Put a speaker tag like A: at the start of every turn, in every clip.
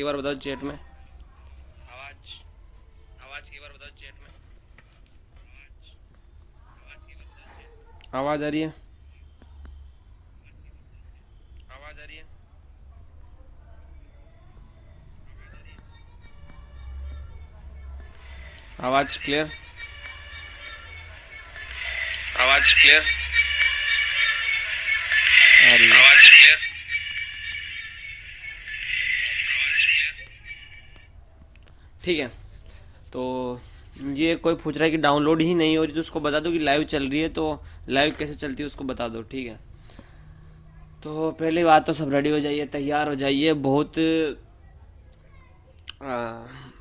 A: की बार बताओ चैट में आवाज आवाज की बार बताओ चैट में आवाज आ रही है आवाज आ रही है आवाज क्लियर ठीक है तो ये कोई पूछ रहा है कि डाउनलोड ही नहीं हो रही तो उसको बता दो कि लाइव चल रही है तो लाइव कैसे चलती है उसको बता दो ठीक है तो पहली बात तो सब रेडी हो जाइए तैयार हो जाइए बहुत आ,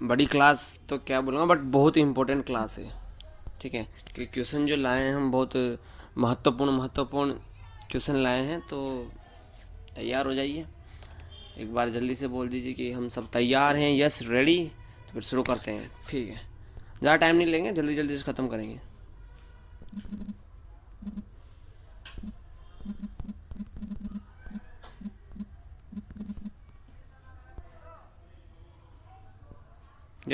A: बड़ी क्लास तो क्या बोलूँगा बट बहुत इम्पोर्टेंट क्लास है ठीक है कि क्वेश्चन जो लाए हैं हम बहुत महत्वपूर्ण महत्वपूर्ण क्वेश्चन लाए हैं तो तैयार हो जाइए एक बार जल्दी से बोल दीजिए कि हम सब तैयार हैं यस रेडी तो फिर शुरू करते हैं ठीक है ज़्यादा टाइम नहीं लेंगे जल्दी जल्दी से ख़त्म करेंगे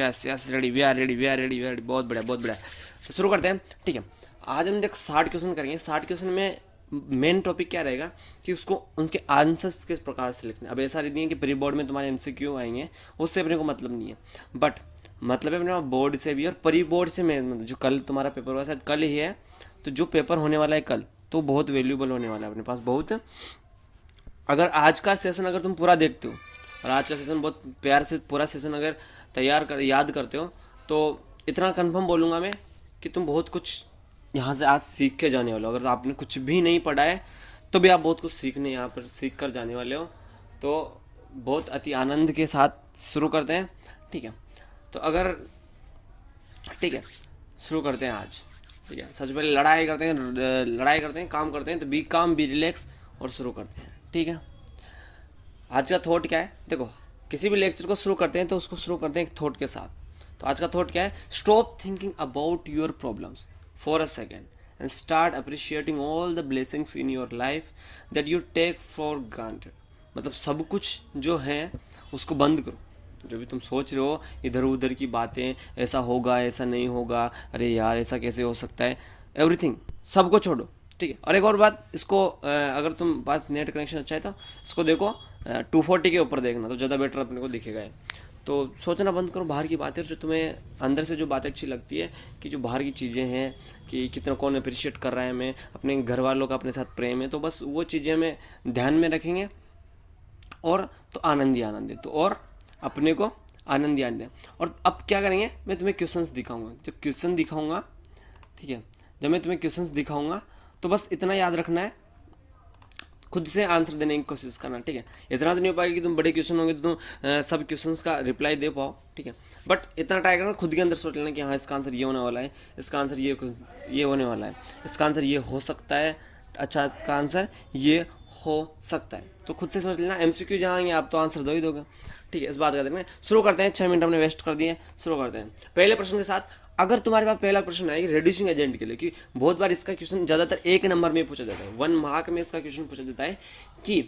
A: yes yes ready we are ready we are ready we are ready बहुत बढ़िया बहुत बढ़िया तो शुरू करते हैं ठीक है आज हम देख साठ क्वेश्चन करेंगे साठ क्वेश्चन में मेन टॉपिक क्या रहेगा कि उसको उनके आंसर्स किस प्रकार से लिखने अब ऐसा नहीं है कि प्री बोर्ड में तुम्हारे एम सी क्यू आएंगे उससे अपने को मतलब नहीं है बट मतलब है अपने बोर्ड से भी और प्री बोर्ड से मेन मतलब जो कल तुम्हारा पेपर हुआ शायद कल ही है तो जो पेपर होने वाला है कल तो बहुत वैल्यूबल होने वाला है अपने पास बहुत अगर आज का सेशन अगर तुम पूरा देखते हो और आज का सेशन बहुत प्यार से पूरा सेशन अगर तैयार कर याद करते हो तो इतना कंफर्म बोलूँगा मैं कि तुम बहुत कुछ यहाँ से आज सीख के जाने वाले हो अगर तो आपने कुछ भी नहीं पढ़ा है तो भी आप बहुत कुछ सीखने यहाँ पर सीख कर जाने वाले हो तो बहुत अति आनंद के साथ शुरू करते हैं ठीक है तो अगर ठीक है शुरू करते हैं आज ठीक है सबसे पहले लड़ाई करते हैं लड़ाई करते हैं काम करते हैं तो बी काम बी रिलैक्स और शुरू करते हैं ठीक है आज का थॉट क्या है देखो किसी भी लेक्चर को शुरू करते हैं तो उसको शुरू करते हैं एक थॉट के साथ तो आज का थॉट क्या है stop thinking about your problems for a second and start appreciating all the blessings in your life that you take for granted मतलब सब कुछ जो है उसको बंद करो जो भी तुम सोच रहे हो इधर उधर की बातें ऐसा होगा ऐसा नहीं होगा अरे यार ऐसा कैसे हो सकता है एवरीथिंग सबको छोड़ो ठीक है और एक और बात इसको अगर तुम पास नेट कनेक्शन अच्छा है तो इसको देखो टू फोर्टी के ऊपर देखना तो ज़्यादा बेटर अपने को दिखेगा तो सोचना बंद करो बाहर की बातें जो तुम्हें अंदर से जो बातें अच्छी लगती है कि जो बाहर की चीज़ें हैं कि कितना कौन अप्रिशिएट कर रहा है मैं अपने घर वालों का अपने साथ प्रेम है तो बस वो चीज़ें हमें ध्यान में रखेंगे और तो आनंद ही आनंद है तो और अपने को आनंद ही आनंद और अब क्या करेंगे मैं तुम्हें क्वेश्चंस दिखाऊंगा जब क्वेश्चन दिखाऊंगा ठीक है जब मैं तुम्हें क्वेश्चंस दिखाऊंगा तो बस इतना याद रखना है खुद से आंसर देने की कोशिश करना ठीक है इतना तो नहीं हो पाएगा कि तुम बड़े क्वेश्चन होंगे तो तुम सब क्वेश्चंस का रिप्लाई दे पाओ ठीक है बट इतना ट्राई करना खुद के अंदर सोच लेना कि हाँ इसका आंसर ये होने वाला है इसका आंसर ये ये होने वाला है इसका आंसर ये हो सकता है अच्छा इसका आंसर ये हो सकता है तो खुद से सोच लेना एम सी क्यू जहाँ आएंगे आप तो आंसर दो ही दोगे ठीक है इस बात का देखना शुरू करते हैं छः मिनट हमने वेस्ट कर दिए शुरू करते हैं पहले प्रश्न के साथ अगर तुम्हारे पास पहला प्रश्न आएगी रेड्यूसिंग एजेंट के लिए कि बहुत बार इसका क्वेश्चन ज़्यादातर एक नंबर में पूछा जाता है वन मार्क में इसका क्वेश्चन पूछा जाता है कि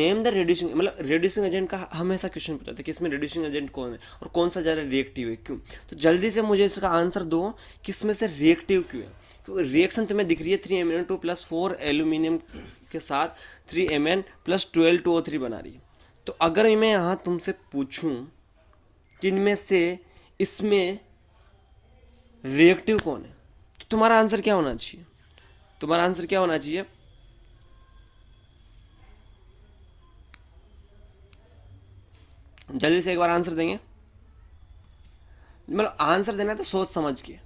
A: नेम द रेड्यूसिंग मतलब रेड्यूसिंग एजेंट का हमेशा क्वेश्चन पूछा जाता है कि इसमें रेड्यूसिंग एजेंट कौन है और कौन सा ज़्यादा रिएक्टिव है क्यों तो जल्दी से मुझे इसका आंसर दो कि इसमें से रिएक्टिव क्यों है रिएक्शन तुम्हें दिख रही है three M N two plus four aluminium के साथ three M N plus twelve two O three बना रही है तो अगर मैं यहाँ तुमसे पूछूँ कि इनमें से इसमें रिएक्टिव कौन है तो तुम्हारा आंसर क्या होना चाहिए तुम्हारा आंसर क्या होना चाहिए जल्दी से एक बार आंसर देंगे मतलब आंसर देना है तो सोच समझ के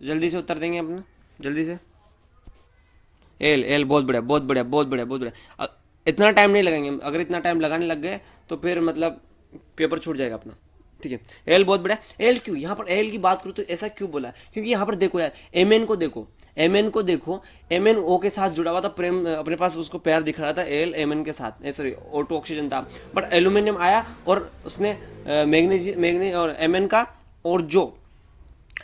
A: तो जल्दी से उत्तर देंगे अपना जल्दी से एल एल बहुत बढ़िया बहुत बढ़िया बहुत बढ़िया बहुत बढ़िया इतना टाइम नहीं लगाएंगे अगर इतना टाइम लगाने लग गए तो फिर मतलब पेपर छूट जाएगा अपना ठीक है एल बहुत बढ़िया एल क्यू यहाँ पर एल की बात करूँ तो ऐसा क्यों बोला क्योंकि यहाँ पर देखो यार एम एन को देखो एम एन को देखो एम एन ओ के साथ जुड़ा हुआ था प्रेम अपने पास उसको प्यार दिख रहा था एल एम एन के साथ सॉरी ऑटो ऑक्सीजन था बट एल्यूमिनियम आया और उसने मैग्नीज मैग्नी और एम एन का और जो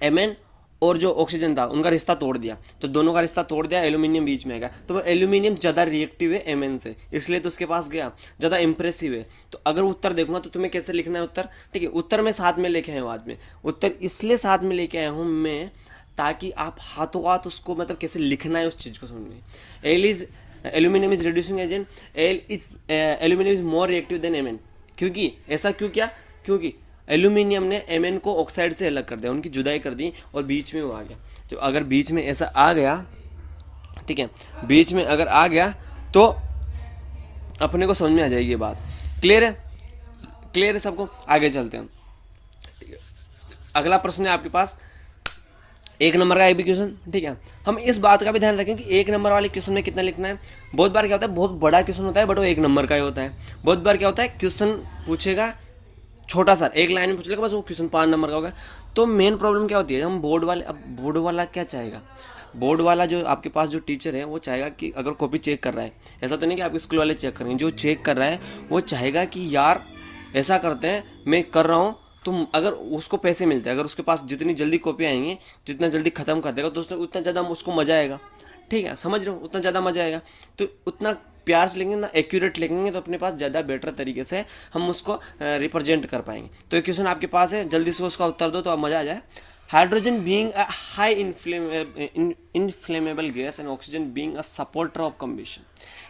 A: एम एन और जो ऑक्सीजन था उनका रिश्ता तोड़ दिया तो दोनों का रिश्ता तोड़ दिया एल्यूमिनियम बीच में गया तो एल्यूमिनियम ज़्यादा रिएक्टिव है एम से इसलिए तो उसके पास गया ज़्यादा इंप्रेसिव है तो अगर उत्तर देखूंगा तो तुम्हें कैसे लिखना है उत्तर ठीक है उत्तर में साथ में लेके आया हूँ आज में उत्तर इसलिए साथ में लेके आया हूँ मैं ताकि आप हाथों हाथ उसको मतलब कैसे लिखना है उस चीज़ को समझ L is aluminium is reducing agent L is aluminium is more reactive than M क्योंकि ऐसा क्यों क्या क्योंकि एल्यूमिनियम ने एम को ऑक्साइड से अलग कर दिया उनकी जुदाई कर दी और बीच में वो आ गया जब अगर बीच में ऐसा आ गया ठीक है बीच में अगर आ गया तो अपने को समझ में आ जाएगी ये बात क्लियर है क्लियर है सबको आगे चलते हैं अगला प्रश्न है आपके पास एक नंबर का ए क्वेश्चन ठीक है हम इस बात का भी ध्यान रखें कि एक नंबर वाले क्वेश्चन में कितना लिखना है बहुत बार क्या होता है बहुत बड़ा क्वेश्चन होता है बट वो एक नंबर का ही होता है बहुत बार क्या होता है क्वेश्चन पूछेगा छोटा सा एक लाइन में पूछ लेगा बस वो क्वेश्चन पाँच नंबर का होगा तो मेन प्रॉब्लम क्या होती है हम बोर्ड वाले अब बोर्ड वाला क्या चाहेगा बोर्ड वाला जो आपके पास जो टीचर है वो चाहेगा कि अगर कॉपी चेक कर रहा है ऐसा तो नहीं कि आपके स्कूल वाले चेक करेंगे जो चेक कर रहा है वो चाहेगा कि यार ऐसा करते हैं मैं कर रहा हूँ तो अगर उसको पैसे मिलते हैं अगर उसके पास जितनी जल्दी कॉपी आएंगी जितना जल्दी ख़त्म कर देगा तो उतना ज़्यादा उसको मज़ा आएगा ठीक है समझ रहे हो उतना ज़्यादा मज़ा आएगा तो उतना प्यार से लिखेंगे ना एक्यूरेट लिखेंगे तो अपने पास ज़्यादा बेटर तरीके से हम उसको रिप्रेजेंट कर पाएंगे तो एक क्वेश्चन आपके पास है जल्दी से उसका उत्तर दो तो आप मज़ा आ जाए hydrogen being a high inflammable, gas and oxygen being a supporter of combustion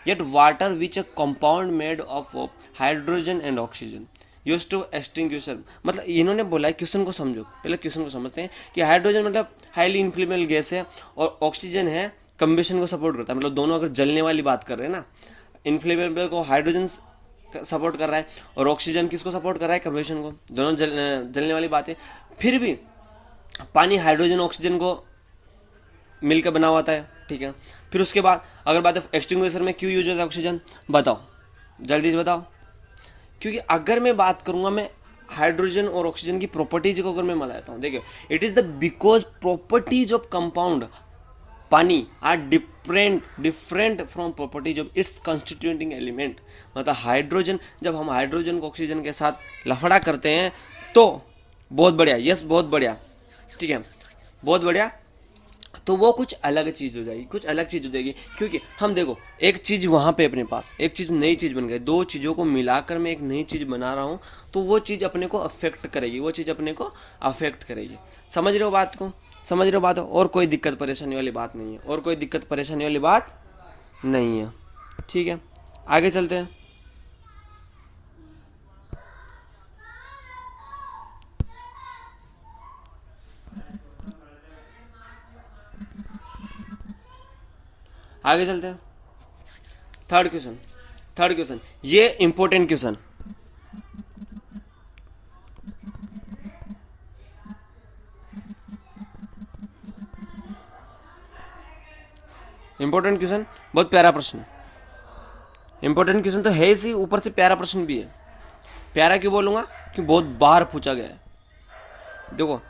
A: yet water which a compound made of hydrogen and oxygen use to extinguisher मतलब इन्होंने बोला है क्वेश्चन को समझो पहले क्वेश्चन को समझते हैं कि हाइड्रोजन मतलब हाईली इन्फ्लेमेबल गैस है और ऑक्सीजन है कम्बेशन को सपोर्ट करता है मतलब दोनों अगर जलने वाली बात कर रहे हैं ना इनफ्लेमेबल को हाइड्रोजन सपोर्ट कर रहा है और ऑक्सीजन किसको सपोर्ट कर रहा है कम्बेशन को दोनों जल जलने वाली बात है फिर भी पानी हाइड्रोजन ऑक्सीजन को मिलकर बना हुआ है ठीक है फिर उसके बाद अगर बात है एक्सटिंग में क्यों यूज होता है ऑक्सीजन बताओ जल्दी से बताओ क्योंकि अगर मैं बात करूँगा मैं हाइड्रोजन और ऑक्सीजन की प्रॉपर्टीज को अगर मैं मिलाता हूँ देखिए it is the because properties of compound pani are different different from properties of its constituting element मतलब हाइड्रोजन जब हम हाइड्रोजन को ऑक्सीजन के साथ लफड़ा करते हैं तो बहुत बढ़िया यस बहुत बढ़िया ठीक है बहुत बढ़िया तो वो कुछ अलग चीज़ हो जाएगी कुछ अलग चीज़ हो जाएगी क्योंकि हम देखो एक चीज़ वहाँ पे अपने पास एक चीज़ नई चीज़ बन गई दो चीज़ों को मिलाकर मैं एक नई चीज़ बना रहा हूँ तो वो चीज़ अपने को अफेक्ट करेगी वो चीज़ अपने को अफेक्ट करेगी समझ रहे हो बात को समझ रहे हो बात और कोई दिक्कत परेशानी वाली बात नहीं है और कोई दिक्कत परेशानी वाली बात नहीं है ठीक है आगे चलते हैं आगे चलते हैं थर्ड क्वेश्चन थर्ड क्वेश्चन ये इंपॉर्टेंट क्वेश्चन इंपॉर्टेंट क्वेश्चन बहुत प्यारा प्रश्न इंपॉर्टेंट क्वेश्चन तो है ही ऊपर से प्यारा प्रश्न भी है प्यारा क्यों बोलूँगा कि बहुत बार पूछा गया है देखो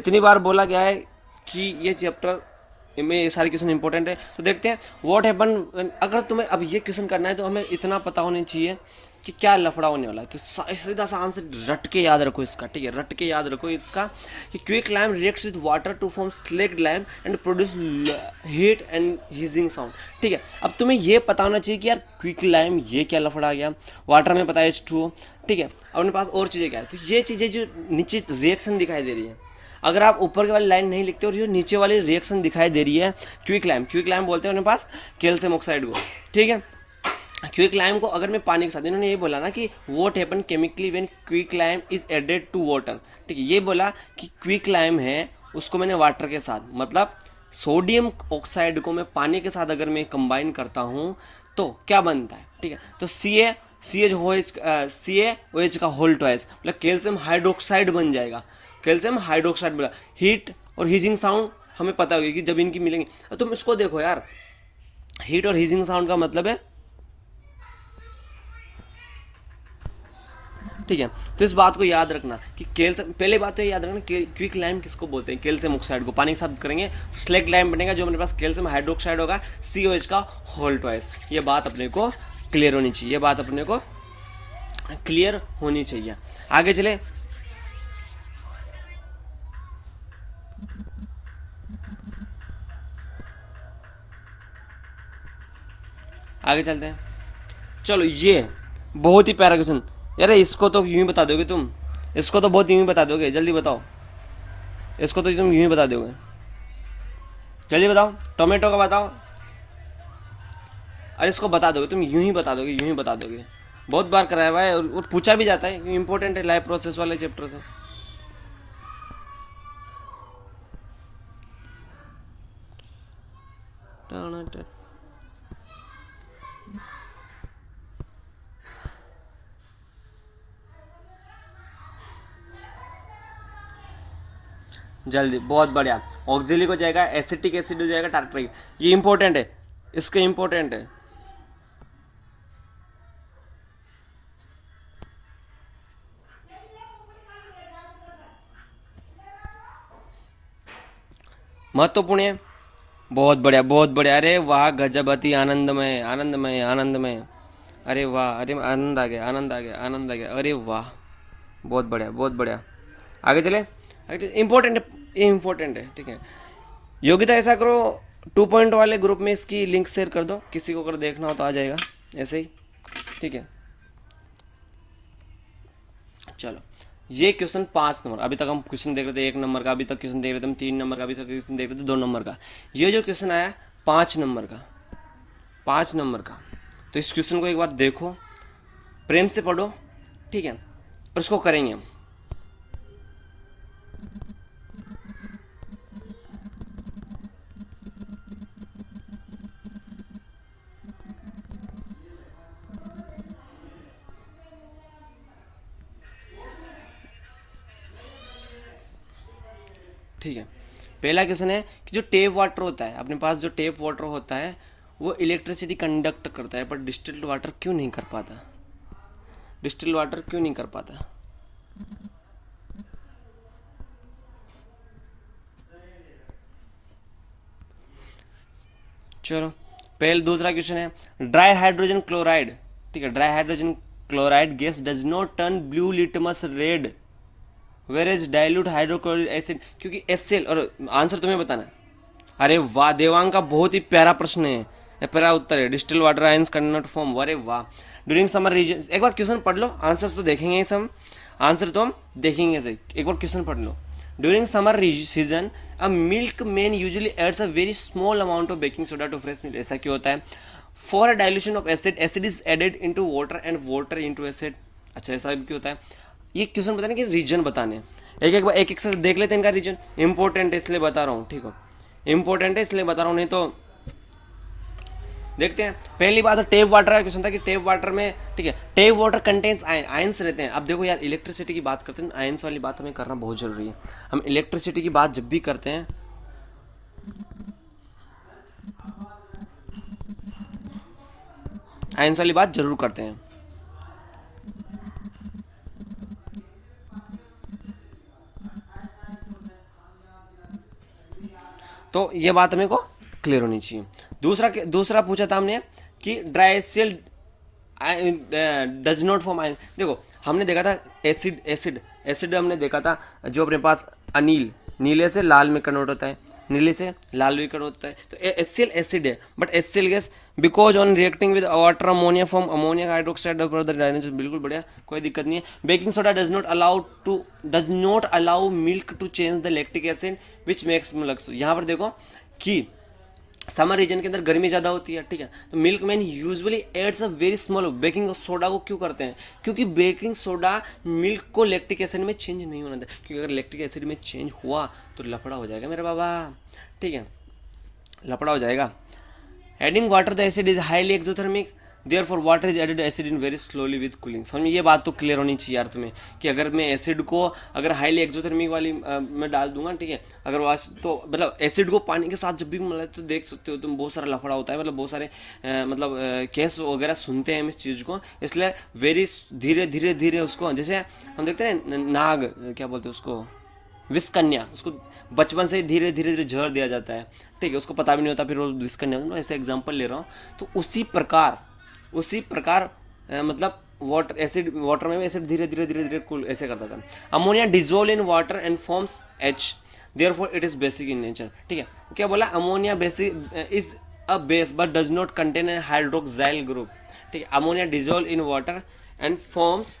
A: इतनी बार बोला गया है कि ये चैप्टर में ये सारे क्वेश्चन इंपॉर्टेंट है तो देखते हैं व्हाट हैपन अगर तुम्हें अब ये क्वेश्चन करना है तो हमें इतना पता होना चाहिए कि क्या लफड़ा होने वाला है तो सीधा सा आंसर रट के याद रखो इसका ठीक है रट के याद रखो इसका कि quick lime reacts with water to form slaked lime and produce heat and hissing sound ठीक है अब तुम्हें ये पता होना चाहिए कि यार क्विक लैम ये क्या लफड़ा गया वाटर में पता है टू ठीक है अपने पास और चीज़ें क्या है तो ये चीज़ें जो नीचे रिएक्शन दिखाई दे रही है अगर आप ऊपर के वाली लाइन नहीं लिखते और जो नीचे वाली रिएक्शन दिखाई दे रही है क्विक लैम क्विक लैम बोलते हैं अपने पास कैल्शियम ऑक्साइड को ठीक है क्विक लाइम को अगर मैं पानी के साथ इन्होंने ये बोला ना कि what happen chemically when quick lime is added to water ठीक है ये बोला कि क्विक लाइम है उसको मैंने वाटर के साथ मतलब सोडियम ऑक्साइड को मैं पानी के साथ अगर मैं कंबाइन करता हूँ तो क्या बनता है ठीक है तो सी ए सी एच हो H C A O H का होल ट्वाइस मतलब कैल्शियम हाइड्रोक्साइड बन जाएगा कैल्शियम हाइड्रोक्साइड बोला हीट और हीजिंग साउंड हमें पता होगी कि जब इनकी मिलेंगी तुम इसको देखो यार हीट और हीजिंग साउंड का मतलब है ठीक है तो इस बात को याद रखना कि केल से पहले बात तो याद रखना क्विक लाइम किसको बोलते हैं कैल्शियम ऑक्साइड को पानी के साथ करेंगे स्लेग लाइम बनेगा जो मेरे पास कैल्शियम हाइड्रोक्साइड होगा सी का होल टॉइस ये बात अपने को क्लियर होनी चाहिए ये बात अपने को क्लियर होनी चाहिए आगे चले आगे चलते हैं चलो ये बहुत ही प्यारा क्वेश्चन यार इसको तो यूं ही बता दोगे तुम इसको तो बहुत यूं ही बता दोगे जल्दी बताओ इसको तो तुम यूं ही बता दोगे जल्दी बताओ टोमेटो का बताओ अरे इसको बता दोगे तुम यूं ही बता दोगे यूँ ही बता दोगे बहुत बार कराया हुआ है और पूछा भी जाता है इंपॉर्टेंट है लाइफ प्रोसेस वाले चैप्टर से जल्दी बहुत बढ़िया ऑक्जिलिक हो जाएगा एसिटिक एसिड हो जाएगा टार्ट्रिक ये इंपॉर्टेंट है इसके इंपॉर्टेंट है महत्वपूर्ण है बहुत बढ़िया बहुत बढ़िया अरे वाह गजब अति आनंदमय आनंदमय आनंदमय अरे वाह अरे आनंद आ गया आनंद आ गया आनंद आ गया अरे वाह बहुत बढ़िया बहुत बढ़िया आगे चले इम्पोर्टेंट है ये इम्पोर्टेंट है ठीक है योगिता ऐसा करो टू पॉइंट वाले ग्रुप में इसकी लिंक शेयर कर दो किसी को अगर देखना हो तो आ जाएगा ऐसे ही ठीक है चलो ये क्वेश्चन पाँच नंबर अभी तक हम क्वेश्चन देख रहे थे एक नंबर का अभी तक क्वेश्चन देख रहे थे हम तीन नंबर का अभी तक क्वेश्चन देख रहे थे दो नंबर का ये जो क्वेश्चन आया पाँच नंबर का पाँच नंबर का तो इस क्वेश्चन को एक बार देखो प्रेम से पढ़ो ठीक है और इसको करेंगे हम ठीक है पहला क्वेश्चन है कि जो टेप वाटर होता है अपने पास जो टेप वाटर होता है वो इलेक्ट्रिसिटी कंडक्ट करता है पर डिस्टिल्ड वाटर क्यों नहीं कर पाता डिस्टिल्ड वाटर क्यों नहीं कर पाता चलो पहले दूसरा क्वेश्चन है ड्राई हाइड्रोजन क्लोराइड ठीक है dry hydrogen chloride gas does not turn blue litmus red where is dilute hydrochloric acid क्योंकि एस और आंसर तुम्हें बताना अरे वाह देवांग का बहुत ही प्यारा प्रश्न है प्यारा उत्तर है distil water ions can not form अरे वाह ड्यूरिंग समर रीजन एक बार क्वेश्चन पढ़ लो आंसर तो देखेंगे ही हम आंसर तो हम देखेंगे से एक बार क्वेश्चन पढ़ लो during summer season a milk man usually adds a very small amount of baking soda to fresh milk ऐसा क्यों होता है for a dilution of acid acid is added into water and water to acid अच्छा ऐसा क्यों होता है ये क्वेश्चन बताने कि रीजन बताने एक एक बार एक एक से देख लेते हैं इनका रीजन इंपॉर्टेंट है इसलिए बता रहा हूँ ठीक हो इंपॉर्टेंट है इसलिए बता रहा हूँ नहीं तो देखते हैं पहली बात तो टेप वाटर का क्वेश्चन था कि टेप वाटर में ठीक है tap water contents ion ions रहते हैं अब देखो यार इलेक्ट्रिसिटी की बात करते हैं आयंस वाली बात हमें करना बहुत जरूरी है हम इलेक्ट्रिसिटी की बात जब भी करते हैं आयंस वाली बात जरूर करते हैं तो ये बात मेरे को क्लियर होनी चाहिए दूसरा दूसरा पूछा था हमने कि dry cell does not form ion देखो हमने देखा था एसिड एसिड एसिड हमने देखा था जो अपने पास अनिल नीले से लाल में कन्वर्ट होता है नीले से लाल भी होता है तो एच एसिड है but H C gas because on reacting with water ammonia from ammonia hydroxide बिल्कुल बढ़िया कोई दिक्कत नहीं है baking soda does not allow to does not allow milk to change the electric acid which makes milk यहाँ पर देखो कि समर रीजन के अंदर गर्मी ज़्यादा होती है ठीक है तो milk man usually adds a very small baking soda को क्यों करते हैं क्योंकि बेकिंग सोडा मिल्क को लेक्टिक एसिड में चेंज नहीं होना चाहिए क्योंकि अगर लेक्टिक एसिड में चेंज हुआ तो लफड़ा हो जाएगा मेरा बाबा ठीक है लफड़ा हो जाएगा adding water the acid is highly exothermic therefore water is added acid in very slowly with cooling समझ में ये बात तो क्लियर होनी चाहिए यार तुम्हें कि अगर मैं एसिड को अगर हाईली एक्जोथर्मिक वाली आ, मैं डाल दूंगा ठीक है अगर वाश तो मतलब एसिड को पानी के साथ जब भी मतलब तो देख सकते हो तुम बहुत सारा लफड़ा होता है मतलब बहुत सारे आ, मतलब केस वगैरह सुनते हैं हम इस चीज़ को इसलिए वेरी धीरे धीरे धीरे उसको जैसे हम देखते हैं नाग क्या बोलते हैं उसको विस्कन्या उसको बचपन से ही धीरे धीरे धीरे झर दिया जाता है ठीक है उसको पता भी नहीं होता फिर वो विस्कन्या ऐसे एग्जाम्पल ले रहा हूँ तो उसी प्रकार उसी प्रकार मतलब वाटर एसिड वाटर में एसिड धीरे धीरे धीरे धीरे कूल ऐसे करता था ammonia dissolve in water and forms H therefore it is basic in nature ठीक है क्या बोला ammonia basic is a base but does not contain a hydroxyl group ठीक है ammonia dissolve in water and forms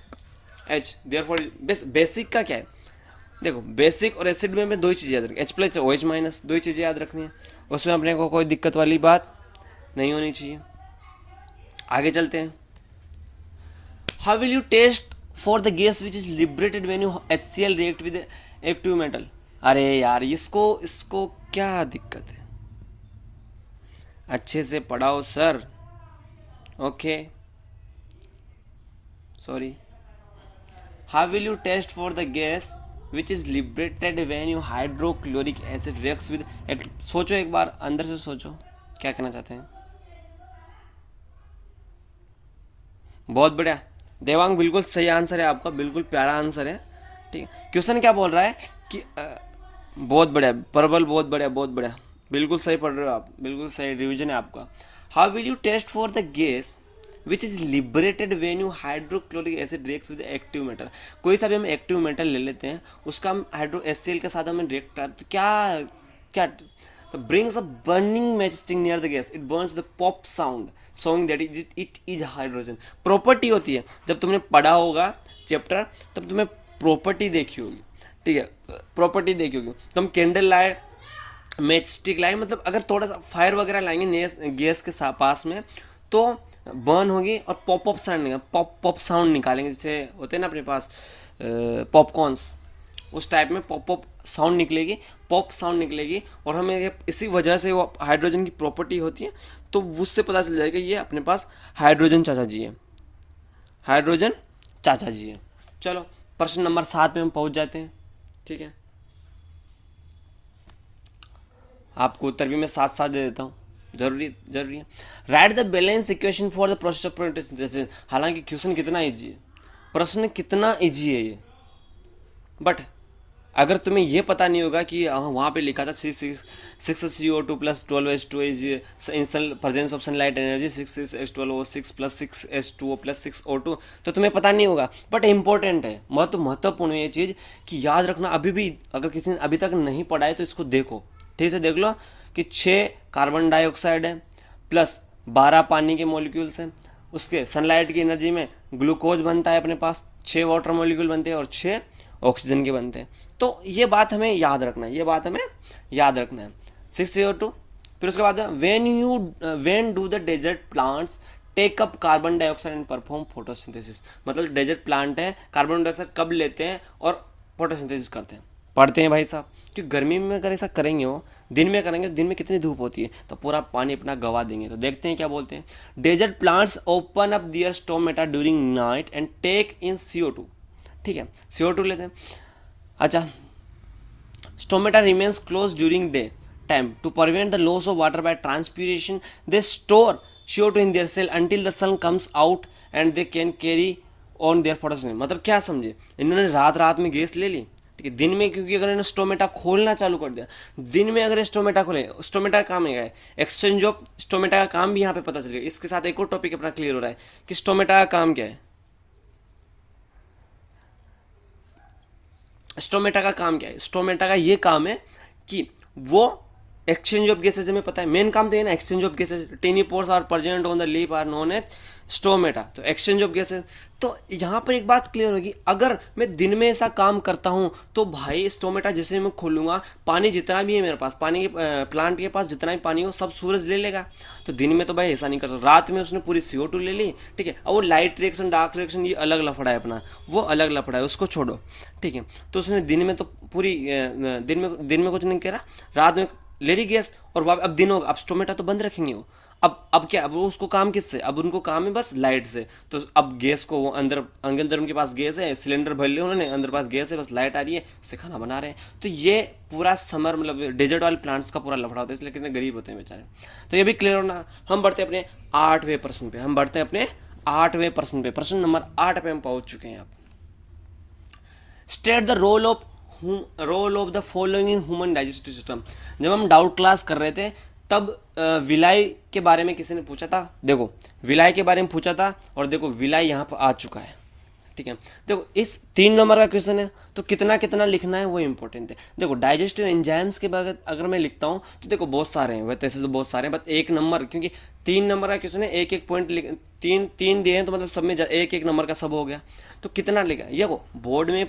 A: H therefore base basic का क्या है देखो बेसिक और एसिड में दो ही चीज़ें याद रखनी H plus O H minus दो ही चीज़ें याद रखनी है उसमें अपने को कोई दिक्कत वाली बात नहीं होनी चाहिए आगे चलते हैं how will you test for the gas which is liberated when you H C L react with active metal अरे यार इसको इसको क्या दिक्कत है अच्छे से पढ़ाओ sir okay sorry how will you test for the gas which is liberated when you hydrochloric acid react with सोचो एक बार अंदर से सोचो क्या कहना चाहते हैं बहुत बढ़िया देवांग बिल्कुल सही आंसर है आपका बिल्कुल प्यारा आंसर है ठीक है क्वेश्चन क्या बोल रहा है कि आ, बहुत बढ़िया प्रबल बहुत बढ़िया बहुत बढ़िया बिल्कुल सही पढ़ रहे हो आप बिल्कुल सही रिविजन है आपका how will you test for the gas which is liberated when you hydrochloric acid react with active metal कोई सा भी हम एक्टिव मेटल ले लेते हैं उसका हम हाइड्रो एस के साथ हमें रिएक्ट क्या क्या the brings a burning majestic near the gas. It burns the pop sound, showing that it, it is hydrogen. property hoti hai jab tumne padha hoga chapter tab तुम्हें property dekhi hogi theek hai property dekhi hogi tum candle candle लाए match stick लाए मतलब अगर थोड़ा सा fire वगैरह लाएंगे gas के पास में तो बर्न होगी और pop up sound pop pop sound निकालेंगे जैसे होते हैं ना अपने पास पॉपकॉर्न्स उस टाइप में पॉप पॉप साउंड निकलेगी पॉप साउंड निकलेगी और हमें इसी वजह से वो हाइड्रोजन की प्रॉपर्टी होती है तो उससे पता चल जाएगा ये अपने पास हाइड्रोजन चाचा जी है हाइड्रोजन चाचा जी है चलो प्रश्न नंबर सात में हम पहुंच जाते हैं ठीक है आपको उत्तर भी मैं साथ साथ दे देता हूँ जरूरी जरूरी है write the balance equation for the process of protestation हालांकि क्वेश्चन कितना ईजी है प्रश्न कितना ईजी है ये बट अगर तुम्हें यह पता नहीं होगा कि वहाँ पे लिखा था C six six C O two plus twelve S two is in sun presence of sunlight energy six six S twelve O six plus six S two O plus six O two तो तुम्हें पता नहीं होगा but important है महत्व महत्वपूर्ण ये चीज़ कि याद रखना अभी भी अगर किसी ने अभी तक नहीं पढ़ा है तो इसको देखो ठीक से देख लो कि छः कार्बन डाइऑक्साइड है प्लस बारह पानी के मोलिक्यूल्स हैं उसके सनलाइट की एनर्जी में ग्लूकोज बनता है अपने पास छः वाटर मोलिक्यूल बनते हैं और छः ऑक्सीजन के बनते हैं तो ये बात हमें याद रखना है ये बात हमें याद रखना है सिक्स जीरो टू फिर उसके बाद when you when do the desert plants take up carbon dioxide and perform photosynthesis मतलब डेजर्ट प्लांट है कार्बन डाइऑक्साइड कब लेते हैं और फोटोसिंथेसिस करते हैं पढ़ते हैं भाई साहब क्योंकि गर्मी में अगर ऐसा करेंगे वो दिन में करेंगे तो दिन में कितनी धूप होती है तो पूरा पानी अपना गवा देंगे तो देखते हैं क्या बोलते हैं desert plants open up their stomata during night and take in C ठीक है सी लेते हैं अच्छा stomata remains close during day time to prevent the loss of water by transpiration they store sure two in their cell until the sun comes out and they can carry on their photos मतलब क्या समझे इन्होंने रात रात में gas ले ली ठीक है दिन में क्योंकि अगर इन्होंने स्टोमेटा खोलना चालू कर दिया दिन में अगर स्टोमेटा खोले स्टोमेटा काम है एक्सचेंज ऑफ स्टोमेटा का काम भी यहाँ पे पता चलेगा इसके साथ एक और टॉपिक अपना क्लियर हो रहा है कि स्टोमेटा का काम क्या है स्टोमेटा का काम क्या है स्टोमेटा का ये काम है कि वो एक्सचेंज ऑफ गैसेज हमें पता है मेन काम तो है ना exchange of gases tiny pores are present on the leaf are known as stomata तो एक्सचेंज ऑफ गैसेज तो यहाँ पर एक बात क्लियर होगी अगर मैं दिन में ऐसा काम करता हूँ तो भाई स्टोमेटा जैसे मैं खोलूँगा पानी जितना भी है मेरे पास पानी के प्लांट के पास जितना भी पानी हो सब सूरज ले लेगा तो दिन में तो भाई ऐसा नहीं कर सकता रात में उसने पूरी सी ले ली ठीक है और वो लाइट रिएक्शन डार्क रिएक्शन ये अलग लफड़ा है अपना वो अलग लफड़ा है उसको छोड़ो ठीक है तो उसने दिन में तो पूरी दिन में दिन में कुछ नहीं कह रहा रात में लेरी गैस और वहाँ अब दिन होगा अब स्टोमेटा तो बंद रखेंगे वो अब अब क्या अब उसको काम किससे अब उनको काम है बस लाइट से तो अब गैस को वो अंदर अंदर उनके पास गैस है सिलेंडर भर लिया उन्होंने अंदर पास गैस है बस लाइट आ रही है उससे खाना बना रहे हैं तो ये पूरा समर मतलब डेजर्ट वाले प्लांट्स का पूरा लफड़ा होता है इसलिए कितने गरीब होते हैं बेचारे तो ये भी क्लियर होना हम बढ़ते हैं अपने आठवें प्रश्न पे हम बढ़ते हैं अपने आठवें प्रश्न पे प्रश्न नंबर आठ पे हम पहुंच चुके हैं आप state the role of role of the following in human digestive system जब हम डाउट क्लास कर रहे थे तब विलाई के बारे में किसी ने पूछा था देखो विलाई के बारे में पूछा था और देखो विलाई यहाँ पर आ चुका है ठीक है देखो इस तीन नंबर का क्वेश्चन है तो कितना कितना लिखना है वो इंपॉर्टेंट है देखो डाइजेस्टिव एंजाइम्स के बगैर अगर मैं लिखता हूँ तो देखो बहुत सारे हैं वैसे तो बहुत सारे हैं बट एक नंबर क्योंकि तीन नंबर का क्वेश्चन है एक एक पॉइंट तीन तीन दिए हैं तो मतलब सब में एक एक नंबर का सब हो गया तो कितना लिखा देखो बोर्ड में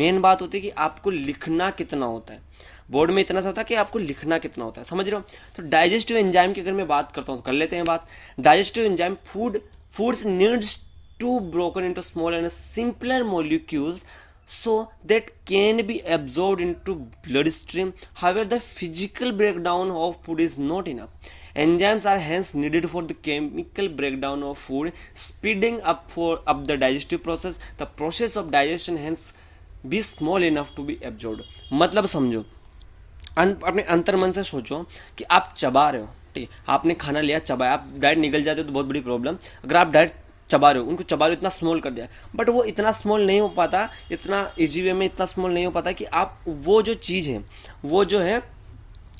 A: मेन बात होती है कि आपको लिखना कितना होता है बोर्ड में इतना सा होता है कि आपको लिखना कितना होता है समझ रहे हो तो डाइजेस्टिव एंजाइम की अगर मैं बात करता हूँ कर लेते हैं बात digestive enzyme food foods needs to broken into small and simpler molecules so that can be absorb into blood stream however the physical break down of food is not enough enzymes are hence needed for the chemical break down of food speeding up for up the digestive process the process of digestion hence be small enough to be absorbed मतलब समझो अपने अंतर मन से सोचो कि आप चबा रहे हो ठीक है आपने खाना लिया चबाया आप डाइट निकल जाते हो तो बहुत बड़ी प्रॉब्लम अगर आप डाइट चबा रहे हो उनको चबा रहे हो इतना स्मॉल कर दिया बट वो इतना स्मॉल नहीं हो पाता इतना ईजी वे में इतना स्मॉल नहीं हो पाता कि आप वो जो चीज़ है वो जो है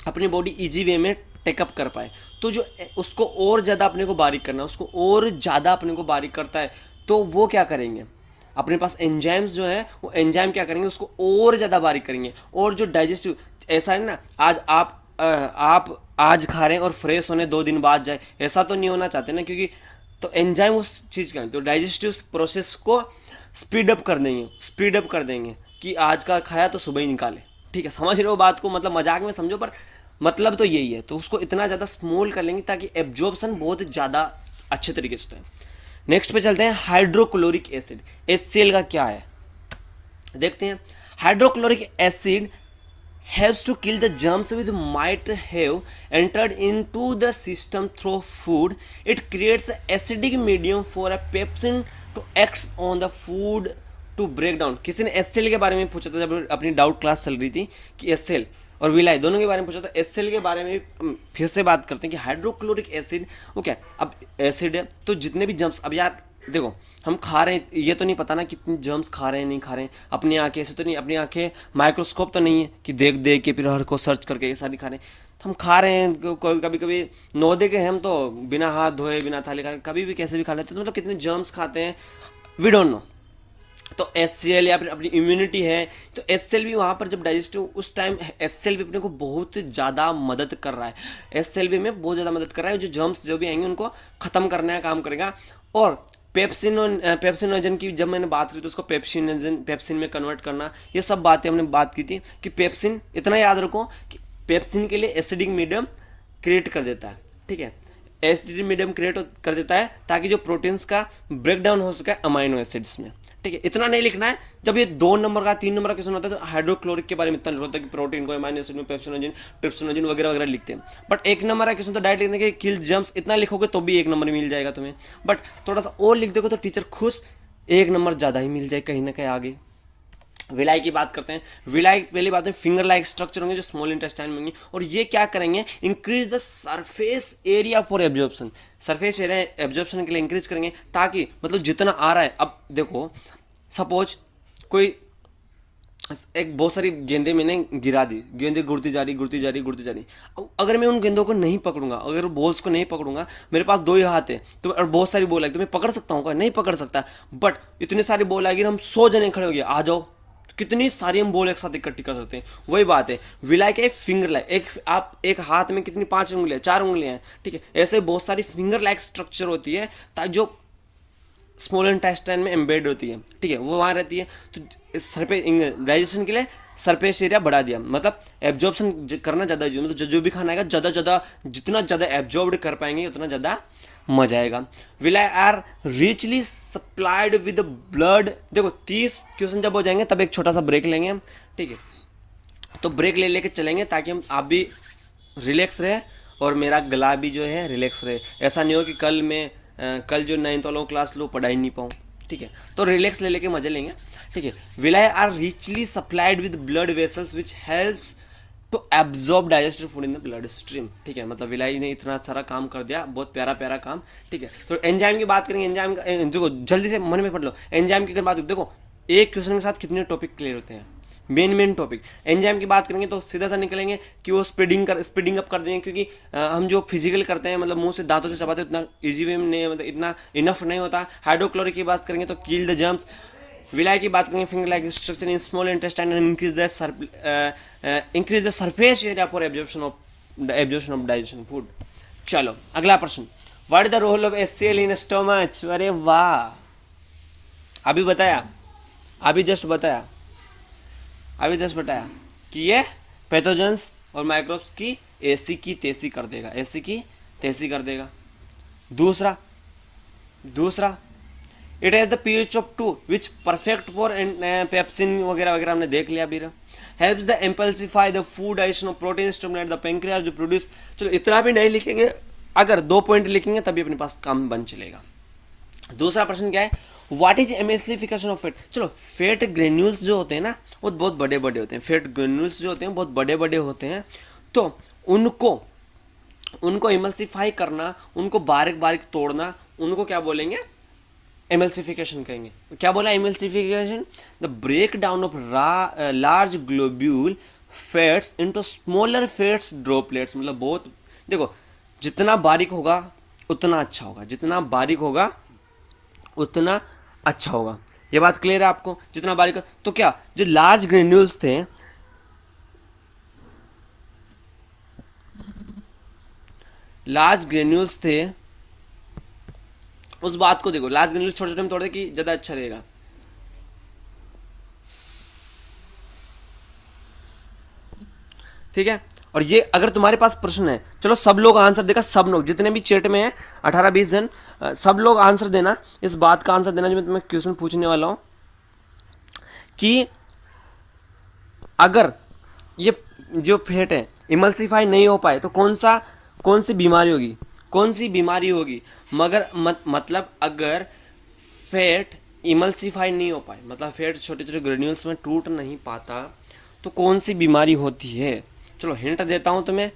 A: अपनी बॉडी ईजी वे में टेकअप कर पाए तो जो उसको और ज़्यादा अपने को बारीक करना है उसको और ज़्यादा अपने को बारीक करता है तो वो क्या करेंगे अपने पास एंजाइम्स जो है वो एंजाइम क्या करेंगे उसको और ज़्यादा बारीक करेंगे और जो डाइजेस्टिव ऐसा है ना आज आप आ, आप आज खा रहे हैं और फ्रेश होने दो दिन बाद जाए ऐसा तो नहीं होना चाहते ना क्योंकि तो एंजाइम उस चीज़ का तो डाइजेस्टिव प्रोसेस को स्पीड अप कर देंगे स्पीड अप कर देंगे कि आज का खाया तो सुबह ही निकाले ठीक है समझ रहे हो बात को मतलब मजाक में समझो पर मतलब तो यही है तो उसको इतना ज़्यादा स्मॉल कर लेंगे ताकि एब्जॉर्बसन बहुत ज़्यादा अच्छे तरीके से होते हैं नेक्स्ट पे चलते हैं हाइड्रोक्लोरिक एसिड एच का क्या है देखते हैं hydrochloric acid haves to kill the germs with might have entered in the system through food it creates acidic medium for a pepsin to act on the food to break down किसी ने S के बारे में पूछा था जब अपनी doubt class चल रही थी कि एस और विलाई दोनों के बारे में पूछा तो एस के बारे में भी फिर से बात करते हैं कि हाइड्रोक्लोरिक एसिड वो क्या अब एसिड है तो जितने भी जम्स अब यार देखो हम खा रहे हैं ये तो नहीं पता ना कितने जर्म्स खा रहे हैं नहीं खा रहे हैं अपनी आंखें ऐसे तो नहीं अपनी आंखें माइक्रोस्कोप तो नहीं है कि देख देख के फिर हर को सर्च करके ये सारी खा रहे हैं तो हम खा रहे हैं कभी कभी कभी नौ दे के हम तो बिना हाथ धोए बिना थाली खा कभी भी कैसे भी खा लेते हैं तो मतलब कितने जर्म्स खाते हैं वी डोंट नो तो एस सी एल या फिर अपनी इम्यूनिटी है तो एस सी एल भी वहाँ पर जब हो उस टाइम एस सी एल भी अपने को बहुत ज़्यादा मदद कर रहा है एस सी एल भी में बहुत ज़्यादा मदद कर रहा है जो जर्म्स जो भी आएंगे उनको ख़त्म करने का काम करेगा और पेप्सिनो पेप्सिनोजन की जब मैंने बात की तो उसको पेप्सिनोजन पेप्सिन में कन्वर्ट करना ये सब बातें हमने बात की थी कि पेप्सिन इतना याद रखो कि पेप्सिन के लिए एसिडिक मीडियम क्रिएट कर देता है ठीक है एसिडिक मीडियम क्रिएट कर देता है ताकि जो प्रोटीन्स का ब्रेकडाउन हो सके अमाइनो एसिड्स में ठीक है इतना नहीं लिखना है जब ये दो नंबर का तीन नंबर का क्वेश्चन होता है तो हाइड्रोक्लोरिक के बारे में इतना होता है कि प्रोटीन को माइनस एसिड में वगैरह वगैरह लिखते हैं बट एक नंबर का क्वेश्चन तो डायरेक्ट लिखने के किल जम्स इतना लिखोगे तो भी एक नंबर मिल जाएगा तुम्हें बट थोड़ा सा और लिख दोगे तो टीचर खुश एक नंबर ज़्यादा ही मिल जाए कहीं ना कहीं आगे विलाई की बात करते हैं विलाई पहली बात है फिंगर लाइक स्ट्रक्चर होंगे जो स्मॉल इंटेस्टाइन में होंगे और ये क्या करेंगे increase the surface area for absorption surface area absorption के लिए इंक्रीज करेंगे ताकि मतलब जितना आ रहा है अब देखो सपोज कोई एक बहुत सारी गेंदे मैंने गिरा दी गेंदे गुड़ती जा रही गुड़ती जा रही गुड़ती जा रही अगर मैं उन गेंदों को नहीं पकड़ूंगा अगर बॉल्स को नहीं पकड़ूंगा मेरे पास दो ही हाथ है तो और बहुत सारी बॉल आई तो मैं पकड़ सकता हूँ क्या नहीं पकड़ सकता बट इतने सारी बॉल आएगी हम सौ जने खड़े हो गए आ जाओ कितनी सारी हम बॉल एक साथ इकट्ठी कर सकते हैं वही बात है विला के फिंगर लाइक एक आप एक हाथ में कितनी पांच उंगलियां चार उंगलियां हैं ठीक है ऐसे बहुत सारी फिंगर लाइक स्ट्रक्चर होती है जो स्मॉल इंटेस्टाइन में एम्बेड होती है ठीक है वो वहाँ रहती है तो सरफेस डाइजेशन के लिए सरपेस एरिया बढ़ा दिया मतलब एब्जॉर्बन करना ज़्यादा जरूरी मतलब जो जो भी खाना आएगा ज़्यादा ज़्यादा जितना ज़्यादा एब्जॉर्ब कर पाएंगे उतना ज़्यादा मजा आएगा villi are richly supplied with blood देखो तीस क्वेश्चन जब हो जाएंगे तब एक छोटा सा ब्रेक लेंगे हम ठीक है तो ब्रेक ले लेके चलेंगे ताकि हम आप भी रिलैक्स रहे और मेरा गला भी जो है रिलैक्स रहे ऐसा नहीं हो कि कल मैं कल जो नाइन्थ वालों क्लास लो पढ़ा ही नहीं पाऊँ ठीक है तो रिलैक्स ले लेके मजे लेंगे ठीक है villi are richly supplied with blood vessels which helps to absorb digested food in the blood stream ठीक है मतलब विलाई ने इतना सारा काम कर दिया बहुत प्यारा प्यारा काम ठीक है तो एंजाइम की बात करेंगे एंजाइम का देखो जल्दी से मन में पढ़ लो एंजाइम की अगर बात देखो एक क्वेश्चन के साथ कितने टॉपिक क्लियर होते हैं मेन मेन टॉपिक एंजाइम की बात करेंगे तो सीधा सा निकलेंगे कि वो स्पीडिंग कर स्पीडिंग अप कर देंगे क्योंकि आ, हम जो फिजिकल करते हैं मतलब मुंह से दांतों से चबाते उतना इजी वे में नहीं मतलब इतना इनफ नहीं होता हाइड्रोक्लोरिक की बात करेंगे तो किल द जम्प्स विलाय की बात करें finger like structure in small intestine and increase the increase the surface area for absorption of absorption of digestion food चलो अगला प्रश्न what the role of SCL in stomach अरे वाह अभी बताया अभी जस्ट बताया अभी जस्ट बताया कि ये पैथोजेंस और माइक्रोब्स की एसी की तेसी कर देगा एसी की तेजी कर देगा दूसरा दूसरा it has the P H of two which perfect for pepsin वगैरह वगैरह हमने देख लिया बीरा helps the emulsify the food digestion of protein stimulate the pancreas produce चलो इतना भी नहीं लिखेंगे अगर दो पॉइंट लिखेंगे तभी अपने पास काम बन चलेगा दूसरा प्रश्न क्या है what is emulsification of fat चलो फैट ग्रेन्यूल्स जो होते हैं ना वो बहुत बड़े बड़े होते हैं फैट ग्रेन्यूल्स जो होते हैं बहुत बड़े बड़े होते हैं तो उनको उनको इमल्सिफाई करना उनको बारीक बारीक तोड़ना उनको क्या बोलेंगे एमल्सिफिकेशन करेंगे क्या बोला emulsification the break down of large globule fats into smaller fats droplets मतलब बहुत देखो जितना बारीक होगा उतना अच्छा होगा जितना बारीक होगा उतना अच्छा होगा ये बात क्लियर है आपको जितना बारीक तो क्या जो लार्ज ग्रेन्यूल्स थे लार्ज ग्रेन्यूल्स थे उस बात को देखो लास्ट ग्रेनुल छोटे छोटे में तोड़ दे कि ज़्यादा अच्छा रहेगा ठीक है और ये अगर तुम्हारे पास प्रश्न है चलो सब लोग आंसर देगा सब लोग जितने भी चेट में हैं अठारह बीस जन सब लोग आंसर देना इस बात का आंसर देना जो मैं तुम्हें क्वेश्चन पूछने वाला हूँ कि अगर ये जो फेट है इमल्सिफाई नहीं हो पाए तो कौन सा कौन सी बीमारी होगी कौन सी बीमारी होगी मगर मत, मतलब अगर फैट इमल्सिफाई नहीं हो पाए मतलब फैट छोटे छोटे ग्रेन्यूल्स में टूट नहीं पाता तो कौन सी बीमारी होती है चलो हिंट देता हूँ तुम्हें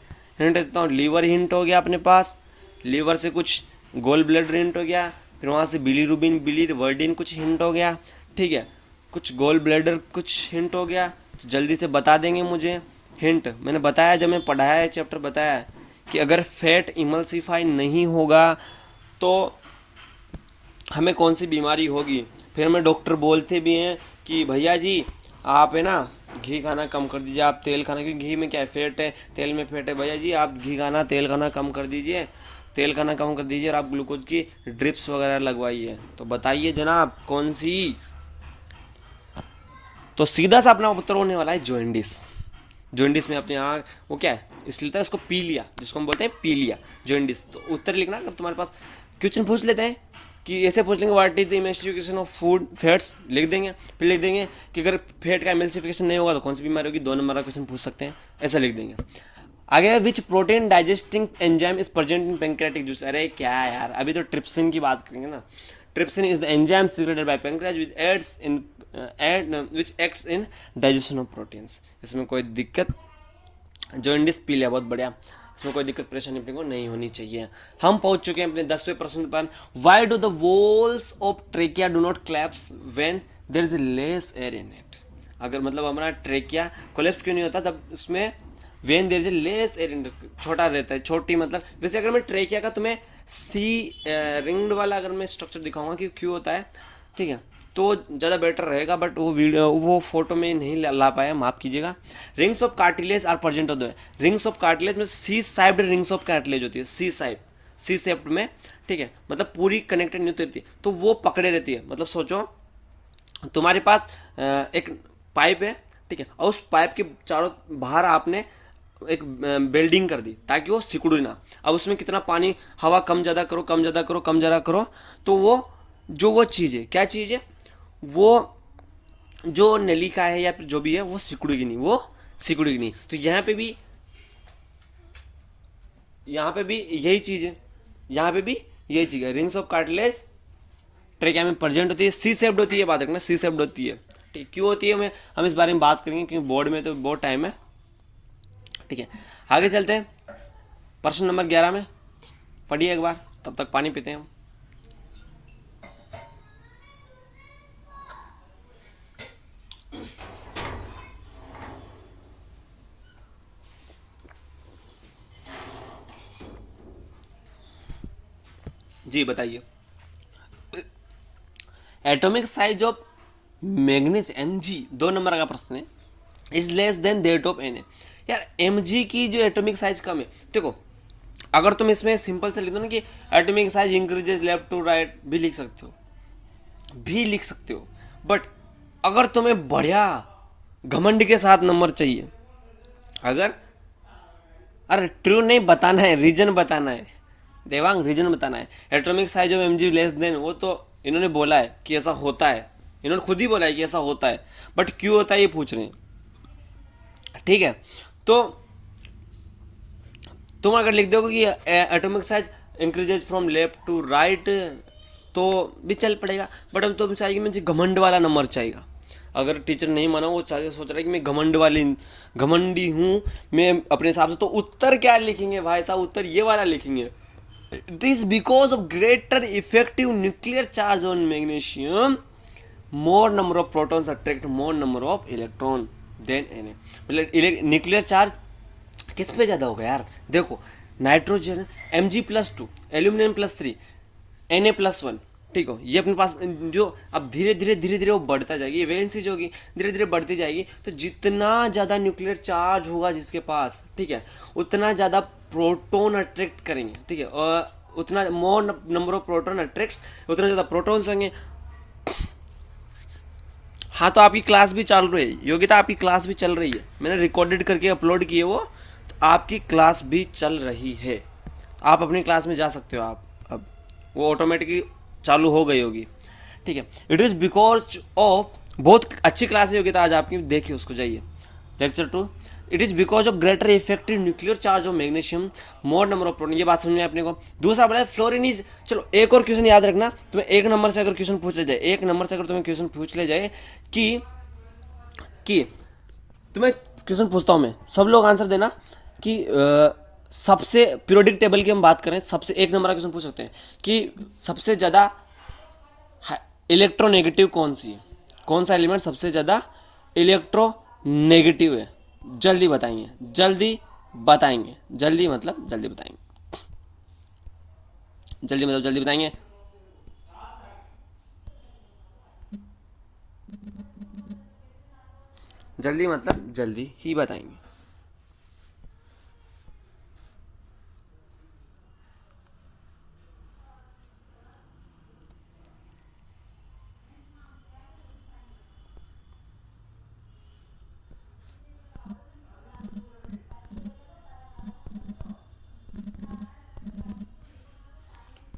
A: हिंट देता हूँ लीवर हिंट हो गया अपने पास लीवर से कुछ गोल ब्लड हिंट हो गया फिर वहाँ से बिली रूबिन बिली वर्डिन कुछ हिंट हो गया ठीक है कुछ गोल ब्लडर कुछ हिंट हो गया तो जल्दी से बता देंगे मुझे हिंट मैंने बताया जब मैं पढ़ाया है चैप्टर बताया है कि अगर फैट इमल्सिफाई नहीं होगा तो हमें कौन सी बीमारी होगी फिर हमें डॉक्टर बोलते भी हैं कि भैया जी आप है ना घी खाना कम कर दीजिए आप तेल खाना क्योंकि घी में क्या है फैट है तेल में फैट है भैया जी आप घी खाना तेल खाना कम कर दीजिए तेल खाना कम कर दीजिए और आप ग्लूकोज की ड्रिप्स वगैरह लगवाइए तो बताइए जनाब कौन सी तो सीधा सा अपना उत्तर होने वाला है जॉइंडिस जॉइंडिस में अपने यहाँ वो क्या है इसलिए था तो इसको पी लिया जिसको हम बोलते हैं पी लिया जॉइंडिस तो उत्तर लिखना अगर तुम्हारे पास क्वेश्चन पूछ लेते हैं कि ऐसे पूछ लेंगे what is the emulsification of food fats लिख देंगे फिर लिख देंगे कि अगर फैट का इमेस्टिफिकेशन नहीं होगा तो कौन सी बीमारी होगी दो नंबर का क्वेश्चन पूछ सकते हैं ऐसा लिख देंगे आगे which protein digesting enzyme is present in pancreatic juice अरे क्या यार अभी तो ट्रिप्सिन की बात करेंगे ना trypsin is the enzyme secreted by pancreas with adds in and which acts in digestion of proteins इसमें कोई दिक्कत जॉइंट पी लिया बहुत बढ़िया इसमें कोई दिक्कत परेशानी अपने को नहीं होनी चाहिए हम पहुंच चुके हैं अपने दसवें प्रश्न पर why do the walls of trachea do not collapse when there is less air in it अगर मतलब हमारा ट्रेकिया कोलेप्स क्यों नहीं होता तब इसमें when there is less air in छोटा रहता है छोटी मतलब वैसे अगर मैं ट्रेकिया का तुम्हें सी रिंग्ड वाला अगर मैं स्ट्रक्चर दिखाऊंगा कि क्यों होता है ठीक है तो ज़्यादा बेटर रहेगा बट वो वीडियो वो फोटो में नहीं ला पाया माफ़ कीजिएगा rings of cartilage are present of the rings of cartilage में C shaped rings of cartilage होती है सी साइप सी सेप्ट में ठीक है मतलब पूरी कनेक्टेड नहीं होती रहती है तो वो पकड़े रहती है मतलब सोचो तुम्हारे पास एक पाइप है ठीक है और उस पाइप के चारों बाहर आपने एक बेल्डिंग कर दी ताकि वो सिकुड़े ना अब उसमें कितना पानी हवा कम ज़्यादा करो कम ज़्यादा करो कम ज़्यादा करो तो वो जो वो चीज़ है क्या चीज़ है वो जो नली का है या फिर जो भी है वो सिकुड़ेगी नहीं वो सिकुड़ेगी नहीं तो यहाँ पे भी यहाँ पे भी यही चीज़ है यहाँ पे भी यही चीज़ है रिंग्स ऑफ कार्टलेस ट्रेकिया में प्रजेंट होती है सी सेप्ड होती है बात रखना सी सेप्ड होती है ठीक क्यों होती है हमें हम इस बारे में बात करेंगे क्योंकि बोर्ड में तो बहुत टाइम है ठीक है आगे चलते हैं प्रश्न नंबर ग्यारह में पढ़िए एक बार तब तक पानी पीते हैं हम जी बताइए atomic size of magnesium M G दो नंबर का प्रश्न है is less than that of N A यार एम जी की जो एटॉमिक साइज कम है देखो अगर तुम इसमें सिंपल से लिख दो ना कि atomic size increases left to right भी लिख सकते हो भी लिख सकते हो बट अगर तुम्हें बढ़िया घमंड के साथ नंबर चाहिए अगर अरे ट्रू नहीं बताना है रीजन बताना है देवांग रीजन बताना है atomic size of M G less than वो तो इन्होंने बोला है कि ऐसा होता है इन्होंने खुद ही बोला है कि ऐसा होता है बट क्यों होता है ये पूछ रहे हैं ठीक है तो तुम अगर लिख दोगे कि atomic size increases from left to right तो भी चल पड़ेगा बट अब तुम चाहिए मुझे घमंड वाला नंबर चाहिएगा अगर टीचर नहीं माना वो चाहिए सोच रहा है कि मैं घमंड वाली घमंडी हूँ मैं अपने हिसाब से तो उत्तर क्या लिखेंगे भाई साहब उत्तर ये वाला लिखेंगे It is because of greater effective nuclear charge on magnesium, more number of protons attract more number of electron than Na. मतलब न्यूक्लियर चार्ज किस पे ज़्यादा होगा यार देखो nitrogen M G plus two aluminium plus three N A plus one ठीक हो ये अपने पास जो अब धीरे धीरे धीरे धीरे वो बढ़ता जाएगी वेलेंसी जो होगी धीरे धीरे बढ़ती जाएगी तो जितना ज़्यादा न्यूक्लियर चार्ज होगा जिसके पास ठीक है उतना ज़्यादा प्रोटोन अट्रैक्ट करेंगे ठीक है और उतना more number of proton attract उतना ज़्यादा प्रोटोन्स होंगे हाँ तो आपकी क्लास भी चल रही है योग्यता आपकी क्लास भी चल रही है मैंने रिकॉर्डेड करके अपलोड किए वो तो आपकी क्लास भी चल रही है आप अपनी क्लास में जा सकते हो आप अब वो ऑटोमेटिकली चालू हो गई होगी ठीक है इट इज़ बिकॉज ऑफ बहुत अच्छी क्लास है योग्यता आज आपकी देखिए उसको जाइए lecture two it is because of greater effective nuclear charge of magnesium more number of proton ये बात समझ में अपने को दूसरा बोला फ्लोरिन इज चलो एक और क्वेश्चन याद रखना तुम्हें एक नंबर से अगर क्वेश्चन पूछ ले जाए एक नंबर से अगर तुम्हें क्वेश्चन पूछ ले जाए कि कि तुम्हें क्वेश्चन पूछता हूँ मैं सब लोग आंसर देना कि आ, सबसे पीरियोडिक टेबल की हम बात करें सबसे एक नंबर का क्वेश्चन पूछ सकते हैं कि सबसे ज़्यादा इलेक्ट्रोनेगेटिव कौन सी है कौन सा एलिमेंट सबसे ज़्यादा इलेक्ट्रोनेगेटिव है जल्दी बताएंगे जल्दी बताएंगे जल्दी मतलब जल्दी बताएंगे जल्दी मतलब जल्दी बताएंगे जल्दी मतलब जल्दी ही बताएंगे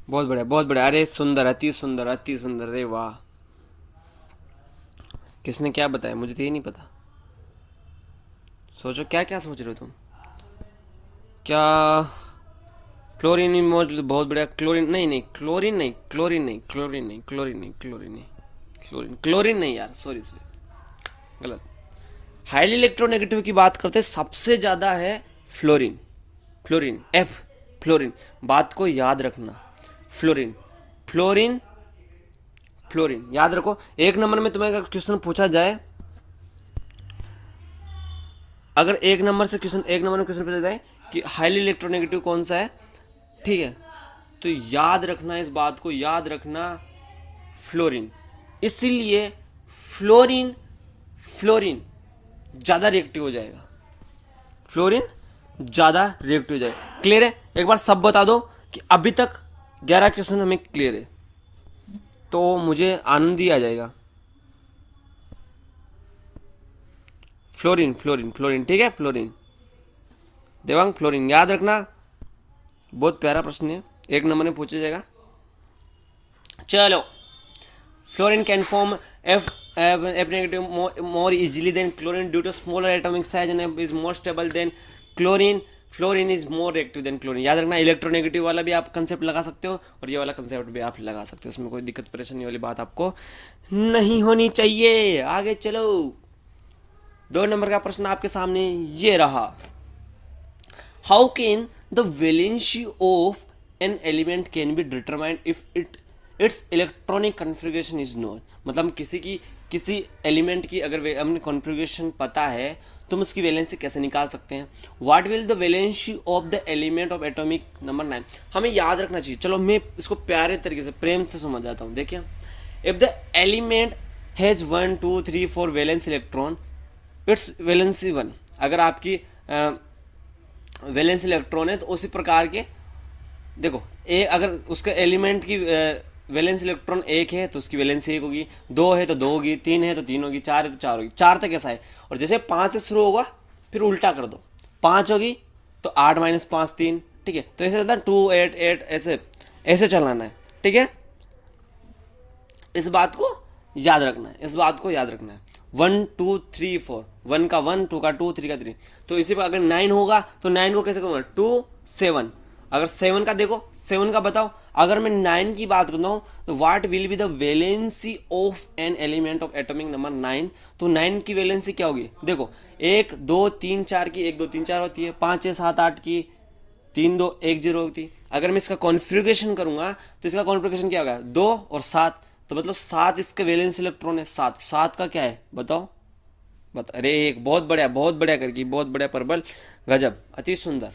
A: बहुत बढ़िया बहुत बढ़िया अरे सुंदर अति सुंदर अति सुंदर अरे वाह किसने क्या बताया मुझे तो ये नहीं पता सोचो क्या क्या सोच रहे हो तुम क्या क्लोरीन मौजूद बहुत बढ़िया क्लोरीन नहीं नहीं क्लोरीन नहीं क्लोरीन नहीं क्लोरीन नहीं क्लोरीन नहीं क्लोरीन नहीं क्लोरीन क्लोरीन नहीं यार सॉरी सॉरी गलत हाईली इलेक्ट्रोनेगेटिव की बात करते सबसे ज़्यादा है फ्लोरीन फ्लोरीन एफ फ्लोरीन बात को याद रखना फ्लोरिन फ्लोरिन फ्लोरिन याद रखो एक नंबर में तुम्हें अगर क्वेश्चन पूछा जाए अगर एक नंबर से क्वेश्चन एक नंबर में क्वेश्चन पूछा जाए कि हाईली इलेक्ट्रोनेगेटिव कौन सा है ठीक है तो याद रखना इस बात को याद रखना फ्लोरिन इसीलिए फ्लोरिन फ्लोरिन ज़्यादा रिएक्टिव हो जाएगा फ्लोरिन ज़्यादा रिएक्टिव हो जाएगा क्लियर है एक बार सब बता दो कि अभी तक ग्यारह क्वेश्चन हमें क्लियर है तो मुझे आनंद ही आ जाएगा फ्लोरिन फ्लोरिन फ्लोरिन ठीक है फ्लोरिन देवांग फ्लोरिन याद रखना बहुत प्यारा प्रश्न है एक नंबर में पूछा जाएगा चलो fluorine can form F F negative more easily than chlorine due to smaller atomic size and is more stable than chlorine fluorine is more active than chlorine याद रखना इलेक्ट्रोनेगेटिव वाला भी आप कंसेप्ट लगा सकते हो और ये वाला कंसेप्ट भी आप लगा सकते हो उसमें कोई दिक्कत परेशानी वाली बात आपको नहीं होनी चाहिए आगे चलो दो नंबर का प्रश्न आपके सामने ये रहा how can the valency of an element can be determined if it its electronic configuration is known मतलब किसी की किसी एलिमेंट की अगर हमने कॉन्फ़िगरेशन पता है हम उसकी वैलेंसी कैसे निकाल सकते हैं what will the valency of the element of atomic number nine हमें याद रखना चाहिए चलो मैं इसको प्यारे तरीके से प्रेम से समझ जाता हूँ देखिए if the element has one two three four valence electron its valency one अगर आपकी वैलेंस इलेक्ट्रॉन है तो उसी प्रकार के देखो ए अगर उसके एलिमेंट की वैलेंस इलेक्ट्रॉन एक है तो उसकी वैलेंसी एक होगी दो है तो दो होगी तीन है तो तीन होगी चार है तो चार होगी चार तक ऐसा है और जैसे पाँच से शुरू होगा फिर उल्टा कर दो पाँच होगी तो आठ माइनस पाँच तीन ठीक है तो ऐसे चलता है टू एट एट ऐसे ऐसे चलाना है ठीक है इस बात को याद रखना है इस बात को याद रखना है one two three four one का वन टू का टू थ्री का थ्री तो इसी पर अगर नाइन होगा तो नाइन को कैसे करूँगा टू सेवन अगर सेवन का देखो सेवन का बताओ अगर मैं नाइन की बात करता हूँ तो what will be the valency of an element of atomic number nine तो नाइन की वैलेंसी क्या होगी देखो एक दो तीन चार की एक दो तीन चार होती है पाँच छः सात आठ की तीन दो एक जीरो होती है अगर मैं इसका कॉन्फ्रिगेशन करूँगा तो इसका कॉन्फ्रिगेशन क्या होगा दो और सात तो मतलब सात इसका वैलेंस इलेक्ट्रॉन है सात सात का क्या है बताओ बता अरे एक बहुत बढ़िया बहुत बढ़िया करके बहुत बढ़िया प्रबल गजब अति सुंदर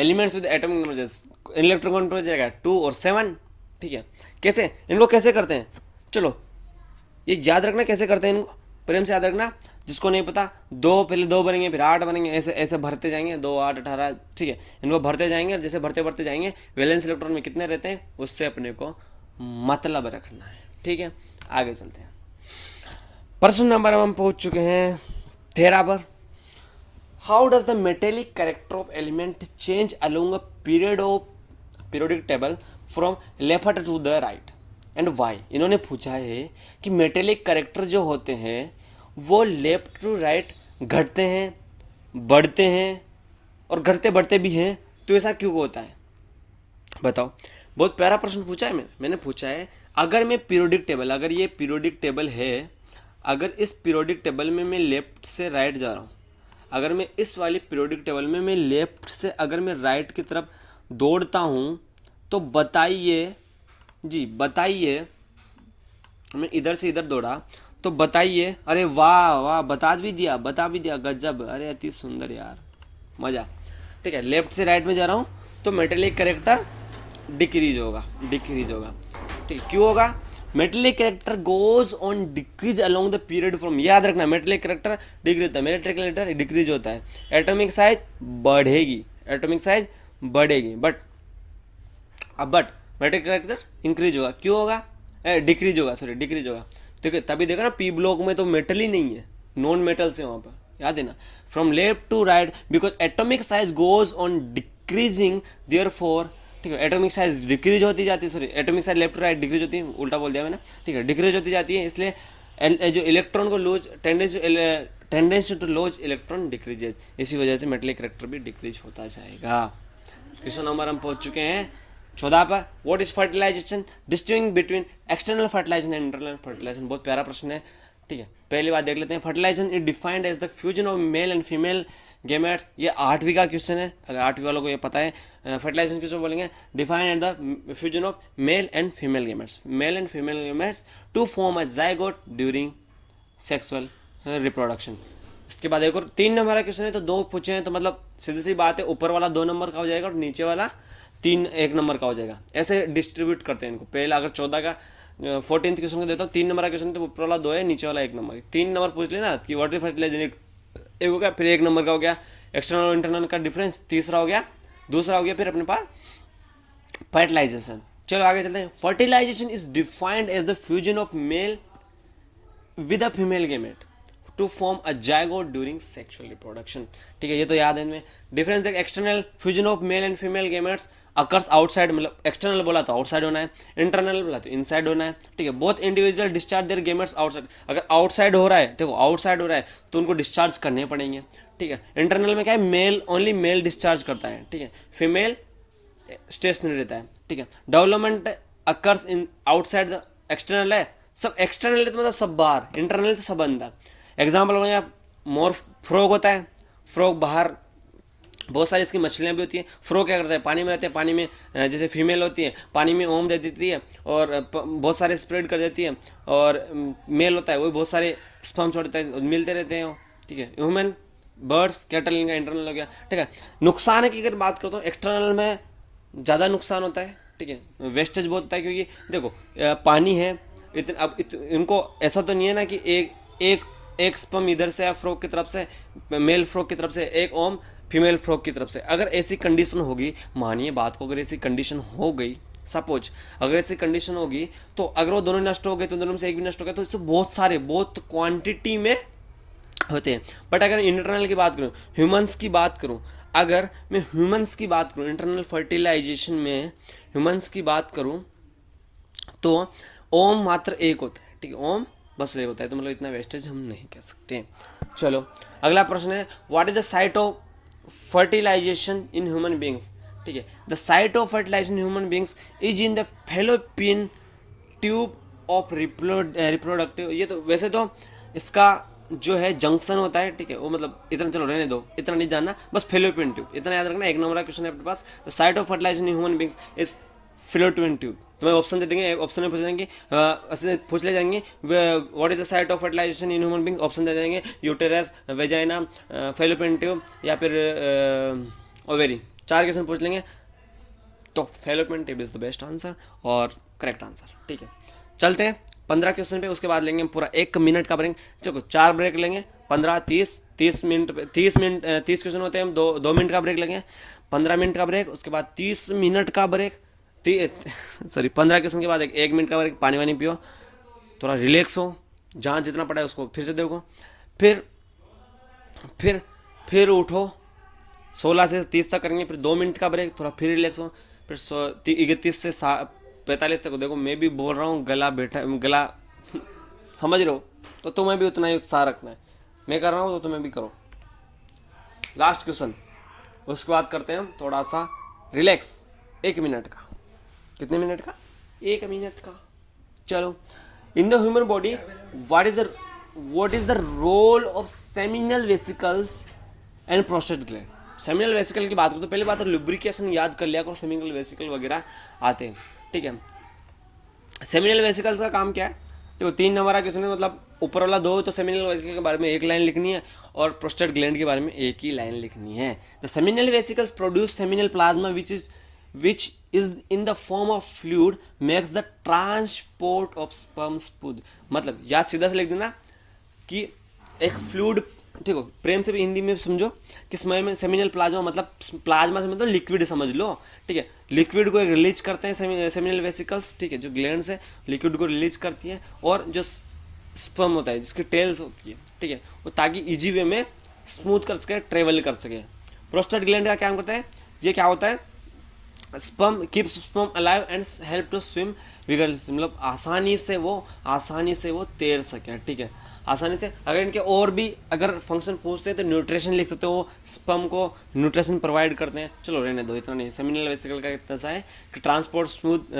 A: elements with atom electron number जाएगा टू और सेवन ठीक है कैसे इनको कैसे करते हैं चलो ये याद रखना कैसे करते हैं इनको प्रेम से याद रखना जिसको नहीं पता दो पहले दो बनेंगे फिर आठ बनेंगे ऐसे ऐसे भरते जाएंगे दो आठ अठारह ठीक है इनको भरते जाएंगे और जैसे भरते भरते जाएंगे वैलेंस इलेक्ट्रॉन में कितने रहते हैं उससे अपने को मतलब रखना है ठीक है आगे चलते हैं प्रश्न नंबर हम पहुंच चुके हैं तेरह पर how does the metallic character of element change along a period of periodic table from left to the right and why इन्होंने पूछा है कि मेटेलिक करेक्टर जो होते हैं वो लेफ्ट टू राइट घटते हैं बढ़ते हैं और घटते बढ़ते भी हैं तो ऐसा क्यों होता है बताओ बहुत प्यारा प्रश्न पूछा है मैंने मैंने पूछा है अगर मैं पीरियोडिक टेबल अगर ये पीरियोडिक टेबल है अगर इस पीरियोडिक टेबल में मैं लेफ्ट से राइट जा रहा हूँ अगर मैं इस वाले पीरियोडिक टेबल में मैं लेफ़्ट से अगर मैं राइट की तरफ दौड़ता हूँ तो बताइए जी बताइए मैं इधर से इधर दौड़ा तो बताइए अरे वाह वाह बता भी दिया बता भी दिया गजब अरे अति सुंदर यार मज़ा ठीक है लेफ्ट से राइट में जा रहा हूँ तो मेटेलिक करेक्टर डिक्रीज होगा डिक्रीज होगा ठीक है क्यों होगा metallic character goes on decrease along the period from याद रखना मेटलिक करेक्टर डिक्रीज होता है मेटलिक करेक्टर डिक्रीज होता है एटॉमिक साइज बढ़ेगी एटॉमिक साइज बढ़ेगी बट अब बट मेटलिक करेक्टर इंक्रीज होगा क्यों होगा डिक्रीज होगा सॉरी डिक्रीज होगा ठीक है तभी देखो ना पी ब्लॉक में तो मेटल ही नहीं है नॉन मेटल्स है वहाँ पर याद है ना from left to right because atomic size goes on decreasing therefore ठीक है एटॉमिक साइज डिक्रीज होती जाती है sorry atomic size left right decrease होती है उल्टा बोल दिया मैंने ठीक है डिक्रीज होती जाती है इसलिए जो इलेक्ट्रॉन को lose tendency tendency to lose electron decreases इसी वजह से मेटलिक करेक्टर भी डिक्रीज होता जाएगा क्वेश्चन नंबर हम पहुंच चुके हैं चौदह पर what is fertilization distinguish between external fertilization and internal fertilization बहुत प्यारा प्रश्न है ठीक है पहली बात देख लेते हैं fertilization is defined as the fusion of male and female gametes ये आठवीं का क्वेश्चन है अगर आठवीं वालों को ये पता है फर्टिलाइजेशन किसको बोलेंगे define at the fusion of male and female gametes male and female gametes to form a zygote during sexual reproduction इसके बाद एक और तीन नंबर का क्वेश्चन है तो दो पूछे हैं तो मतलब सीधी सी बात है ऊपर वाला दो नंबर का हो जाएगा और नीचे वाला तीन एक नंबर का हो जाएगा ऐसे डिस्ट्रीब्यूट करते हैं इनको पहला अगर चौदह का फोर्टीन क्वेश्चन को देता हूँ तीन नंबर का क्वेश्चन तो ऊपर वाला दो है नीचे वाला एक नंबर तीन नंबर पूछ लेना कि वाटर फर्टिलाइजेनिक एक हो गया फिर एक नंबर का हो गया एक्सटर्नल और इंटरनल का डिफरेंस तीसरा हो गया दूसरा हो गया फिर अपने पास फर्टिलाइजेशन चलो आगे चलते हैं fertilization is defined as the fusion of male with a female gamete to form a zygote during sexual reproduction ठीक है ये तो याद है इनमें डिफरेंस देख external fusion of male and female gametes occurs outside मतलब एक्सटर्नल बोला तो आउटसाइड होना है इंटरनल बोला तो इनसाइड होना है ठीक है बहुत individual discharge their gametes outside अगर आउटसाइड हो रहा है देखो आउटसाइड हो रहा है तो उनको डिस्चार्ज करने पड़ेंगे ठीक है इंटरनल में क्या है मेल ओनली मेल डिस्चार्ज करता है ठीक है फीमेल स्टेशनरी रहता है ठीक है development occurs in outside the external है सब एक्सटर्नल तो मतलब सब बाहर इंटरनल तो सब अंदर एग्जाम्पल आप मोर फ्रॉग होता है फ्रॉग बाहर बहुत सारी इसकी मछलियाँ भी होती हैं फ्रो क्या करता है पानी में रहते हैं पानी में जैसे फीमेल होती है पानी में ओम दे देती है और बहुत सारे स्प्रेड कर देती है और मेल होता है वो बहुत सारे स्पम छोड़ते हैं मिलते रहते हैं ठीक है ह्यूमन बर्ड्स कैटल इनका इंटरनल हो गया ठीक है नुकसान की अगर बात करता हूँ एक्सटर्नल में ज़्यादा नुकसान होता है ठीक है वेस्टेज बहुत होता है क्योंकि देखो पानी है इतन अब इत, इनको ऐसा तो नहीं है ना कि एक एक एक स्पम इधर से या फ्रोक की तरफ से मेल फ्रोक की तरफ से एक ओम फीमेल फ्रॉक की तरफ से अगर ऐसी कंडीशन होगी मानिए बात को अगर ऐसी कंडीशन हो गई सपोज अगर ऐसी कंडीशन होगी तो अगर वो दोनों नष्ट हो गए तो दोनों में से एक भी नष्ट हो गया तो इससे बहुत सारे बहुत क्वांटिटी में होते हैं बट अगर इंटरनल की बात करूँ ह्यूमंस की बात करूँ अगर मैं ह्यूमंस की बात करूँ इंटरनल फर्टिलाइजेशन में ह्यूमंस की बात करूँ तो ओम मात्र एक होता है ठीक है ओम बस एक होता है तो मतलब इतना वेस्टेज हम नहीं कह सकते चलो अगला प्रश्न है what is the site of fertilization in human beings ठीक है the site of fertilization human beings is in the fallopian tube of reproductive ये तो वैसे तो इसका जो है जंक्शन होता है ठीक है वो मतलब इतना चलो रहने दो इतना नहीं जानना बस फेलोपिन ट्यूब इतना याद रखना एक नंबर का क्वेश्चन है आपके पास the site of fertilization human beings is fallopian tube तो मैं ऑप्शन दे देंगे ऑप्शन में पूछ लेंगे पूछ ले जाएंगे what is the site of fertilization in human being option दे देंगे यूटेरस वेजाइना फेलोपिन ट्यूब या फिर ओवेरी चार क्वेश्चन पूछ लेंगे तो fallopian tube is the best answer और करेक्ट आंसर ठीक है चलते हैं पंद्रह क्वेश्चन पे उसके बाद लेंगे पूरा एक मिनट का ब्रेक चलो चार ब्रेक लेंगे पंद्रह तीस तीस मिनट तीस मिनट तीस क्वेश्चन होते हैं हम दो दो मिनट का ब्रेक लेंगे पंद्रह मिनट का ब्रेक उसके बाद तीस मिनट का ब्रेक सॉरी पंद्रह क्वेश्चन के बाद एक, एक मिनट का बार पानी वानी पियो थोड़ा रिलैक्स हो जहाँ जितना पड़ा है उसको फिर से देखो फिर फिर फिर उठो सोलह से तीस तक करेंगे फिर दो मिनट का ब्रेक थोड़ा फिर रिलैक्स हो फिर इकतीस से पैंतालीस तक देखो मैं भी बोल रहा हूँ गला बैठा गला समझ रहे हो तो तुम्हें भी उतना ही उत्साह रखना है मैं कर रहा हूँ तो तुम्हें भी करो लास्ट क्वेश्चन उसके बाद करते हैं हम थोड़ा सा रिलैक्स एक मिनट का कितने मिनट का एक मिनट का चलो in the human body what is the what is the role of seminal vesicles and prostate gland seminal vesicle की बात करो तो पहले बात लुब्रिकेशन तो याद कर लिया करो सेमिनल वेसिकल वगैरह आते हैं ठीक है सेमिनल वेसिकल्स का काम क्या है देखो तीन नंबर का क्वेश्चन है मतलब ऊपर वाला दो तो सेमिनल वेसिकल के बारे में एक लाइन लिखनी है और प्रोस्टेट ग्लैंड के बारे में एक ही लाइन लिखनी है the seminal vesicles produce seminal plasma which is which is in the form of fluid makes the transport of sperm smooth मतलब याद सीधा से लिख देना कि एक फ्लूड ठीक हो प्रेम से भी हिंदी में समझो कि समय में सेमिनल प्लाज्मा मतलब प्लाज्मा से मतलब लिक्विड समझ लो ठीक है लिक्विड को एक रिलीज करते हैं सेमिनल वेसिकल्स ठीक है जो ग्लैंड है लिक्विड को रिलीज करती है और जो स्पर्म होता है जिसकी टेल्स होती है ठीक है वो ताकि ईजी वे में स्मूथ कर सके ट्रेवल कर सके प्रोस्टेट ग्लैंड का क्या काम करता है ये क्या होता है sperm keeps sperm alive and help to swim vigorous मतलब आसानी से वो आसानी से वो तैर सके ठीक है आसानी से अगर इनके और भी अगर फंक्शन पूछते हैं तो न्यूट्रिशन लिख सकते हो स्पम को न्यूट्रिशन प्रोवाइड करते हैं चलो रहने दो इतना नहीं सेमिनल वेसिकल का इतना सा है कि ट्रांसपोर्ट स्मूथ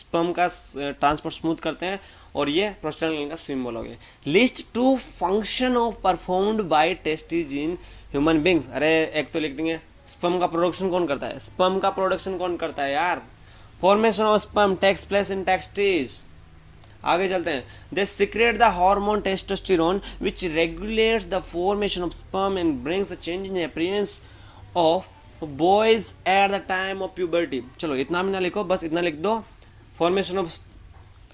A: स्पम का ट्रांसपोर्ट स्मूथ करते हैं और ये प्रोस्टल का स्विम बोलोगे list two function of performed by testes in human beings अरे एक तो लिख देंगे स्पम का प्रोडक्शन कौन करता है स्पम का प्रोडक्शन कौन करता है यार formation of sperm takes place in testes आगे चलते हैं they secrete the hormone testosterone which regulates the formation of sperm and brings the change in appearance of boys at the time of puberty चलो इतना भी ना लिखो बस इतना लिख दो फॉर्मेशन ऑफ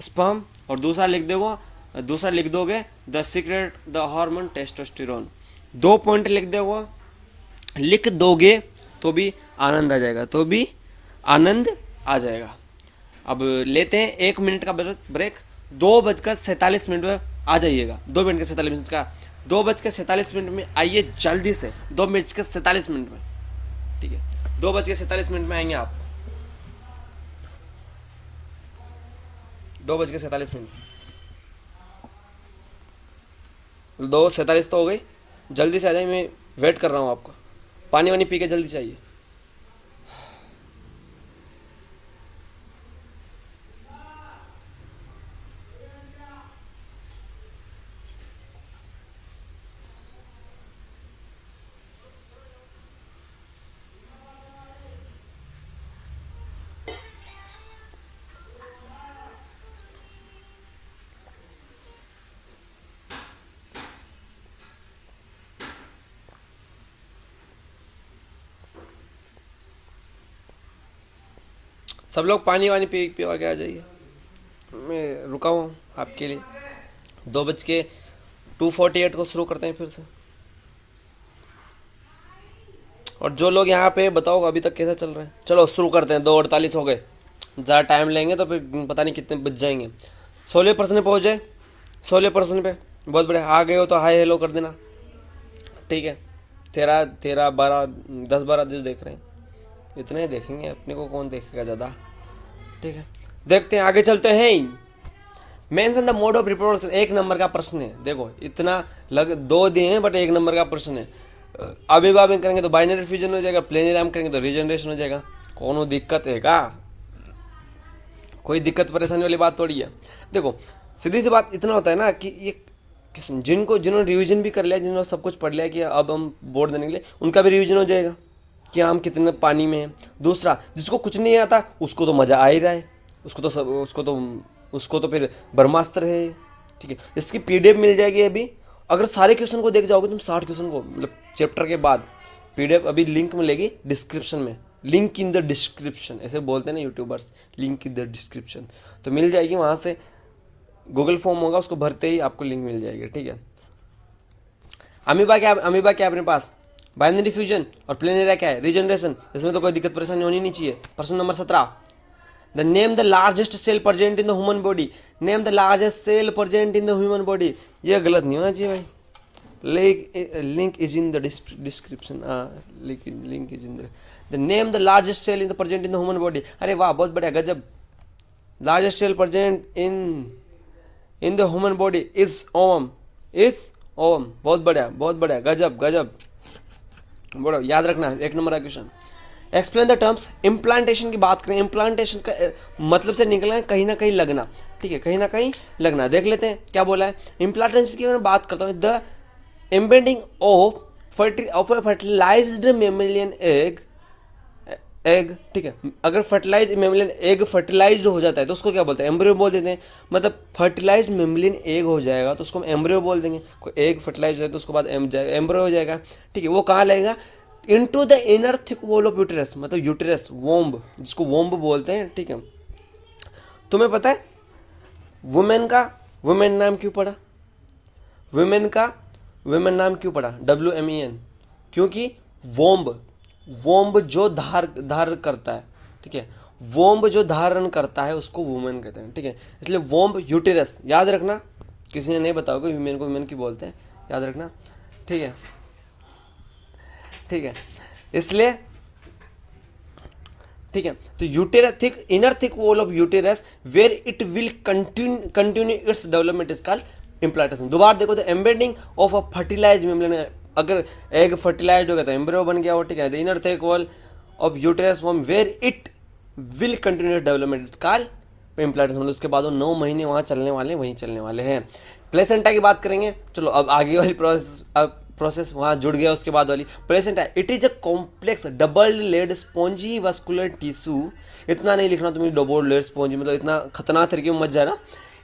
A: स्पम और दूसरा लिख दोगे दूसरा लिख दोगे the secret the hormone testosterone दो पॉइंट लिख दोगे लिख दोगे तो भी आनंद आ जाएगा तो भी आनंद आ जाएगा अब लेते हैं एक मिनट का ब्रेक दो बजकर सैंतालीस मिनट में आ जाइएगा दो मिनट के सैंतालीस मिनट का दो बजकर सैंतालीस मिनट में आइए जल्दी से दो मिनट के सैंतालीस मिनट में ठीक है दो बज के सैंतालीस मिनट में आएंगे आप दो बज के सैंतालीस मिनट दो सैंतालीस तो हो गई जल्दी से आ जाए मैं वेट कर रहा हूँ आपका पानी वानी पी के जल्दी चाहिए सब लोग पानी वानी पी पीवा के आ जाइए मैं रुका हूँ आपके लिए दो बज के टू फोर्टी एट को शुरू करते हैं फिर से और जो लोग यहाँ पे बताओ अभी तक कैसा चल रहा है चलो शुरू करते हैं दो अड़तालीस हो गए ज़्यादा टाइम लेंगे तो फिर पता नहीं कितने बच जाएंगे सोलह परसेंट पहुँच जाए सोलह परसेंट पे बहुत बढ़िया आ गए हो तो हाई हेलो कर देना ठीक है तेरह तेरह बारह दस बारह जो देख रहे हैं इतने ही देखेंगे अपने को कौन देखेगा ज़्यादा ठीक है देखते हैं आगे चलते हैं mention the mode of reproduction एक नंबर का प्रश्न है देखो इतना लग दो दिए हैं बट एक नंबर का प्रश्न है अभिभावन करेंगे तो बाइनरी फ्यूजन हो जाएगा प्लेनिराम करेंगे तो रिजनरेशन हो जाएगा कौन दिक्कत है का कोई दिक्कत परेशानी वाली बात थोड़ी है देखो सीधी सी बात इतना होता है ना कि ये जिनको जिन्होंने रिविजन भी कर लिया जिन्होंने सब कुछ पढ़ लिया कि अब हम बोर्ड देने के लिए उनका भी रिविजन हो जाएगा कि आम कितने पानी में है दूसरा जिसको कुछ नहीं आता उसको तो मज़ा आ ही रहा है उसको तो सब उसको तो उसको तो फिर ब्रह्मास्त्र है ठीक है इसकी पी मिल जाएगी अभी अगर सारे क्वेश्चन को देख जाओगे तुम साठ क्वेश्चन को मतलब चैप्टर के बाद पी अभी लिंक मिलेगी डिस्क्रिप्शन में लिंक इन द डिस्क्रिप्शन ऐसे बोलते हैं ना YouTubers link in the description तो मिल जाएगी वहाँ से गूगल फॉर्म होगा उसको भरते ही आपको लिंक मिल जाएगी ठीक है अमीबा क्या अमीबा क्या अपने पास बाइनरी फ्यूजन और प्लेन एरिया क्या है रिजनरेशन इसमें तो कोई दिक्कत परेशानी होनी नहीं चाहिए प्रश्न नंबर सत्रह the name the largest cell present in the human body name the largest cell present in the human body ये गलत नहीं होना चाहिए भाई link link is in the description link is in the name the largest cell in the present in the human body अरे वाह बहुत बढ़िया गजब largest cell present in in the human body is ovum is ovum बहुत बढ़िया बहुत बढ़िया गजब गजब बोलो याद रखना है एक नंबर का question explain the terms implantation की बात करें इम्प्लांटेशन का मतलब से निकलना है कहीं ना कहीं लगना ठीक है कहीं ना कहीं लगना देख लेते हैं क्या बोला है इम्प्लांटेशन की बात करता हूँ the embedding of fertilized mammalian egg egg ठीक है अगर फर्टिलाइज मेमलिन एग फर्टिलाइज हो जाता है तो उसको क्या बोलते हैं एम्ब्रियो बोल देते हैं मतलब फर्टिलाइज मेमलिन एग हो जाएगा तो उसको हम एम्ब्रियो बोल देंगे कोई एग फर्टिलाइज हो जाए तो उसके बाद एम्ब्रियो हो जाएगा ठीक है वो कहाँ लगेगा into the inner thick wall of uterus मतलब यूटरस वोम्ब जिसको वोम्ब बोलते हैं ठीक है तुम्हें पता है वुमेन का वुमेन नाम क्यों पड़ा वुमेन का वुमेन नाम क्यों पड़ा डब्ल्यू एम ई एन क्योंकि वोम्ब वोम्ब जो धार धार करता है ठीक है वोम्ब जो धारण करता है उसको वुमेन कहते हैं ठीक है इसलिए वोम्ब यूटेरस याद रखना किसी ने नहीं बताओगे ह्यूमेन को वुमेन की बोलते हैं याद रखना ठीक है ठीक है इसलिए ठीक है तो uterus thick inner thick wall of uterus where it will continue continue its development is called implantation दोबारा देखो तो embedding of a fertilize membrane अगर एग फर्टिलाइज हो गया तो एम्ब्रियो बन गया वो ठीक है the inner thick wall of uterus womb where it will continue development call implantation मतलब उसके बाद वो नौ महीने वहाँ चलने वाले हैं वहीं चलने वाले हैं प्लेसेंटा की बात करेंगे चलो अब आगे वाली प्रोसेस अब प्रोसेस वहाँ जुड़ गया उसके बाद वाली placenta it is a complex double layered spongy vascular tissue इतना नहीं लिखना तुम्हें डबल लेड स्पॉन्जी मतलब इतना खतरनाक तरीके में मत जाना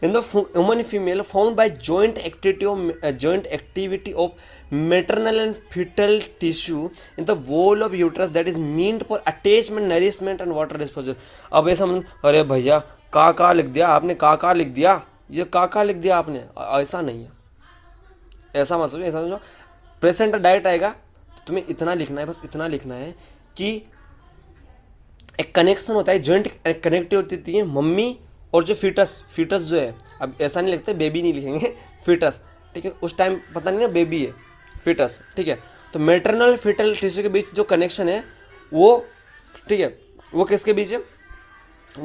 A: in the human female found by joint activity of joint activity of maternal and foetal tissue in the wall of uterus that is meant for attachment nourishment and water disposal अब ये समझ अरे भैया का का लिख दिया आपने का का लिख दिया ये का का लिख दिया आपने ऐसा नहीं है ऐसा मत सोचो ऐसा सोचो प्रेजेंट डायरेक्ट आएगा तो तुम्हें इतना लिखना है बस इतना लिखना है कि एक कनेक्शन होता है जॉइंट कनेक्टिव होती है मम्मी और जो फिटस फिटस जो है अब ऐसा नहीं लिखते बेबी नहीं लिखेंगे फिटस ठीक है उस टाइम पता नहीं ना बेबी है फिटस ठीक है तो मेटरनल फिटल टिश्यू के बीच जो कनेक्शन है वो ठीक है वो किसके बीच है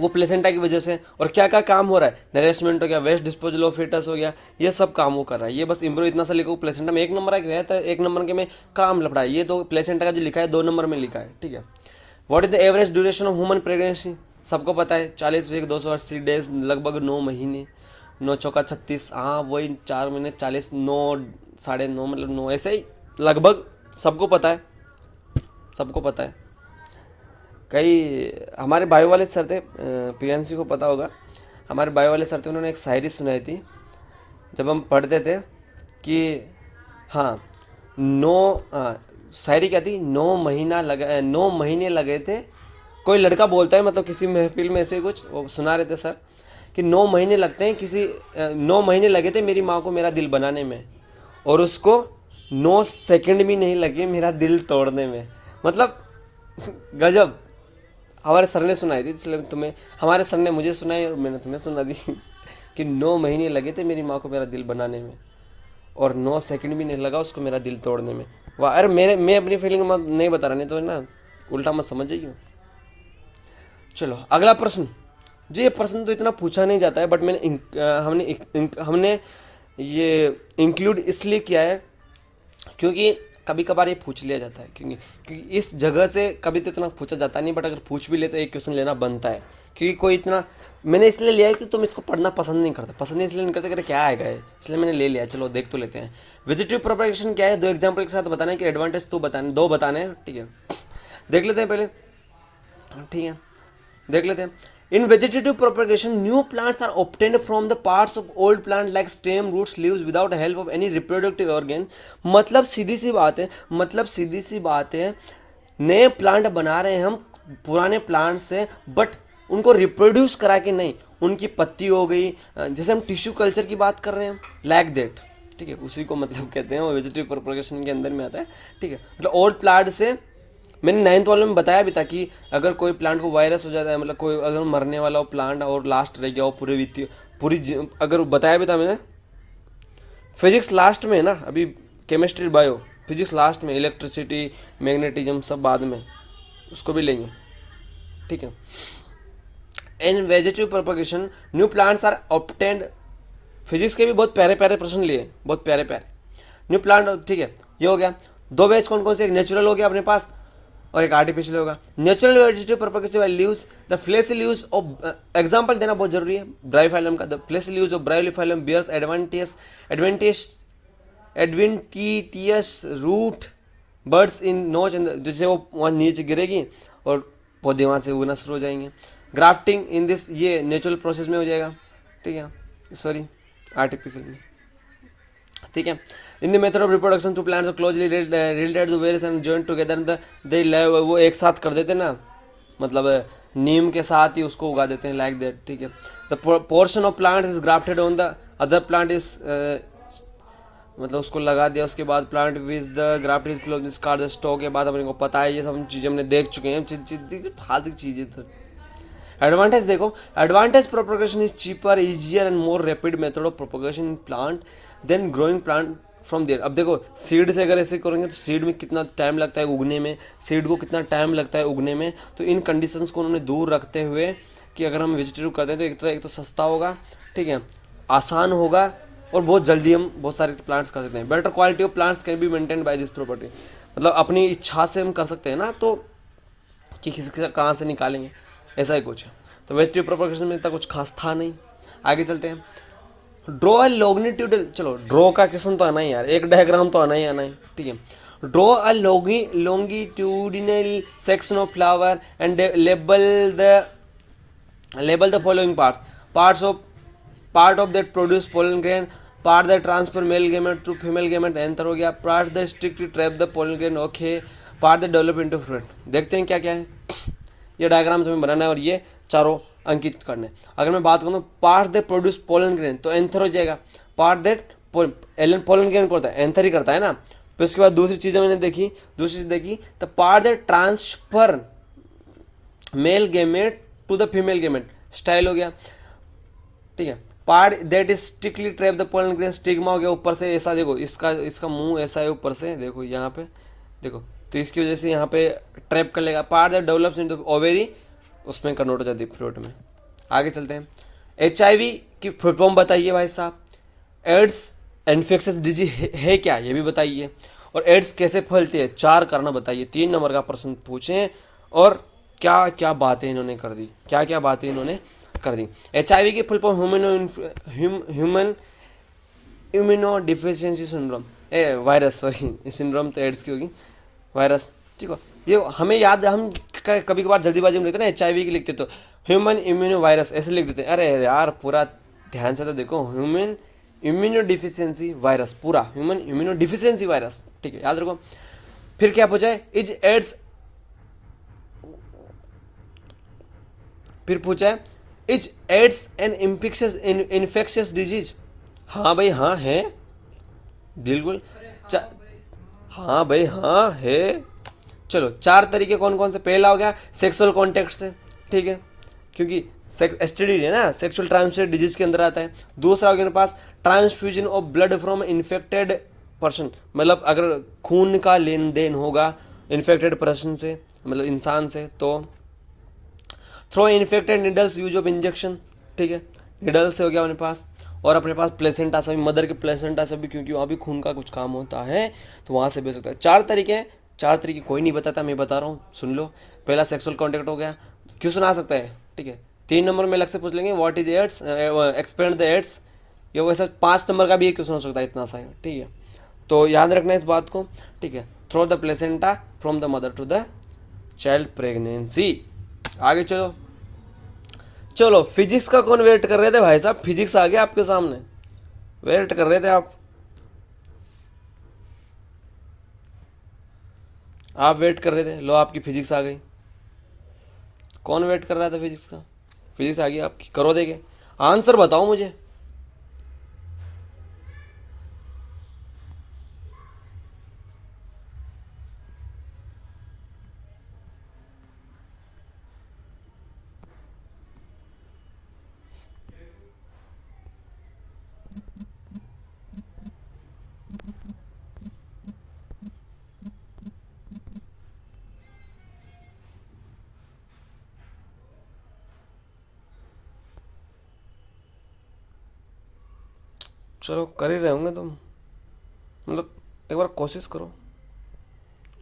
A: वो प्लेसेंटा की वजह से और क्या क्या काम हो रहा है नरेशमेंट हो गया वेस्ट डिस्पोजल ऑफ फिटस हो गया ये सब काम वो कर रहा है ये बस इम्प्रूव इतना सा लिखा प्लेसेंटा में एक नंबर आया गया तो एक नंबर के में काम लपड़ा है ये तो प्लेसेंटा का जो लिखा है दो नंबर में लिखा है ठीक है what is the average duration of human pregnancy सबको पता है चालीस वीक दो सौ अस्सी डेज लगभग नौ महीने नौ चौका छत्तीस हाँ वही चार महीने चालीस नौ साढ़े नौ मतलब नौ ऐसे ही लगभग सबको पता है सबको पता है कई हमारे बायो वाले सर थे पी को पता होगा हमारे बायो वाले सर थे उन्होंने एक शायरी सुनाई थी जब हम पढ़ते थे कि हाँ नौ शायरी क्या थी नौ महीना लगा नौ महीने लगे थे कोई लड़का बोलता है मतलब किसी महफिल में ऐसे कुछ वो सुना रहे थे सर कि नौ महीने लगते हैं किसी नौ महीने लगे थे मेरी माँ को मेरा दिल बनाने में और उसको नौ सेकंड भी नहीं लगे मेरा दिल तोड़ने में मतलब गजब हमारे सर ने सुनाई थी इसलिए तुम्हें हमारे सर ने मुझे सुनाई और मैंने तुम्हें सुना दी कि नौ महीने लगे थे मेरी माँ को मेरा दिल बनाने में और नौ सेकंड भी नहीं लगा उसको मेरा दिल तोड़ने में वाह अरे मेरे मैं अपनी फीलिंग मत नहीं बता रहा नहीं तो ना उल्टा मत समझ जाइए चलो अगला प्रश्न जी ये प्रश्न तो इतना पूछा नहीं जाता है बट मैंने हमने हमने ये इंक्लूड इसलिए किया है क्योंकि कभी कभार ये पूछ लिया जाता है क्योंकि क्योंकि इस जगह से कभी तो इतना पूछा जाता नहीं बट अगर पूछ भी ले तो एक क्वेश्चन लेना बनता है क्योंकि कोई इतना मैंने इसलिए लिया है कि तुम इसको पढ़ना पसंद नहीं करते पसंद इसलिए नहीं करते क्या आएगा है इसलिए मैंने ले लिया चलो देख तो लेते हैं विजिटिव प्रोपेगेशन क्या है दो एग्जाम्पल के साथ बताना है कि एडवांटेज तो बताने दो बताने ठीक है देख लेते हैं पहले ठीक है देख लेते हैं in vegetative propagation, new plants are obtained from the parts of old plant like stem roots leaves without help of any reproductive organ मतलब सीधी सी बात है मतलब सीधी सी बात है नए प्लांट बना रहे हैं हम पुराने प्लांट से बट उनको रिप्रोड्यूस करा के नहीं उनकी पत्ती हो गई जैसे हम टिश्यू कल्चर की बात कर रहे हैं लाइक देट ठीक है उसी को मतलब कहते हैं वो वेजिटेटिव प्रोपोगेशन के अंदर में आता है ठीक है मतलब ओल्ड प्लांट से मैंने नाइन्थ वाले में बताया भी था कि अगर कोई प्लांट को वायरस हो जाता है मतलब कोई अगर मरने वाला हो प्लांट और लास्ट रह गया हो पूरे वित्तीय पूरी अगर बताया भी था मैंने फिजिक्स लास्ट में है ना अभी केमिस्ट्री बायो फिजिक्स लास्ट में इलेक्ट्रिसिटी मैग्नेटिज्म सब बाद में उसको भी लेंगे ठीक है in vegetative propagation new plants are obtained physics के भी बहुत प्यारे प्यारे प्रश्न लिए बहुत प्यारे प्यारे न्यू प्लांट ठीक है ये हो गया दो वेज कौन कौन से एक नेचुरल हो गया अपने पास और एक आर्टिफिशियल होगा natural vegetative propagative I leaves the fleshy leaves of example देना बहुत जरूरी है ब्राइफाइलम का the fleshy leaves of bryophyllum bears advantage adventitious adventitious root buds in notch in जिससे वो वहाँ नीचे गिरेगी और पौधे वहाँ से उगना शुरू हो जाएंगे ग्राफ्टिंग इन दिस ये नेचुरल प्रोसेस में हो जाएगा ठीक है सॉरी आर्टिफिशियल में ठीक है in the method of reproduction two plants closely related to various and joint together they वो एक साथ कर देते ना मतलब uh, नीम के साथ ही उसको उगा देते हैं लाइक दैट ठीक है the portion of plant is grafted on the other plant is मतलब उसको लगा दिया उसके बाद plant which the graft is close कार द स्टॉक के बाद अपने को पता है ये सब चीज़ें हमने देख चुके हैं फालतू चीज़ें तो एडवांटेज देखो advantage propagation is cheaper easier and more rapid method of propagation plant than growing plant from there अब देखो सीड से अगर ऐसे करेंगे तो सीड में कितना टाइम लगता है उगने में सीड को कितना टाइम लगता है उगने में तो इन कंडीशंस को उन्होंने दूर रखते हुए कि अगर हम वेजिटेबल करते हैं तो एक तो एक तो सस्ता होगा ठीक है आसान होगा और बहुत जल्दी हम बहुत सारे प्लांट्स कर सकते हैं better quality of plants can be maintain by this property मतलब अपनी इच्छा से हम कर सकते हैं ना तो कि किसी किस कहाँ से निकालेंगे ऐसा ही कुछ है तो वेजिटेबल प्रोपोगेशन में इतना कुछ खास था नहीं आगे चलते हैं ड्रॉ अ लॉग्निट्यूडल चलो ड्रॉ का किस्म तो आना ही यार एक डायग्राम तो आना ही आना है ठीक है ड्रॉ अ लॉगी longitudinal section of flower and label the label the following parts parts of part of that produce pollen grain part the transfer male gamete to female gamete anther हो गया part the strict trap the pollen grain okay part the develop into fruit देखते हैं क्या क्या है ये diagram तुम्हें बनाना है और ये चारों अंकित करने अगर मैं बात करूँ part the produce pollen grain तो एंथर हो जाएगा पार्ट देट एलन पोलन ग्रेन करता है एंथर ही करता है ना फिर उसके बाद दूसरी चीज़ें मैंने देखी दूसरी चीज़ देखी द तो part that transfer male gamete to the female gamete style हो गया ठीक है part that is strictly trap the pollen grain stigma हो गया ऊपर से ऐसा देखो इसका इसका मुंह ऐसा है ऊपर से देखो यहाँ पे देखो तो इसकी वजह से यहाँ पे ट्रैप कर लेगा part that develops in the ovary उसमें कन्वर्ट हो जाती है फ्लूड में आगे चलते हैं एच की फुल फॉर्म बताइए भाई साहब एड्स इन्फेक्शस डिजीज है, क्या ये भी बताइए और एड्स कैसे फैलती है चार कारण बताइए तीन नंबर का प्रश्न पूछें और क्या क्या बातें इन्होंने कर दी क्या क्या बातें इन्होंने कर दी एच आई वी की फुल फॉर्म ह्यूमिनो human immuno deficiency syndrome a virus sorry syndrome तो एड्स की होगी वायरस ठीक है ये हमें याद हम कभी कभार जल्दीबाजी में लिखते ना एच आई लिखते तो ह्यूमन इम्यूनो वायरस ऐसे लिख देते हैं अरे यार पूरा ध्यान से तो देखो ह्यूमन इम्यूनो डिफिशियंसी वायरस पूरा ह्यूमन इम्यूनो डिफिशियंसी वायरस ठीक है याद रखो फिर क्या पूछा है इज एड्स फिर पूछा है is AIDS and infectious infectious disease हाँ भाई हाँ है बिल्कुल हाँ भाई हाँ है चलो चार तरीके कौन कौन से पहला हो गया सेक्सुअल कॉन्टेक्ट से ठीक है क्योंकि एस है ना सेक्सुअल ट्रांसमिटेड डिजीज के अंदर आता है दूसरा हो गया पास transfusion of blood from infected person मतलब अगर खून का लेन देन होगा इन्फेक्टेड पर्सन से मतलब इंसान से तो through infected needles use of injection ठीक है निडल्स हो गया अपने पास और अपने पास प्लेसेंटा सभी मदर के प्लेसेंटा सभी क्योंकि वहाँ भी खून का कुछ काम होता है तो वहाँ से भी हो सकता है चार तरीके हैं चार तरीके कोई नहीं बताता मैं बता रहा हूँ सुन लो पहला सेक्सुअल कॉन्टैक्ट हो गया क्यों सुना सकता है ठीक है तीन नंबर में अलग से पूछ लेंगे what is AIDS expand the AIDS या वैसा पाँच नंबर का भी एक क्वेश्चन हो सकता है इतना सा ठीक है तो याद रखना इस बात को ठीक है through the placenta from the mother to the child pregnancy आगे चलो चलो फिजिक्स का कौन वेट कर रहे थे भाई साहब फिजिक्स आ गया आपके सामने वेट कर रहे थे आप आप वेट कर रहे थे लो आपकी फिजिक्स आ गई कौन वेट कर रहा था फिजिक्स का फिजिक्स आ गई आपकी करो देखे आंसर बताओ मुझे चलो कर ही रहे होंगे तुम मतलब एक बार कोशिश करो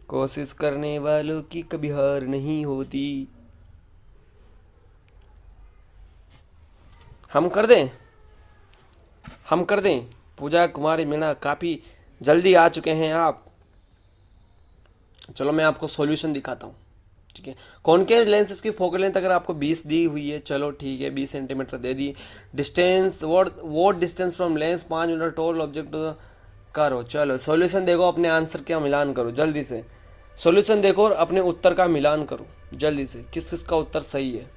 A: कोशिश करने वालों की कभी हार नहीं होती हम कर दें हम कर दें पूजा कुमारी मीणा काफ़ी जल्दी आ चुके हैं आप चलो मैं आपको सॉल्यूशन दिखाता हूँ ठीक है कॉन्केव लेंस इसकी फोकल लेंथ तो अगर आपको 20 दी हुई है चलो ठीक है 20 सेंटीमीटर दे दी distance what what distance from lens पाँच मीटर टोल ऑब्जेक्ट करो चलो सॉल्यूशन देखो अपने आंसर का मिलान करो जल्दी से सॉल्यूशन देखो और अपने उत्तर का मिलान करो जल्दी से किस किस का उत्तर सही है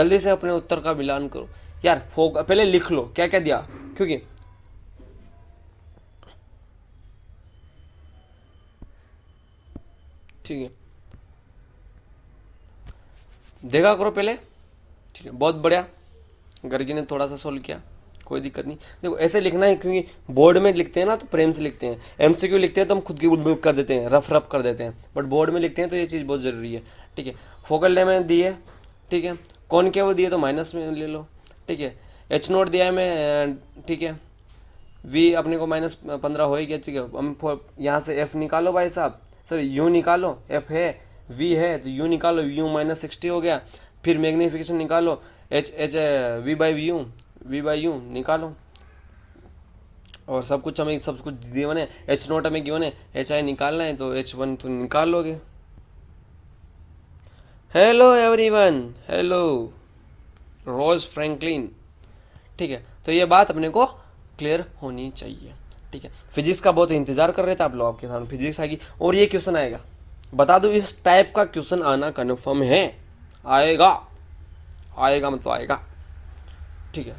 A: जल्दी से अपने उत्तर का मिलान करो यार फोक पहले लिख लो क्या क्या दिया क्योंकि ठीक है देखा करो पहले ठीक है बहुत बढ़िया गर्गी ने थोड़ा सा सॉल्व किया कोई दिक्कत नहीं देखो ऐसे लिखना है क्योंकि बोर्ड में लिखते हैं ना तो प्रेम से लिखते हैं एम सी क्यू लिखते हैं तो हम खुद की कर देते हैं रफ रफ कर देते हैं बट बोर्ड में लिखते हैं तो ये चीज़ बहुत ज़रूरी है ठीक है फोकल डे मैंने दिए ठीक है कौन के वो दिए तो माइनस में ले लो ठीक है एच नोट दिया है मैं ठीक है वी अपने को माइनस पंद्रह हो गया ठीक है हम यहाँ से एफ निकालो भाई साहब सर यू निकालो एफ है वी है तो यू निकालो यू माइनस सिक्सटी हो गया फिर मैग्नीफिकेशन निकालो H H V by V U V by U निकालो और सब कुछ हमें सब कुछ दिए है एच नोट हमें क्यों है एच आई निकालना है तो एच वन तो निकाल लोगे hello everyone hello Rose Franklin ठीक है तो ये बात अपने को क्लियर होनी चाहिए ठीक है फिजिक्स का बहुत इंतजार कर रहे थे आप लोग आपके सामने फिजिक्स आएगी और ये क्वेश्चन आएगा बता दो इस टाइप का क्वेश्चन आना कन्फर्म है आएगा आएगा मतलब आएगा ठीक है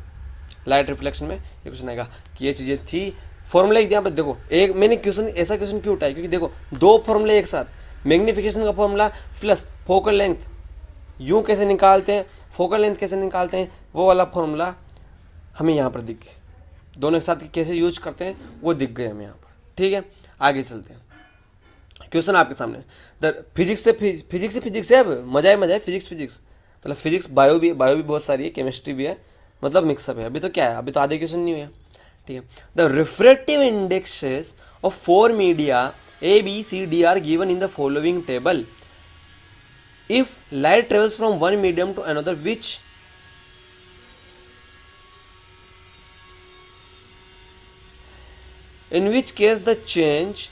A: लाइट रिफ्लेक्शन में ये क्वेश्चन आएगा कि ये चीज़ें थी फॉर्मूला यहाँ पर देखो एक मैंने क्वेश्चन ऐसा क्वेश्चन क्यों उठाया क्योंकि देखो दो फॉर्मूले एक साथ मैग्निफिकेशन का फॉर्मूला प्लस फोकल लेंथ यूँ कैसे निकालते हैं फोकल लेंथ कैसे निकालते हैं वो वाला फॉर्मूला हमें यहाँ पर दिख दोनों के साथ कैसे यूज करते हैं वो दिख गए हमें यहाँ पर ठीक है आगे चलते हैं क्वेश्चन आपके सामने द फिजिक्स से फिजिक्स से फिजिक्स है अब मजा है मजा है फिजिक्स फिजिक्स मतलब फिजिक्स बायो भी बायो भी बहुत सारी है केमिस्ट्री भी है मतलब मिक्सअप है अभी तो क्या है अभी तो आधे क्वेश्चन नहीं हुए ठीक है the refractive indexes of four media A B C D are given in the following table if light travels from one medium to another which in which case the change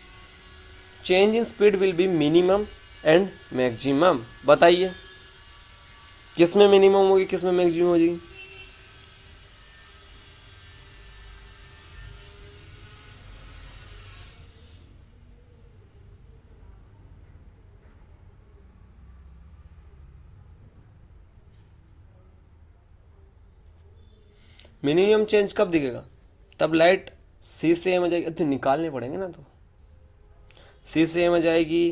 A: change in speed will be minimum and maximum बताइए किस में minimum होगी किस में maximum हो जाएगी minimum change कब दिखेगा तब लाइट सी से एम आ जाएगी तो निकालने पड़ेंगे ना तो सी से ए में जाएगी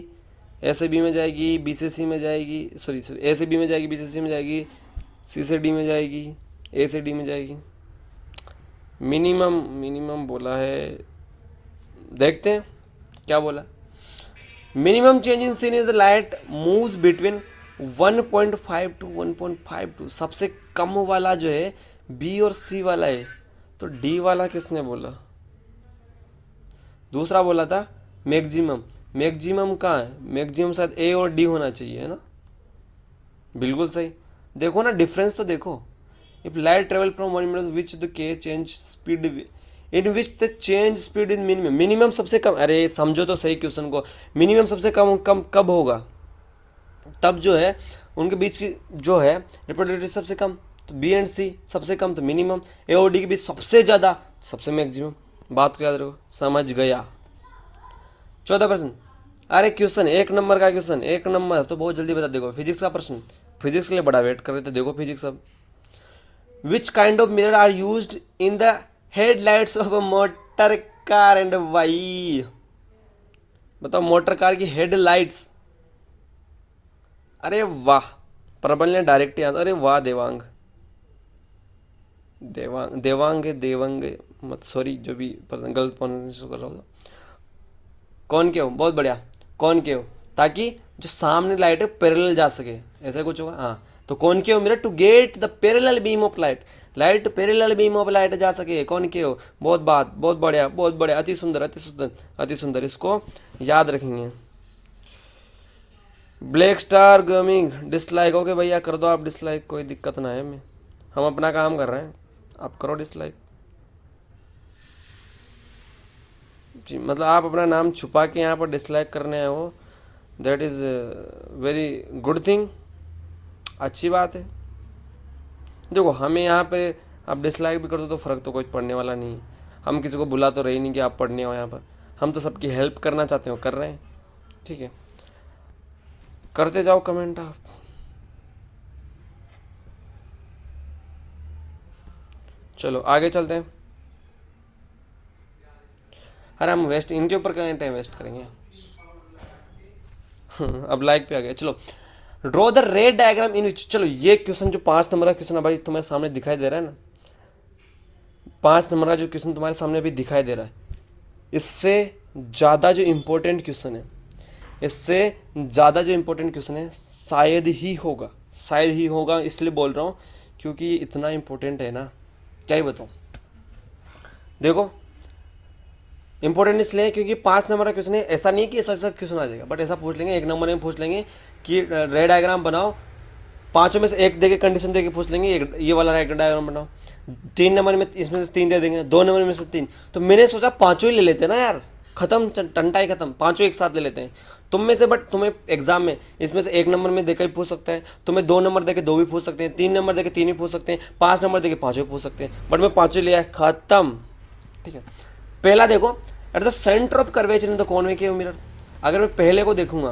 A: ए से बी में जाएगी बी से सी में जाएगी सॉरी सॉरी ए से बी में जाएगी बी से सी में जाएगी सी से डी में जाएगी ए से डी में जाएगी मिनिमम मिनिमम बोला है देखते हैं क्या बोला minimum change in scene is the light moves between 1.5 to 1.52 सबसे कम वाला जो है बी और सी वाला है तो डी वाला किसने बोला दूसरा बोला था मैक्सिमम मैक्सिमम कहाँ है मैक्सिमम शायद ए और डी होना चाहिए है ना बिल्कुल सही देखो ना डिफरेंस तो देखो if light travel from one minute which the के change speed in which the change speed in minimum minimum सबसे कम अरे समझो तो सही क्वेश्चन को मिनिमम सबसे कम कम कब होगा तब जो है उनके बीच की जो है रिपोर्टेटिव सबसे कम तो बी एंड सी सबसे कम तो मिनिमम ए और डी के बीच सबसे ज़्यादा सबसे मैक्सिमम बात को याद रखो समझ गया चौदह प्रश्न अरे क्वेश्चन एक नंबर का क्वेश्चन एक नंबर तो बहुत जल्दी बता देखो फिजिक्स का प्रश्न फिजिक्स के लिए बड़ा वेट कर रहे थे देखो फिजिक्स अब which kind of mirror are use in the headlights of a motor car and why बताओ मोटर कार की हेडलाइट्स अरे वाह प्रबल ने डायरेक्ट याद अरे वाह देवांग देवांग देवांग देवांग मत सॉरी जो भी गलत प्रोनाउंसिएशन कर रहा हूँ कौन के हो बहुत बढ़िया कौन के हो ताकि जो सामने लाइट है पैरेलल जा सके ऐसा कुछ होगा हाँ तो कौन के हो मेरा to get the parallel beam of light light parallel beam of light जा सके कौन के हो बहुत बात बहुत बढ़िया बहुत बढ़िया अति सुंदर अति सुंदर अति सुंदर इसको याद रखेंगे Black Star Gaming dislike okay भैया कर दो आप डिसलाइक कोई दिक्कत ना है मैं हम अपना काम कर रहे हैं आप करो डिसलाइक जी मतलब आप अपना नाम छुपा के यहाँ पर डिसलाइक करने आए हो that is very good thing अच्छी बात है देखो हमें यहाँ पे आप डिसलाइक भी कर दो तो फ़र्क तो कोई पढ़ने वाला नहीं है हम किसी को बुला तो रहे नहीं कि आप पढ़ने हो यहाँ पर हम तो सबकी हेल्प करना चाहते हो कर रहे हैं ठीक है करते जाओ कमेंट आप चलो आगे चलते हैं अरे हम वेस्ट इनके ऊपर कहीं टाइम वेस्ट करेंगे अब लाइक पे आ गया चलो draw the ray diagram in which चलो ये क्वेश्चन जो पाँच नंबर का क्वेश्चन है भाई तुम्हारे सामने दिखाई दे रहा है ना पाँच नंबर का जो क्वेश्चन तुम्हारे सामने अभी दिखाई दे रहा है इससे ज़्यादा जो इम्पोर्टेंट क्वेश्चन है इससे ज़्यादा जो इम्पोर्टेंट क्वेश्चन है शायद ही होगा शायद ही होगा इसलिए बोल रहा हूँ क्योंकि इतना इम्पोर्टेंट है ना क्या ही बताऊँ देखो इंपॉर्टेंट इसलिए क्योंकि पाँच नंबर का क्वेश्चन है ऐसा नहीं कि ऐसा ऐसा क्वेश्चन आ जाएगा बट ऐसा पूछ लेंगे एक नंबर में पूछ लेंगे कि रेड डायग्राम बनाओ पाँचों में से एक देके कंडीशन देके पूछ लेंगे एक ये वाला रेड डायग्राम बनाओ तीन नंबर में इसमें से तीन दे देंगे दो नंबर में से तीन तो मैंने सोचा पाँचों ही ले लेते हैं ना यार खत्म ही खत्म पाँचों एक साथ ले लेते हैं तुम में से बट तुम्हें एग्जाम में इसमें से एक नंबर में देकर भी पूछ सकते हैं तुम्हें दो नंबर देके दो भी पूछ सकते हैं तीन नंबर देके तीन भी पूछ सकते हैं पाँच नंबर देके पाँचों भी पूछ सकते हैं बट मैं पाँचों लिया है खत्म ठीक है पहला देखो at the centre of curvature in the के मिरर अगर मैं पहले को देखूंगा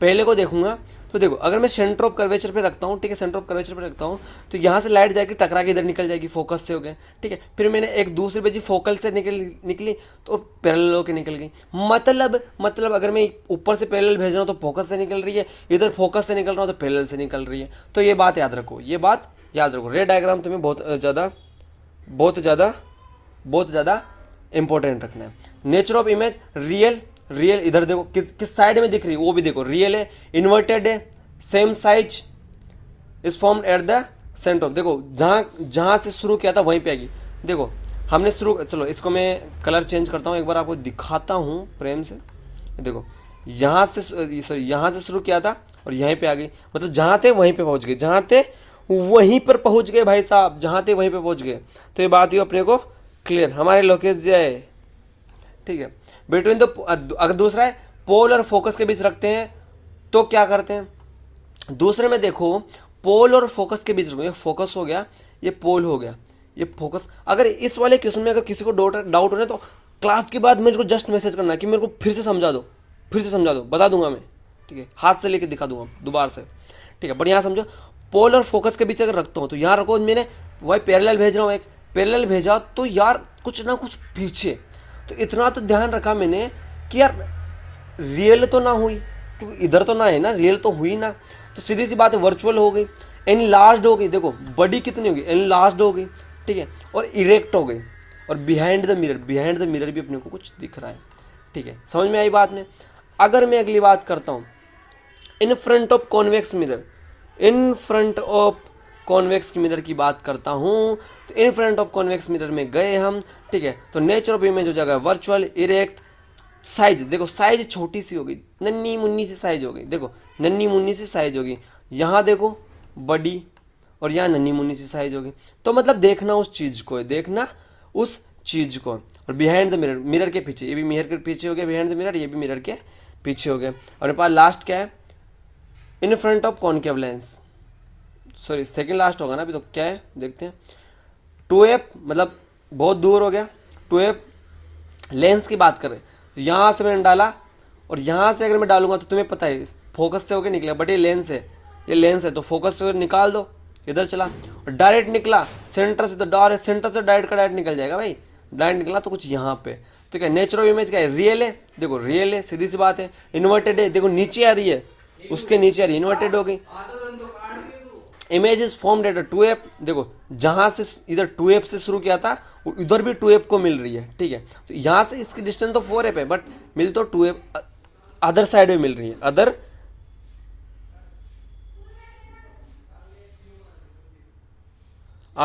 A: पहले को देखूंगा तो देखो अगर मैं सेंटर ऑफ कर्वेचर पे रखता हूँ ठीक है सेंटर ऑफ कर्वेचर पे रखता हूँ तो यहाँ से लाइट जाकर टकरा के इधर निकल जाएगी फोकस से हो गए ठीक है फिर मैंने एक पे जी फोकल से निकल निकली तो पैरेलल होकर निकल गई मतलब मतलब अगर मैं ऊपर से पैरेलल भेज रहा हूँ तो फोकस से निकल रही है इधर फोकस से निकल रहा हूँ तो पैरेलल से निकल रही है तो ये बात याद रखो ये बात याद रखो रेड डायग्राम तुम्हें बहुत ज़्यादा बहुत ज़्यादा बहुत ज़्यादा इंपॉर्टेंट रखना है nature of image real real इधर देखो कि, किस साइड में दिख रही है वो भी देखो रियल है इन्वर्टेड है same size is form at the centre देखो जहाँ जहाँ से शुरू किया था वहीं पे आएगी देखो हमने शुरू चलो इसको मैं कलर चेंज करता हूँ एक बार आपको दिखाता हूँ प्रेम से देखो यहाँ से सॉरी यहाँ से शुरू किया था और यहीं पे आ गई मतलब जहाँ थे वहीं पे पहुँच गए जहाँ थे वहीं पर पहुँच गए भाई साहब जहाँ थे वहीं पे पहुँच गए तो ये बात ही अपने को क्लियर हमारे लोकेश जय ठीक है बिटवीन द अगर दूसरा है पोल और फोकस के बीच रखते हैं तो क्या करते हैं दूसरे में देखो पोल और फोकस के बीच रखो फोकस हो गया ये पोल हो गया ये फोकस अगर इस वाले क्वेश्चन में अगर किसी को डाउट डाउट हो रहा है तो क्लास के बाद मेरे को जस्ट मैसेज करना है कि मेरे को फिर से समझा दो फिर से समझा दो बता दूंगा मैं ठीक है हाथ से लेके दिखा दूंगा दोबारा से ठीक है बट यहाँ समझो पोल और फोकस के बीच अगर रखता हूँ तो यहाँ रखो मैंने वही पैरेलल भेज रहा हूँ एक पैरेलल भेजा तो यार कुछ ना कुछ पीछे तो इतना तो ध्यान रखा मैंने कि यार रियल तो ना हुई क्योंकि इधर तो ना है ना रियल तो हुई ना तो सीधी सी बात वर्चुअल हो गई एन लार्ज हो गई देखो बडी कितनी होगी एन लास्ट हो गई ठीक है और इरेक्ट हो गई और behind the mirror behind the mirror भी अपने को कुछ दिख रहा है ठीक है समझ में आई बात में अगर मैं अगली बात करता हूँ in front of convex mirror in front of convex की मिरर की बात करता हूँ तो in front of convex mirror में गए हम ठीक है तो नेचर ऑफ इमेज हो जाएगा वर्चुअल इरेक्ट साइज देखो साइज छोटी सी होगी नन्नी मुन्नी सी साइज होगी देखो नन्नी मुन्नी सी साइज होगी यहाँ देखो बड़ी और यहाँ नन्नी मुन्नी सी साइज होगी तो मतलब देखना उस चीज़ को देखना उस चीज़ को और बिहाइंड द मिरर मिरर के पीछे ये भी मिरर के पीछे हो गया बिहाइंड द मिरर ये भी मिरर के पीछे हो गया और पास लास्ट क्या है in front of concave lens sorry second last होगा ना अभी तो क्या है देखते हैं टू एप मतलब बहुत दूर हो गया टू एप लेंस की बात करें तो यहाँ से मैंने डाला और यहाँ से अगर मैं डालूंगा तो तुम्हें पता है फोकस से होकर निकला बट ये लेंस है ये लेंस है तो फोकस से निकाल दो इधर चला और डायरेक्ट निकला सेंटर से तो है सेंटर से डायरेक्ट का डायरेक्ट निकल जाएगा भाई डायरेक्ट निकला तो कुछ यहाँ पे तो क्या नेचुरल इमेज क्या है रियल है देखो रियल है सीधी सी बात है इन्वर्टेड है देखो नीचे आ रही है उसके नीचे आ रही है इन्वर्टेड हो गई image is formed at a two F देखो जहाँ से इधर टू एप से शुरू किया था इधर भी टू एप को मिल रही है ठीक है तो यहाँ से इसकी डिस्टेंस तो फोर एप है बट मिल तो टू एप अदर साइड में मिल रही है अदर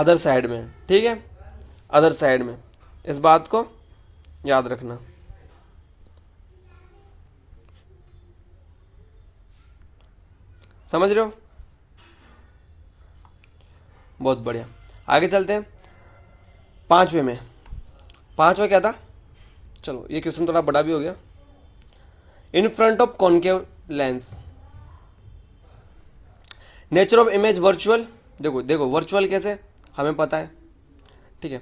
A: अदर साइड में ठीक है अदर साइड में इस बात को याद रखना समझ रहे हो बहुत बढ़िया आगे चलते हैं पाँचवें में पाँचवा क्या था चलो ये क्वेश्चन थोड़ा बड़ा भी हो गया in front of concave lens nature of image virtual देखो देखो वर्चुअल कैसे हमें पता है ठीक है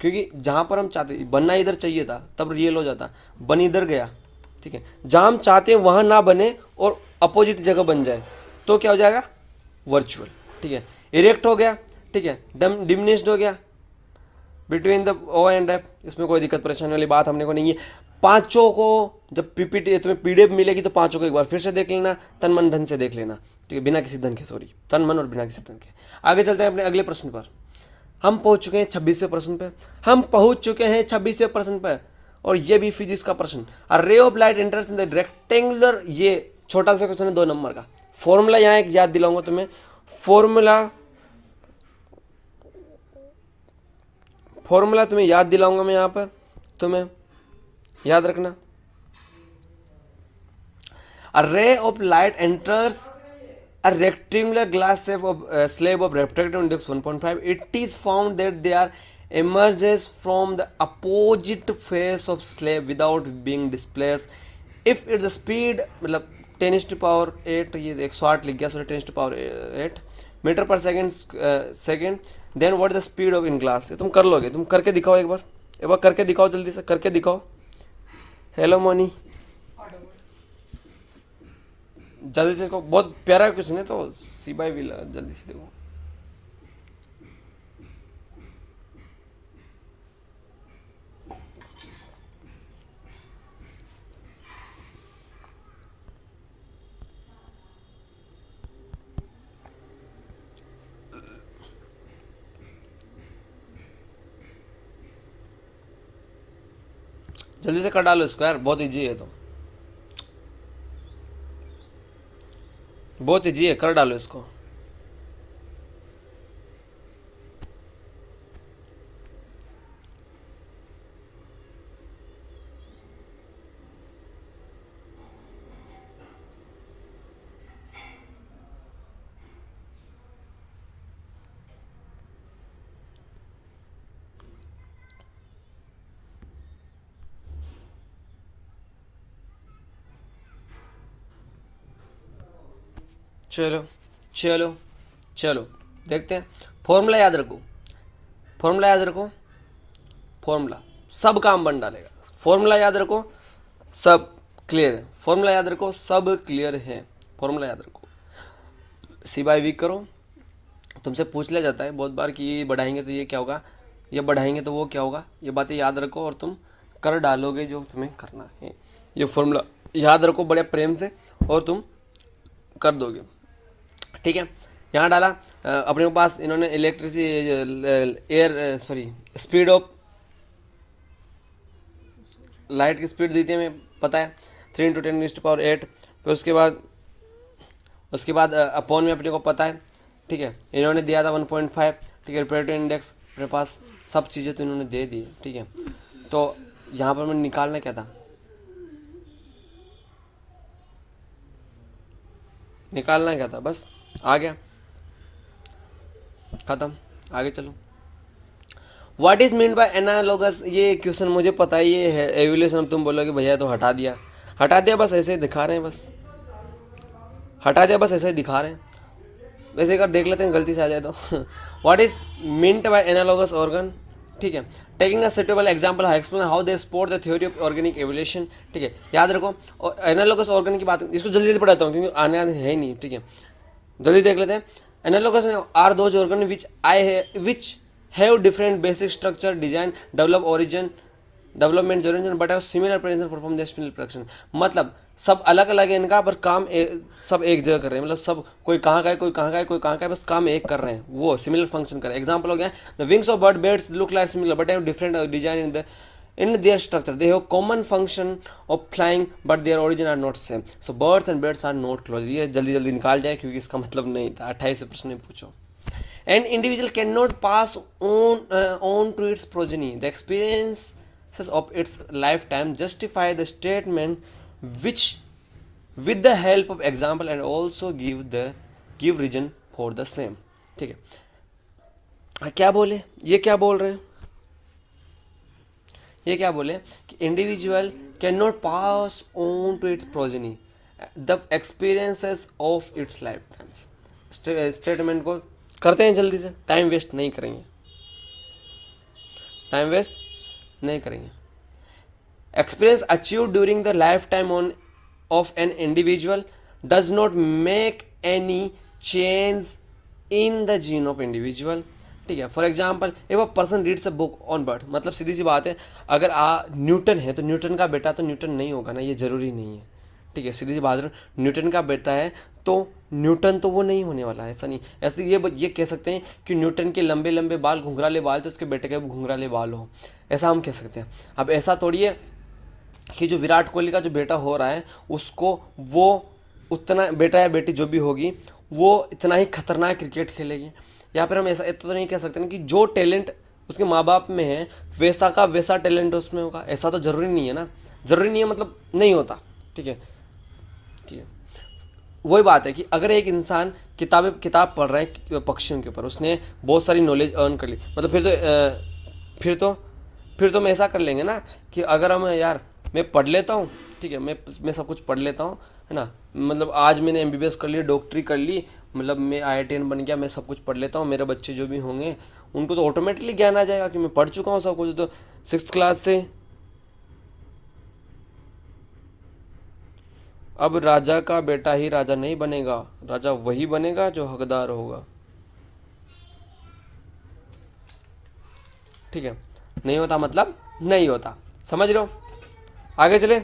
A: क्योंकि जहाँ पर हम चाहते बनना इधर चाहिए था तब रियल हो जाता बन इधर गया ठीक है जहाँ हम चाहते हैं वहाँ ना बने और अपोजिट जगह बन जाए तो क्या हो जाएगा वर्चुअल ठीक है इरेक्ट हो गया ठीक है डम डिमनिस्ड हो गया between the O and F इसमें कोई दिक्कत परेशानी वाली बात हमने को नहीं है पांचों को जब पीपीटी तुम्हें पीडीएफ मिलेगी तो पांचों को एक बार फिर से देख लेना तन मन धन से देख लेना ठीक है बिना किसी धन के सॉरी तन मन और बिना किसी धन के आगे चलते हैं अपने अगले प्रश्न पर हम पहुंच चुके हैं छब्बीसवें प्रश्न पर हम पहुंच चुके हैं छब्बीसवें प्रश्न पर और ये भी फिजिक्स का प्रश्न ray of light enters in the rectangular ये छोटा सा क्वेश्चन है दो नंबर का फॉर्मूला यहाँ एक याद दिलाऊंगा तुम्हें फॉर्मूला फॉर्मूला तुम्हें याद दिलाऊंगा मैं यहां पर तुम्हें याद रखना a ray of light enters a rectangular glass safe of slab of refractive index 1.5 it is found that they are emerges from the opposite face of slab without being displace if it the speed मतलब 10 to power 8 ये 108 लिख गया sorry 10 to power 8 metre पर second second then what the speed of in glass तुम कर लोगे तुम करके दिखाओ एक बार एक बार करके दिखाओ जल्दी से करके दिखाओ हेलो मोनी जल्दी से इसको बहुत प्यारा क्वेश्चन है तो सी बाई जल्दी से देखो जल्दी से कर डालो इसको यार बहुत ईजी है तो बहुत ईजी है कर डालो इसको चलो चलो चलो देखते हैं फॉर्मूला याद रखो फॉर्मूला याद रखो फॉर्मूला सब काम बन डालेगा फॉर्मूला याद रखो सब क्लियर है फॉर्मूला याद रखो सब क्लियर है फॉर्मूला याद रखो सी बाई वीक करो तुमसे पूछ लिया जाता है बहुत बार कि ये बढ़ाएंगे तो ये क्या होगा ये बढ़ाएंगे तो वो क्या होगा ये बातें याद रखो और तुम कर डालोगे जो तुम्हें करना है ये फॉर्मूला याद रखो बड़े प्रेम से और तुम कर दोगे ठीक है यहाँ डाला अपने पास इन्होंने इलेक्ट्रिसी air sorry speed of light की स्पीड दी थी हमें पता है three into ten minute power eight फिर उसके बाद उसके बाद अपोन में अपने को पता है ठीक है इन्होंने दिया था वन पॉइंट फाइव ठीक है रिपरेटिव इंडेक्स मेरे पास सब चीज़ें तो इन्होंने दे दी ठीक है तो यहाँ पर मैंने निकालना क्या था निकालना क्या था बस आ गया खत्म आगे चलो what is mean by analogous ये क्वेश्चन मुझे पता ही है एवोल्यूशन अब तुम बोलोगे भैया तो हटा दिया हटा दिया बस ऐसे दिखा रहे हैं बस हटा दिया बस ऐसे ही दिखा रहे हैं वैसे अगर देख लेते हैं गलती से आ जाए तो what is meant by analogous organ ठीक है taking a suitable example high explain how they support the theory of organic evolution ठीक है याद रखो और एनालॉगस ऑर्गन की बात इसको जल्दी जल्दी पढ़ाता हूँ क्योंकि आने आने है ही नहीं ठीक है जल्दी देख लेते हैं analogous are those organ which I which have different basic structure design develop origin development जरूर but have similar presence perform the production मतलब सब अलग अलग है इनका पर काम ए, सब एक जगह कर रहे हैं मतलब सब कोई कहाँ का है कोई कहाँ का है कोई कहाँ का है बस काम एक कर रहे हैं वो सिमिलर फंक्शन कर रहे हैं एग्जाम्पल हो गया the wings of bird bats look like similar but have different design in the in their structure they have common function of flying but their origin are not same so birds and birds are not close ये जल्दी जल्दी निकाल जाए क्योंकि इसका मतलब नहीं था अट्ठाईस प्रश्न पूछो and individual can not pass on on to its progeny the experience of its life time justify the statement which with the help of example and also give the give reason for the same ठीक है क्या बोले ये क्या बोल रहे हैं ये क्या बोले कि individual can not pass on to its progeny the experiences of its life times statement को करते हैं जल्दी से टाइम वेस्ट नहीं करेंगे टाइम वेस्ट नहीं करेंगे experience achieve during the life time on of an individual does not make any change in the gene of individual ठीक है for example a a person reads a book on bird मतलब सीधी सी बात है अगर आ न्यूटन है तो न्यूटन का बेटा तो न्यूटन नहीं होगा ना ये ज़रूरी नहीं है ठीक है सीधी सी बात न्यूटन का बेटा है तो न्यूटन तो वो नहीं होने वाला है ऐसा नहीं ऐसे ये ये कह सकते हैं कि न्यूटन के लंबे लंबे बाल घुंघराले बाल तो उसके बेटे के घुंघराले बाल हो ऐसा हम कह सकते हैं अब ऐसा थोड़ी है कि जो विराट कोहली का जो बेटा हो रहा है उसको वो उतना बेटा या बेटी जो भी होगी वो इतना ही खतरनाक क्रिकेट खेलेगी या फिर हम ऐसा इतना तो नहीं कह सकते ना कि जो टैलेंट उसके माँ बाप में है वैसा का वैसा टैलेंट उसमें होगा ऐसा तो ज़रूरी नहीं है ना ज़रूरी नहीं है मतलब नहीं होता ठीक है ठीक है वही बात है कि अगर एक इंसान किताबें किताब पढ़ रहा है पक्षियों के ऊपर उसने बहुत सारी नॉलेज अर्न कर ली मतलब फिर तो आ, फिर तो फिर तो हम ऐसा कर लेंगे ना कि अगर हम यार मैं पढ़ लेता हूँ ठीक है मैं मैं सब कुछ पढ़ लेता हूँ है ना मतलब आज मैंने एम कर ली डॉक्टरी कर ली मतलब मैं आई आई बन गया मैं सब कुछ पढ़ लेता हूँ मेरे बच्चे जो भी होंगे उनको तो ऑटोमेटिकली ज्ञान आ जाएगा कि मैं पढ़ चुका हूँ सब कुछ तो सिक्स क्लास से अब राजा का बेटा ही राजा नहीं बनेगा राजा वही बनेगा जो हकदार होगा ठीक है नहीं होता मतलब नहीं होता समझ रहे हो आगे चले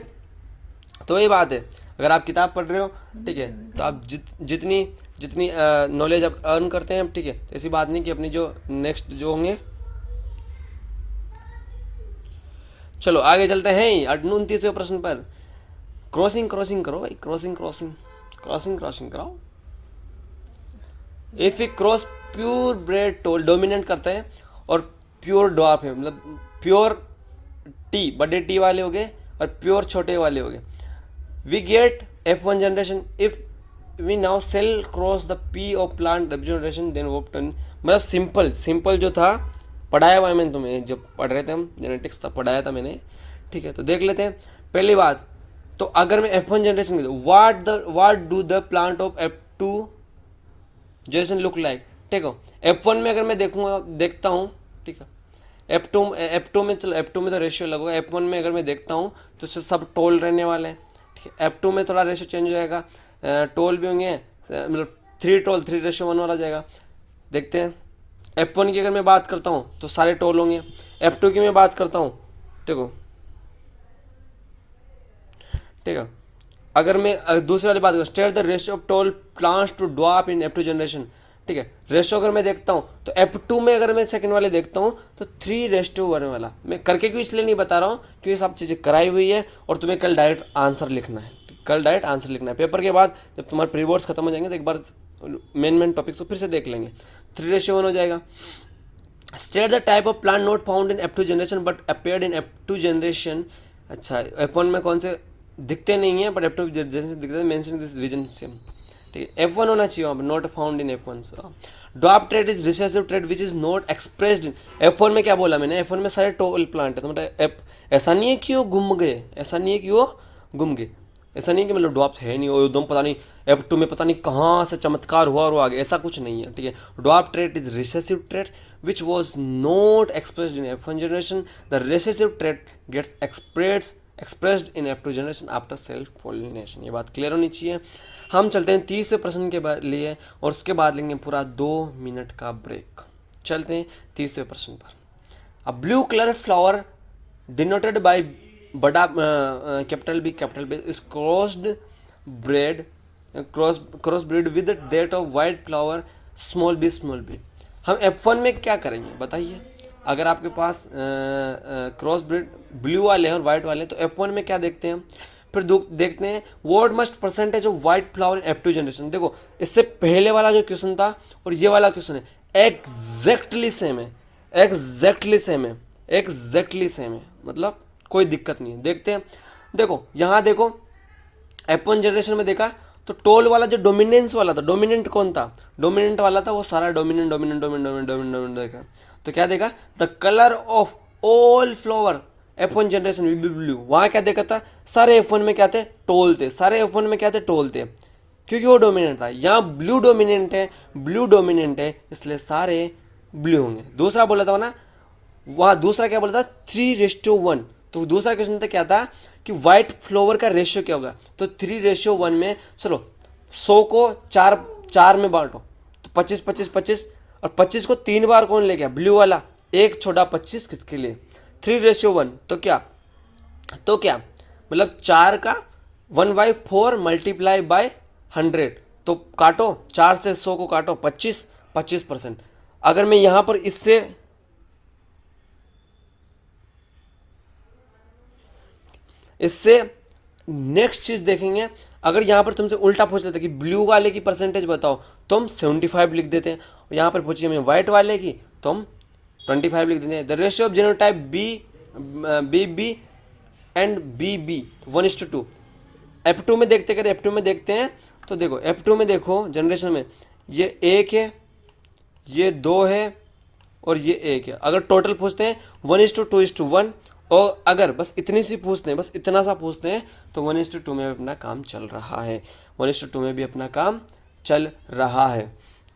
A: तो ये बात है अगर आप किताब पढ़ रहे हो ठीक है तो आप जित जितनी जितनी नॉलेज आप अर्न करते हैं ठीक है तो ऐसी बात नहीं कि अपनी जो नेक्स्ट जो होंगे चलो आगे चलते हैं उनतीसवें प्रश्न पर क्रॉसिंग क्रॉसिंग करो भाई क्रॉसिंग क्रॉसिंग क्रॉसिंग क्रॉसिंग कराओ if you cross pure bred tall dominate करते हैं और प्योर डॉप है मतलब प्योर टी बड़े टी वाले हो गए और प्योर छोटे वाले हो गए we get F one generation if we now self cross the P of plant generation then वो टन मतलब सिंपल सिंपल जो था पढ़ाया हुआ है मैंने तुम्हें जब पढ़ रहे थे हम जेनेटिक्स था पढ़ाया था मैंने ठीक है तो देख लेते हैं पहली बात तो अगर मैं एफ वन जनरेशन की what the what do the plant of F two generation look like ठीक हो एफ वन में अगर मैं देखूँगा देखता हूँ ठीक है एफ टू एफ टू में चलो एफ टू में तो रेशियो लगोगा एफ वन में अगर मैं देखता हूँ तो सब टोल रहने वाले हैं ठीक है एफ टू में थोड़ा रेशियो चेंज हो जाएगा टोल भी होंगे मतलब three tall three ratio one वाला जाएगा देखते हैं एफ वन की अगर मैं बात करता हूँ तो सारे टोल होंगे एफ टू की मैं बात करता हूँ देखो ठीक है अगर मैं दूसरी वाली बात करूँ state the ratio of tall plants to dwarf in F two generation ठीक है रेशो अगर मैं देखता हूँ तो एफ टू में अगर मैं सेकंड वाले देखता हूँ तो थ्री रेश टू वन वाला मैं करके क्यों इसलिए नहीं बता रहा हूँ क्योंकि सब चीज़ें कराई हुई है और तुम्हें कल डायरेक्ट आंसर लिखना है कल डायरेक्ट आंसर लिखना है पेपर के बाद जब तुम्हारे प्री बोर्ड्स खत्म हो जाएंगे तो एक बार मेन मेन टॉपिक्स को फिर से देख लेंगे थ्री रेशियो वन हो जाएगा state the type of plant not found in F two generation but appear in F two generation अच्छा एफ वन में कौन से दिखते नहीं है बट एफ टू जनरेशन दिखते हैं मैंशन दिस रीजन सेम ठीक है एफ वन होना चाहिए वहाँ पर not found in F one so dwarf trait is recessive trait which is not expressed in F one में क्या बोला मैंने एफ वन में सारे टोल प्लांट है तो मतलब ऐप ऐसा नहीं है कि वो गुम गए ऐसा नहीं है कि वो गुम गए ऐसा नहीं कि मतलब ड्वार्प्स है नहीं और एकदम पता नहीं एप टू में पता नहीं कहाँ से चमत्कार हुआ और वो आगे ऐसा कुछ नहीं है ठीक है dwarf trait is recessive trait which was not express in F one generation the recessive trait gets express expressed in F two generation after self pollination ये बात क्लियर होनी चाहिए हम चलते हैं तीसरे प्रश्न के लिए और उसके बाद लेंगे पूरा दो मिनट का ब्रेक चलते हैं तीसरे प्रश्न पर a blue colour flower denoted by बड़ा capital B capital B is crossed bred cross cross bred with that of white flower small B small B हम एफ वन में क्या करेंगे बताइए अगर आपके पास क्रॉस ब्रिड ब्लू वाले हैं और वाइट वाले हैं तो एफ वन में क्या देखते हैं फिर देखते हैं what must percentage of white flower in F two generation देखो इससे पहले वाला जो क्वेश्चन था और ये वाला क्वेश्चन है एग्जैक्टली सेम है एग्जैक्टली सेम है एग्जैक्टली सेम है मतलब कोई दिक्कत नहीं है देखते हैं देखो यहाँ देखो वन जनरेशन में देखा तो टोल वाला जो डोमिनेंस वाला था डोमिनेंट कौन था डोमिनेंट वाला था वो सारा dominant dominant dominant dominant dominant dominant देखा तो क्या देखा the colour of all flower F one generation we be blue वहाँ क्या देखा था सारे एफ वन में क्या थे टोल थे सारे एफ वन में क्या थे टोल थे क्योंकि वो डोमिनेंट था यहाँ ब्लू डोमिनेंट है ब्लू डोमिनेंट है इसलिए सारे ब्लू होंगे दूसरा बोला था ना वहाँ दूसरा क्या बोला था थ्री रेस्टो वन तो दूसरा क्वेश्चन था क्या था कि वाइट फ्लोवर का रेशियो क्या होगा तो थ्री रेशियो वन में चलो सौ को चार चार में बांटो तो पच्चीस पच्चीस पच्चीस और पच्चीस को तीन बार कौन ले गया ब्लू वाला एक छोटा पच्चीस किसके लिए थ्री रेशियो वन तो क्या तो क्या मतलब चार का one by four multiply by hundred तो काटो चार से सौ को काटो पच्चीस पच्चीस परसेंट अगर मैं यहाँ पर इससे इससे नेक्स्ट चीज़ देखेंगे अगर यहाँ पर तुमसे उल्टा पूछ लेते कि ब्लू वाले की परसेंटेज बताओ तो हम सेवेंटी फाइव लिख देते हैं और यहाँ पर पूछिए हमें वाइट वाले की तो हम ट्वेंटी फाइव लिख देते हैं the ratio of type B B B and B B one is to two F two में देखते अगर एफ टू में देखते हैं तो देखो एफ टू में देखो जनरेशन में ये एक है ये दो है और ये एक है अगर टोटल पूछते हैं one is to two is to one और अगर बस इतनी सी पूछते हैं बस इतना सा पूछते हैं तो वन इंस टू में अपना काम चल रहा है वन इंस टू में भी अपना काम चल रहा है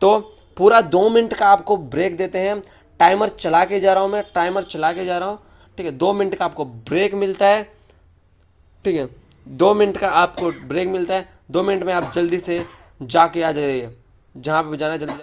A: तो पूरा दो मिनट का आपको ब्रेक देते हैं टाइमर चला के जा रहा हूँ मैं टाइमर चला के जा रहा हूँ ठीक है दो मिनट का आपको ब्रेक मिलता है ठीक है दो मिनट का आपको ब्रेक मिलता है दो मिनट में आप जल्दी से जाके आ जाइए जहाँ पर जाना है जल्दी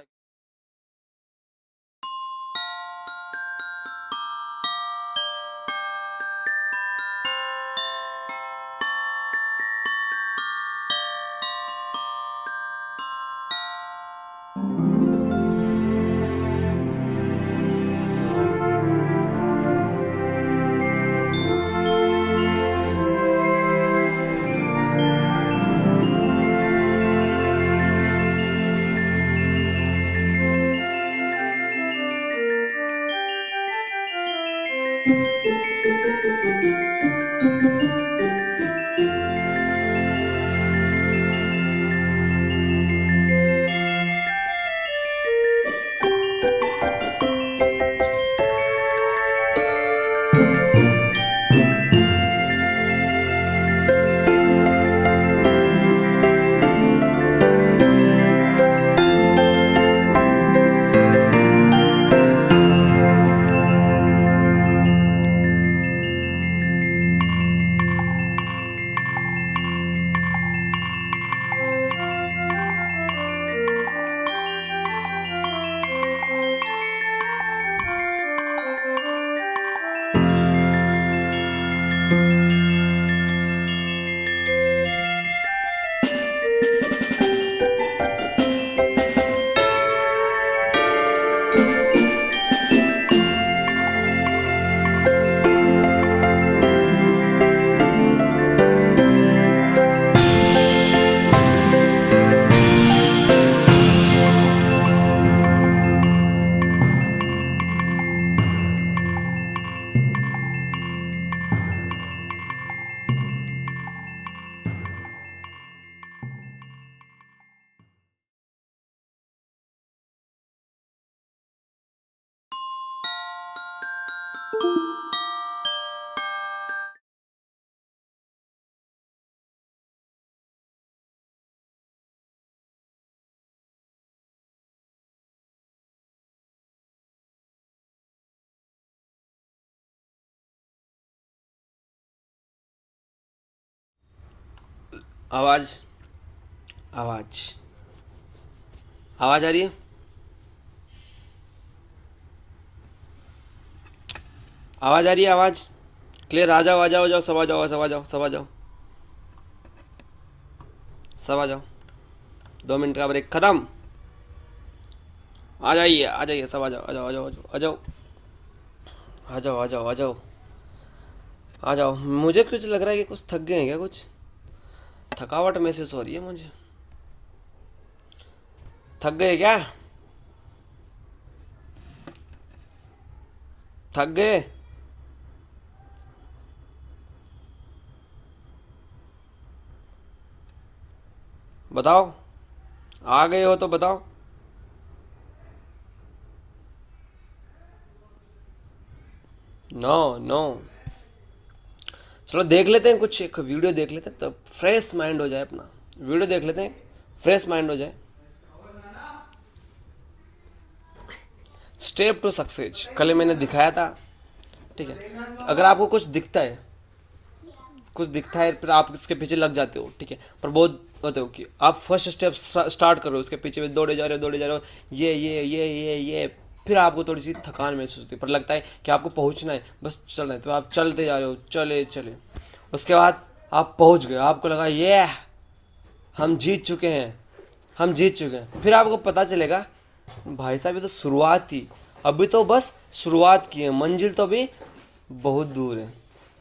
A: आवाज़ आवाज़ आवाज़ आ रही है आवाज़ आ रही है आवाज़ क्लियर आ जाओ आ जाओ जाओ सब आ जाओ सब आ जाओ सब आ जाओ सब आ जाओ दो मिनट का ब्रेक ख़त्म आ जाइए आ जाइए सब आ जाओ आ जाओ आ जाओ आ जाओ आ जाओ आ जाओ आ जाओ आ जाओ आ जाओ मुझे कुछ लग रहा है कि कुछ थक गए हैं क्या कुछ थकावट महसूस हो रही है मुझे थक गए क्या थक गए बताओ आ गए हो तो बताओ नो नो चलो देख लेते हैं कुछ एक वीडियो देख लेते हैं तो फ्रेश माइंड हो जाए अपना वीडियो देख लेते हैं फ्रेश माइंड हो जाए स्टेप टू सक्सेस कल मैंने दिखाया था ठीक है अगर आपको कुछ दिखता है कुछ दिखता है फिर आप इसके पीछे लग जाते हो ठीक है पर बहुत होते हो कि आप फर्स्ट स्टेप स्टार्ट करो उसके पीछे दौड़े जा रहे हो दौड़े जा रहे हो ये ये ये ये ये फिर आपको थोड़ी सी थकान महसूस होती है पर लगता है कि आपको पहुंचना है बस चलना है तो आप चलते जा रहे हो चले चले उसके बाद आप पहुंच गए आपको लगा ये हम जीत चुके हैं हम जीत चुके हैं फिर आपको पता चलेगा भाई साहब ये तो शुरुआत थी अभी तो बस शुरुआत की है मंजिल तो अभी बहुत दूर है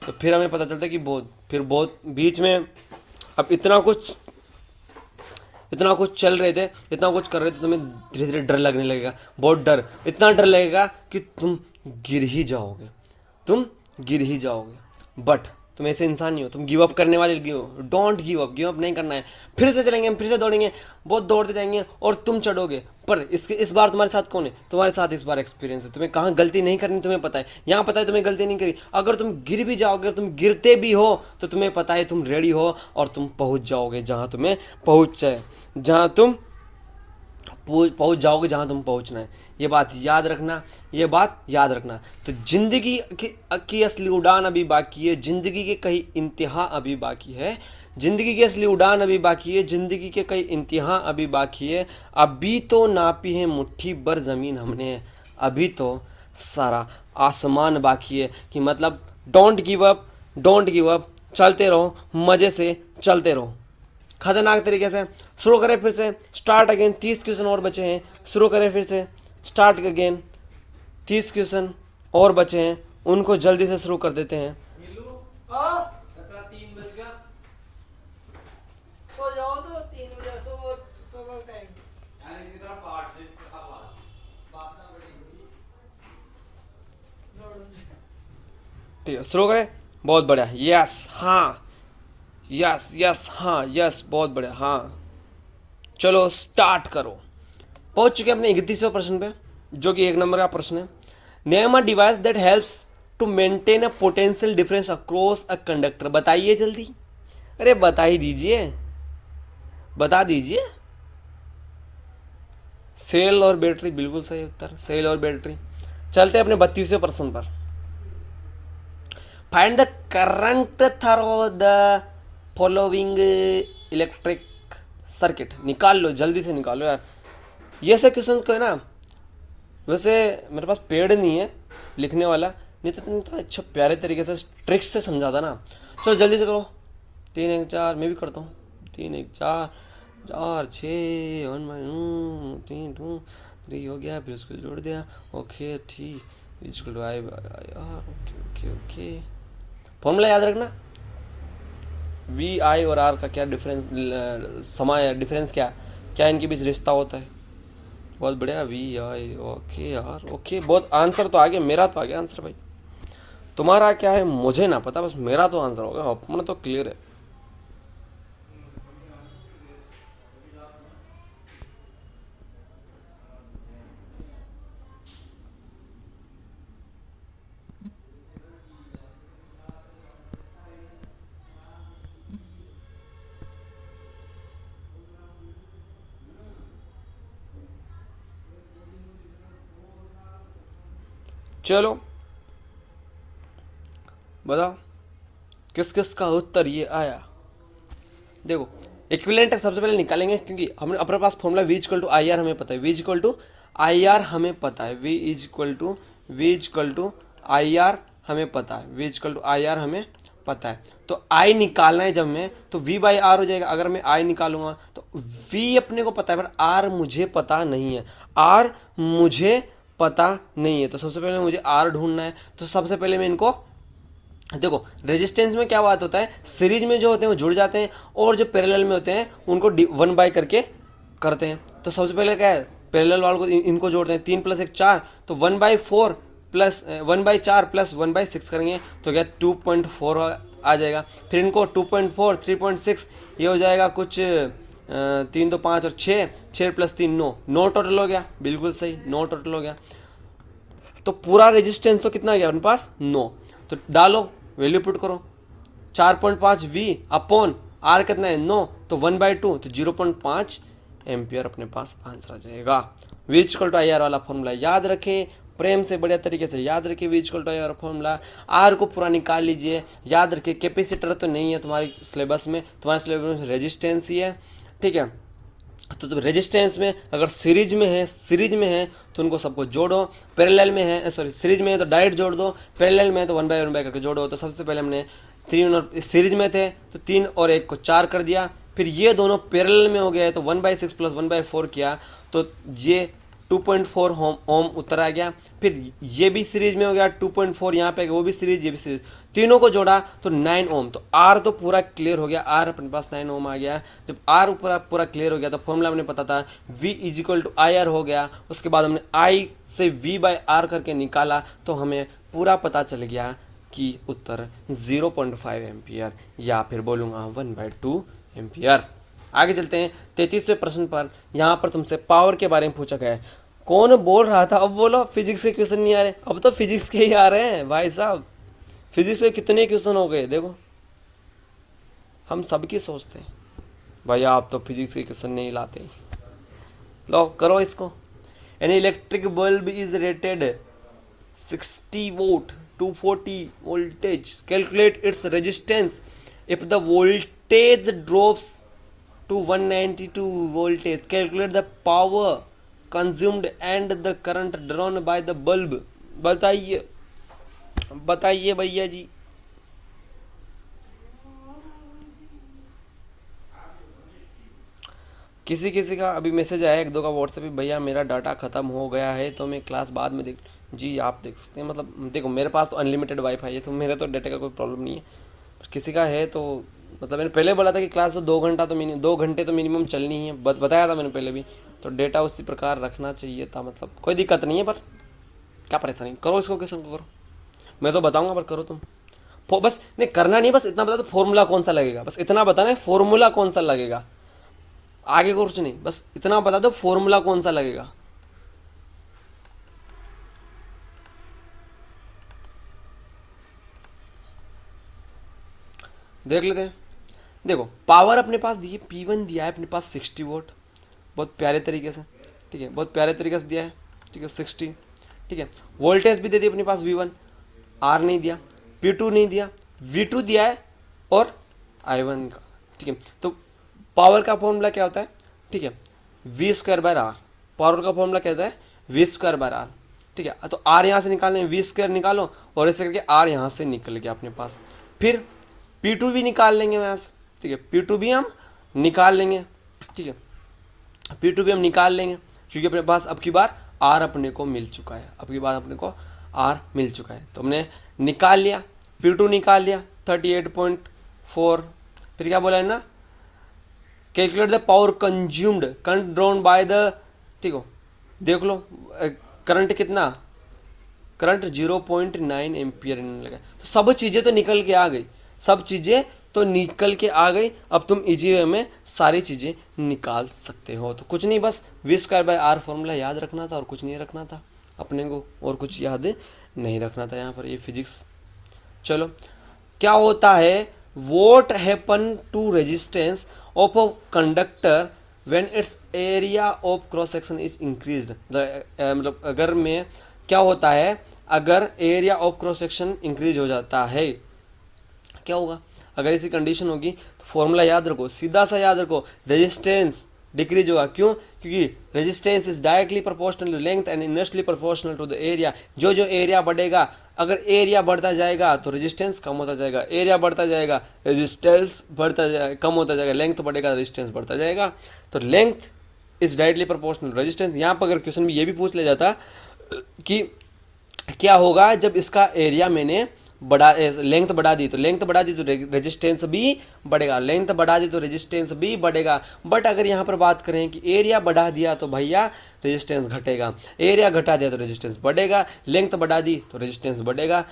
A: तो फिर हमें पता चलता है कि बहुत फिर बहुत बीच में अब इतना कुछ इतना कुछ चल रहे थे इतना कुछ कर रहे थे तुम्हें धीरे धीरे डर लगने लगेगा बहुत डर इतना डर लगेगा कि तुम गिर ही जाओगे तुम गिर ही जाओगे बट तुम ऐसे इंसान नहीं हो तुम गिव अप करने वाले हो don't give up give up नहीं करना है फिर से चलेंगे हम फिर से दौड़ेंगे बहुत दौड़ते जाएंगे और तुम चढ़ोगे पर इसके इस बार तुम्हारे साथ कौन है तुम्हारे साथ इस बार एक्सपीरियंस है तुम्हें कहाँ गलती नहीं करनी तुम्हें पता है यहाँ पता है तुम्हें गलती नहीं करी अगर तुम गिर भी जाओगे तुम गिरते भी हो तो तुम्हें पता है तुम रेडी हो और तुम पहुँच जाओगे जहाँ तुम्हें पहुँच जाए जहाँ तुम पहुंच जाओगे जहां तुम पहुंचना है ये बात याद रखना ये बात याद रखना तो ज़िंदगी की, असली उड़ान अभी बाकी है ज़िंदगी के कई इंतहा अभी बाकी है ज़िंदगी की असली उड़ान अभी बाकी है ज़िंदगी के कई इंतहा अभी बाकी है अभी तो नापी है मुट्ठी भर ज़मीन हमने अभी तो सारा आसमान बाकी है कि मतलब don't give up don't give up चलते रहो मज़े से चलते रहो खतरनाक तरीके से शुरू करें फिर से स्टार्ट अगेन तीस क्वेश्चन और बचे हैं शुरू करें फिर से स्टार्ट अगेन तीस क्वेश्चन और बचे हैं उनको जल्दी से शुरू कर देते हैं तो, ठीक है शुरू करें बहुत बढ़िया यस हाँ यस यस हाँ यस बहुत बढ़िया हाँ चलो स्टार्ट करो पहुंच चुके अपने इकतीसवें प्रश्न पे जो कि एक नंबर का प्रश्न है name a device that helps to maintain a potential difference across a conductor बताइए जल्दी अरे बता ही दीजिए बता दीजिए सेल और बैटरी बिल्कुल सही उत्तर सेल और बैटरी चलते अपने बत्तीसवें प्रश्न पर find the current through the following electric circuit निकाल लो जल्दी से निकालो यार ये सब क्वेश्चन को है ना वैसे मेरे पास पेड़ नहीं है लिखने वाला नहीं तो इतना तो अच्छा प्यारे तरीके से ट्रिक्स से समझाता ना चलो जल्दी से करो तीन एक चार मैं भी करता हूँ तीन एक चार चार छः वन हम्म, तीन टू थ्री हो गया फिर उसको जोड़ दिया ओके ठीक ओके ओके ओके फॉर्मूला याद रखना वी आई और आर का क्या डिफरेंस समय डिफरेंस क्या क्या इनके बीच रिश्ता होता है बहुत बढ़िया वी आई ओके यार ओके बहुत आंसर तो आ गया मेरा तो आ गया आंसर भाई तुम्हारा क्या है मुझे ना पता बस मेरा तो आंसर होगा अपना तो क्लियर है चलो बताओ किस किस का उत्तर ये आया देखो इक्विलेंट सबसे पहले निकालेंगे क्योंकि हमने अपने पास formula V is equal to I R हमें पता है V is equal to I R हमें पता है V is equal to V is equal to I R हमें पता है V is equal to I R हमें पता है तो आई निकालना है जब मैं तो वी बाई आर हो जाएगा अगर मैं आई निकालूंगा तो वी अपने को पता है पर आर मुझे पता नहीं है आर मुझे पता नहीं है तो सबसे पहले मुझे आर ढूंढना है तो सबसे पहले मैं इनको देखो रेजिस्टेंस में क्या बात होता है सीरीज में जो होते हैं वो जुड़ जाते हैं और जो पैरेलल में होते हैं उनको वन बाय करके करते हैं तो सबसे पहले क्या है पैरेलल वाल को इन, इनको जोड़ते हैं तीन प्लस एक चार तो one by four plus one by चार प्लस वन बाई सिक्स करेंगे तो क्या टू पॉइंट फोर आ जाएगा फिर इनको two point four three point six ये हो जाएगा कुछ तीन दो पाँच और छः छः प्लस तीन नौ नौ टोटल हो गया बिल्कुल सही नौ टोटल हो गया तो पूरा रेजिस्टेंस तो कितना गया अपने पास नौ तो डालो वैल्यू पुट करो चार पॉइंट पाँच वी अपॉन आर कितना है नौ तो वन बाई टू तो जीरो पॉइंट पाँच एम्पियर अपने पास आंसर आ जाएगा V is equal to I R वाला फॉर्मूला याद रखें प्रेम से बढ़िया तरीके से याद रखिए V is equal to R formula R को पूरा निकाल लीजिए याद रखिए कैपेसिटर तो नहीं है तुम्हारे सिलेबस में तुम्हारे सिलेबस में रेजिस्टेंस ही है ठीक है तो तुम रेजिस्टेंस में अगर सीरीज में है सीरीज में है तो उनको सबको जोड़ो पैरेलल में है सॉरी सीरीज में है तो डायरेक्ट जोड़ दो पैरेलल में है तो वन बाय वन बाय करके जोड़ो तो सबसे पहले हमने तीन और सीरीज में थे तो तीन और एक को चार कर दिया फिर ये दोनों पैरेलल में हो गया है तो one by six plus one by four किया तो ये 2.4 होम ओम उत्तर आ गया फिर ये भी सीरीज में हो गया 2.4 पॉइंट फोर यहाँ पे वो भी सीरीज ये भी सीरीज तीनों को जोड़ा तो 9 ओम तो आर तो पूरा क्लियर हो गया आर अपने पास 9 ओम आ गया जब आर ऊपर पूरा क्लियर हो गया तो फॉर्मूला हमने पता था V is equal to I R हो गया उसके बाद हमने आई से वी बाय आर करके निकाला तो हमें पूरा पता चल गया कि उत्तर 0.5 एम्पियर या फिर बोलूँगा वन बाय टू एम्पियर आगे चलते हैं तैतीसवें प्रश्न पर यहाँ पर तुमसे पावर के बारे में पूछा गया है कौन बोल रहा था अब बोलो फिजिक्स के क्वेश्चन नहीं आ रहे अब तो फिजिक्स के ही आ रहे हैं भाई साहब फिजिक्स के कितने क्वेश्चन हो गए देखो हम सबकी सोचते हैं भाई आप तो फिजिक्स के क्वेश्चन नहीं लाते लो करो इसको an electric bulb is rated 60 volt 240 voltage calculate its resistance if the voltage drops to 192 voltage. Calculate the power consumed and the current drawn by the bulb. बताइए बताइए भैया जी किसी किसी का अभी मैसेज आया एक दो का व्हाट्सएप भैया मेरा डाटा ख़त्म हो गया है तो मैं क्लास बाद में देख जी आप देख सकते हैं मतलब देखो मेरे पास तो अनलिमिटेड वाईफाई है तो मेरे तो डाटा का कोई प्रॉब्लम नहीं है किसी का है तो मतलब मैंने पहले बोला था कि क्लास तो दो घंटा तो मिनिमम दो घंटे तो मिनिमम चलनी है बत, बताया था मैंने पहले भी तो डेटा उसी प्रकार रखना चाहिए था मतलब कोई दिक्कत नहीं है पर क्या परेशानी करो इसको क्वेश्चन को करो मैं तो बताऊँगा पर करो तुम बस नहीं करना नहीं बस इतना बता दो फॉर्मूला कौन सा लगेगा बस इतना बताना है फॉर्मूला कौन सा लगेगा आगे कुछ नहीं बस इतना बता दो फॉर्मूला कौन सा लगेगा देख लेते हैं देखो पावर अपने पास दिए पी वन दिया है अपने पास सिक्सटी वोट बहुत प्यारे तरीके से ठीक है बहुत प्यारे तरीके से दिया है ठीक है सिक्सटी ठीक है वोल्टेज भी दे दी अपने पास वी वन आर नहीं दिया पी टू नहीं दिया वी टू दिया है और आई वन का ठीक है तो पावर का फॉर्मूला क्या होता है ठीक है V square by R power का फॉर्मूला क्या होता है वी स्क्वायर बाय आर ठीक है तो आर यहाँ से निकालने वी स्क्वायर निकालो और ऐसे करके आर यहाँ से निकल गया अपने पास फिर पी टू भी निकाल लेंगे मैं यहाँ से ठीक है पी टू भी हम निकाल लेंगे ठीक है पी टू भी हम निकाल लेंगे क्योंकि अपने पास अब की बार आर अपने को मिल चुका है अब की बार अपने को आर मिल चुका है तो हमने निकाल लिया पी टू निकाल लिया थर्टी एट पॉइंट फोर फिर क्या बोला है ना calculate the power consumed current drawn by the ठीक हो देख लो करंट कितना current zero point nine ampere लगा तो सब चीज़ें तो निकल के आ गई सब चीज़ें तो निकल के आ गई अब तुम इजी वे में सारी चीज़ें निकाल सकते हो तो कुछ नहीं बस V square by R formula याद रखना था और कुछ नहीं रखना था अपने को और कुछ याद नहीं रखना था यहाँ पर ये फिजिक्स चलो क्या होता है what happen to resistance of a conductor when its area of cross section is increase मतलब अगर में क्या होता है अगर area of cross section increase हो जाता है क्या होगा अगर ऐसी कंडीशन होगी तो फॉर्मूला याद रखो सीधा सा याद रखो रेजिस्टेंस डिक्रीज होगा क्यों क्योंकि resistance is directly proportional to length and inversely proportional to the area जो जो एरिया बढ़ेगा अगर एरिया बढ़ता जाएगा तो रेजिस्टेंस कम होता जाएगा एरिया बढ़ता जाएगा रेजिस्टेंस बढ़ता जाएगा कम होता जाएगा लेंथ बढ़ेगा रेजिस्टेंस बढ़ता जाएगा तो length is directly proportional resistance यहाँ पर अगर क्वेश्चन में ये भी पूछ लिया जाता कि क्या होगा जब इसका एरिया मैंने बढ़ा लेंथ बढ़ा दी तो लेंथ बढ़ा दी तो रेजिस्टेंस भी बढ़ेगा लेंथ बढ़ा दी तो रेजिस्टेंस भी बढ़ेगा बट अगर यहाँ पर बात करें कि एरिया बढ़ा दिया तो भैया रेजिस्टेंस घटेगा एरिया घटा दिया तो रेजिस्टेंस बढ़ेगा लेंथ बढ़ा दी तो रेजिस्टेंस बढ़ेगा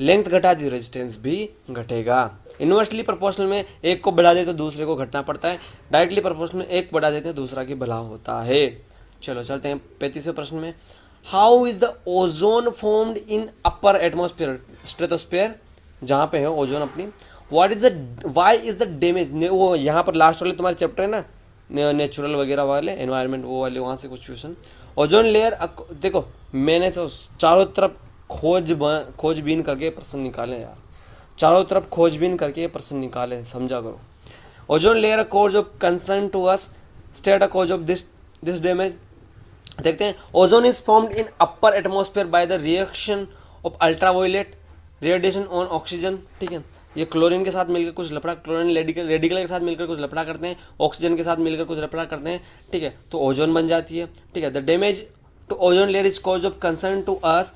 A: लेंथ घटा दी रेजिस्टेंस तो भी घटेगा इन्वर्सली प्रपोर्शनल में एक को बढ़ा देते तो दूसरे को घटना पड़ता है डायरेक्टली प्रपोर्शनल में एक बढ़ा देते हैं तो दूसरा की भला होता है चलो चलते हैं पैंतीसवें प्रश्न में how is the ozone formed in upper atmosphere stratosphere जहाँ पे है ओजोन अपनी what is the why is the damage वो यहाँ पर लास्ट वाले तुम्हारे चैप्टर है ना नेचुरल वगैरह वाले एनवायरनमेंट वो वाले वहाँ से कुछ क्वेश्चन ओजोन लेयर देखो मैंने तो चारों तरफ खोज खोजबीन करके प्रश्न निकाले यार चारों तरफ खोजबीन करके प्रश्न निकाले समझा करो ozone layer a of concern to us state a cause of this this damage देखते हैं ozone is formed in upper atmosphere by the reaction of ultraviolet radiation on oxygen ठीक है ये क्लोरीन के साथ मिलकर कुछ लफड़ा क्लोरीन रेडिकल रेडिकल के साथ मिलकर कुछ लफड़ा करते हैं ऑक्सीजन के साथ मिलकर कुछ लफड़ा करते हैं ठीक है तो ओजोन बन जाती है ठीक है the damage to ozone layer is cause of concern to us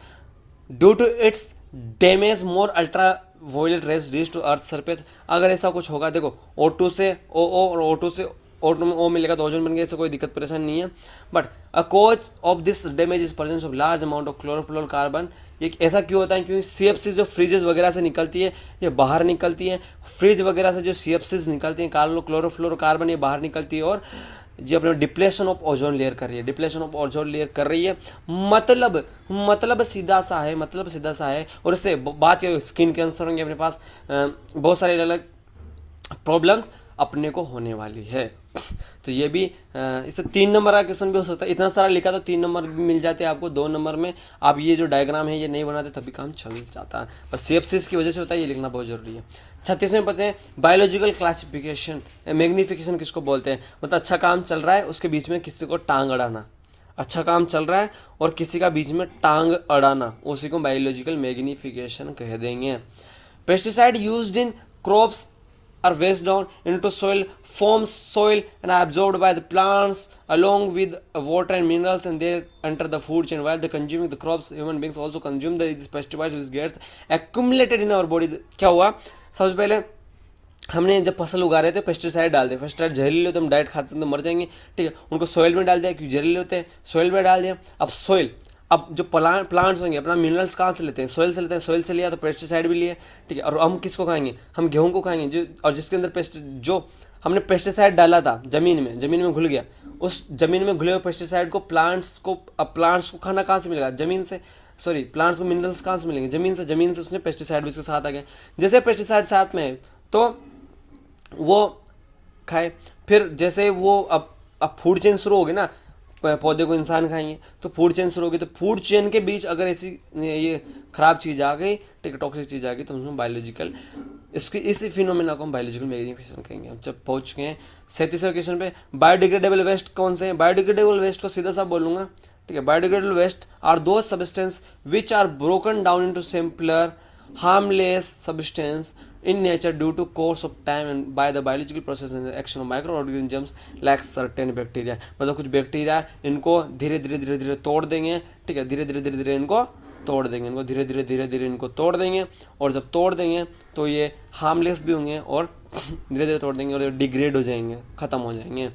A: due to its damage more ultra violet rays reach to earth surface अगर ऐसा कुछ होगा देखो ओ से ओ और ओ से ऑटो में ओ मिलेगा तो ओजोन बन गया इससे कोई दिक्कत परेशान नहीं है but a cause of this damage is presence of large amount of chlorofluorocarbon ये ऐसा क्यों होता है क्योंकि सीएफसीज जो फ्रिजेज वगैरह से निकलती है ये बाहर निकलती है फ्रिज वगैरह से जो सीएफसीज निकलती हैं कार्लो क्लोरोफ्लोर कार्बन ये बाहर निकलती है और जो अपने डिप्लेशन ऑफ ओजोन लेयर कर रही है डिप्लेशन ऑफ ओजोन लेयर कर रही है मतलब मतलब सीधा सा है मतलब सीधा सा है और इससे बात क्या स्किन कैंसर होंगे अपने पास बहुत सारे अलग अलग प्रॉब्लम्स अपने को होने वाली है तो ये भी इससे तीन नंबर का क्वेश्चन भी हो सकता है इतना सारा लिखा तो तीन नंबर भी मिल जाते हैं आपको दो नंबर में आप ये जो डायग्राम है ये नहीं बनाते तभी काम चल जाता है पर सेप्सिस की वजह से होता है ये लिखना बहुत ज़रूरी है छत्तीस में पते हैं बायोलॉजिकल क्लासिफिकेशन मैग्निफिकेशन किसको बोलते हैं मतलब अच्छा काम चल रहा है उसके बीच में किसी को टांग अड़ाना अच्छा काम चल रहा है और किसी का बीच में टांग अड़ाना उसी को बायोलॉजिकल मैग्निफिकेशन कह देंगे pesticide used in crops are washed down into soil forms soil and are absorbed by the plants along with water and minerals and they enter the food chain while they consuming the crops human beings also consume the these pesticides which gets accumulated in our body क्या हुआ सबसे pehle हमने जब फसल उगा रहे थे pesticide डाल दिया पेस्टिसाइड जहरीले होते हम डाइट खाते हैं तो मर जाएंगे ठीक है उनको सोयल में डाल दिया क्योंकि जहरीले होते हैं सोयल में डाल दिया अब सोयल अब जो प्लांट प्लांट्स होंगे अपना मिनरल्स कहाँ से लेते हैं सोयल से लेते हैं सोयल से लिया तो पेस्टिसाइड भी लिए ठीक है और हम किसको खाएंगे हम गेहूं को खाएंगे जो और जिसके अंदर पेस्ट जो हमने पेस्टिसाइड डाला था ज़मीन में ज़मीन में घुल गया उस ज़मीन में घुले हुए पेस्टिसाइड को प्लांट्स को अब प्लांट्स को खाना कहाँ से मिलेगा ज़मीन से सॉरी प्लांट्स को मिनरल्स कहाँ से मिलेंगे ज़मीन से ज़मीन से उसने पेस्टिसाइड भी उसके साथ आ गया जैसे पेस्टिसाइड साथ में है तो वो खाए फिर जैसे वो अब अब फूड चेन शुरू हो गई ना पौधे को इंसान खाएंगे तो फूड चेन शुरू होगी तो फूड चेन के बीच अगर ऐसी ये खराब चीज़ आ गई टॉक्सिक चीज़ आ गई तो उसमें बायोलॉजिकल इसके इस फिनोमेना को हम बायोलॉजिकल वेरिफिकेशन कहेंगे हम जब पहुंच चुके हैं सैंतीसवें क्वेश्चन पे बायोडिग्रेडेबल वेस्ट कौन से हैं बायोडिग्रेडेबल वेस्ट को सीधा सा बोलूँगा ठीक है biodegradable waste are the substance which are broken down to simpler harmless substance in nature due to course of time and by the biological process and action of microorganisms like certain bacteria मतलब कुछ bacteria इनको धीरे धीरे धीरे धीरे तोड़ देंगे ठीक है धीरे धीरे धीरे धीरे इनको तोड़ देंगे इनको धीरे धीरे धीरे धीरे इनको तोड़ देंगे और जब तोड़ देंगे तो ये हार्मलेस भी होंगे और धीरे धीरे तोड़ देंगे और डिग्रेड हो जाएंगे ख़त्म हो जाएंगे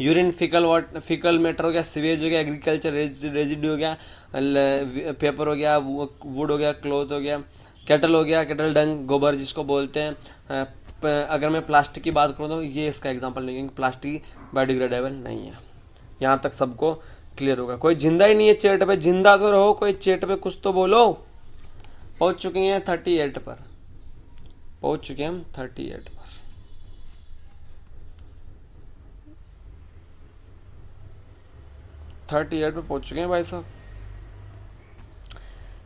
A: urine faecal what faecal matter हो गया सीवेज हो गया एग्रीकल्चर रेजिड हो गया पेपर हो गया वुड हो गया क्लोथ हो गया केटल हो गया केटल डंग गोबर जिसको बोलते हैं अगर मैं प्लास्टिक की बात करूँ तो ये इसका एग्जाम्पल नहीं क्योंकि प्लास्टिक बायोडिग्रेडेबल नहीं है यहाँ तक सबको क्लियर होगा कोई जिंदा ही नहीं है चेट पे जिंदा तो रहो कोई चेट पे कुछ तो बोलो पहुँच चुके हैं थर्टी एट पर पहुँच चुके हैं हम थर्टी एट पर थर्टी एट पर पहुँच चुके हैं भाई साहब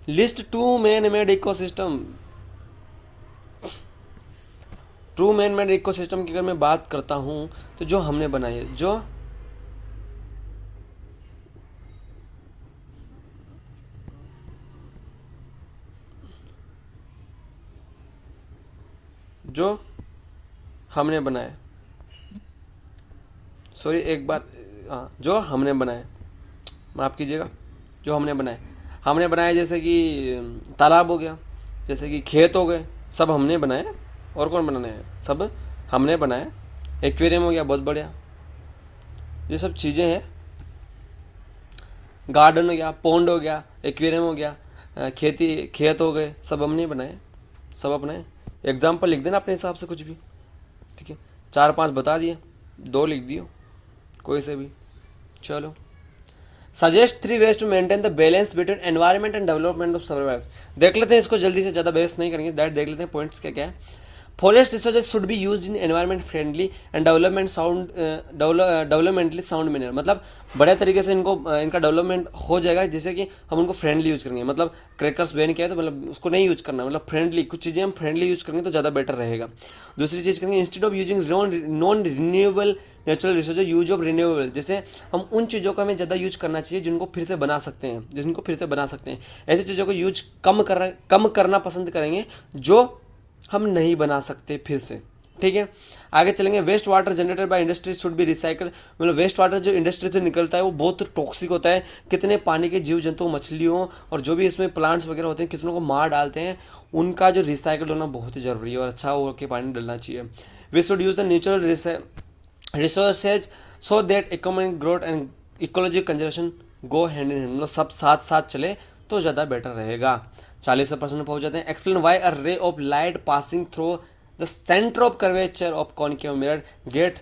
A: list two man made system two man made system की अगर मैं बात करता हूं तो जो हमने बनाई है जो जो हमने बनाए सॉरी एक बार हाँ जो हमने बनाए माफ़ कीजिएगा जो हमने बनाए हमने बनाए जैसे कि तालाब हो गया जैसे कि खेत हो गए सब हमने बनाए और कौन हैं सब हमने बनाए एक्वेरियम हो गया बहुत बढ़िया ये सब चीज़ें हैं गार्डन हो गया पौंड हो गया एक्वेरियम हो गया खेती खेत हो गए सब हमने बनाए सब अपने एग्जाम्पल लिख देना अपने हिसाब से कुछ भी ठीक है चार पांच बता दिए दो लिख दियो कोई से भी चलो suggest three ways to maintain the balance between environment and development of survivors देख लेते हैं इसको जल्दी से ज़्यादा बेस्ट नहीं करेंगे दैट देख लेते हैं पॉइंट्स क्या क्या है forest resources should be use in environment friendly and development sound developmentally sound manner मतलब बड़े तरीके से इनको uh, इनका डेवलपमेंट हो जाएगा जैसे कि हम उनको फ्रेंडली यूज करेंगे मतलब क्रैकर्स बैन किया है तो मतलब उसको नहीं यूज करना मतलब फ्रेंडली कुछ चीज़ें हम फ्रेंडली यूज करेंगे तो ज़्यादा बेटर रहेगा दूसरी चीज़ करेंगे instead of using non renewable natural resource use of renewable जैसे हम उन चीज़ों का हमें ज़्यादा यूज करना चाहिए जिनको फिर से बना सकते हैं जिनको फिर से बना सकते हैं ऐसी चीज़ों को यूज कम कर कम करना पसंद करेंगे जो हम नहीं बना सकते फिर से ठीक है आगे चलेंगे waste water generated by industry should be recycle मतलब वेस्ट वाटर जो इंडस्ट्री से निकलता है वो बहुत टॉक्सिक होता है कितने पानी के जीव जंतु मछलियों और जो भी इसमें प्लांट्स वगैरह होते हैं कितनों को मार डालते हैं उनका जो रिसाइकल होना बहुत ही जरूरी है और अच्छा होकर पानी डालना चाहिए we should use the natural resources so that economic growth and ecologic conservation go hand in hand मतलब सब साथ साथ चले तो ज़्यादा बेटर रहेगा चालीस परसेंट पहुँच जाते हैं explain why a ray of light passing through the centre of curvature of concave mirror get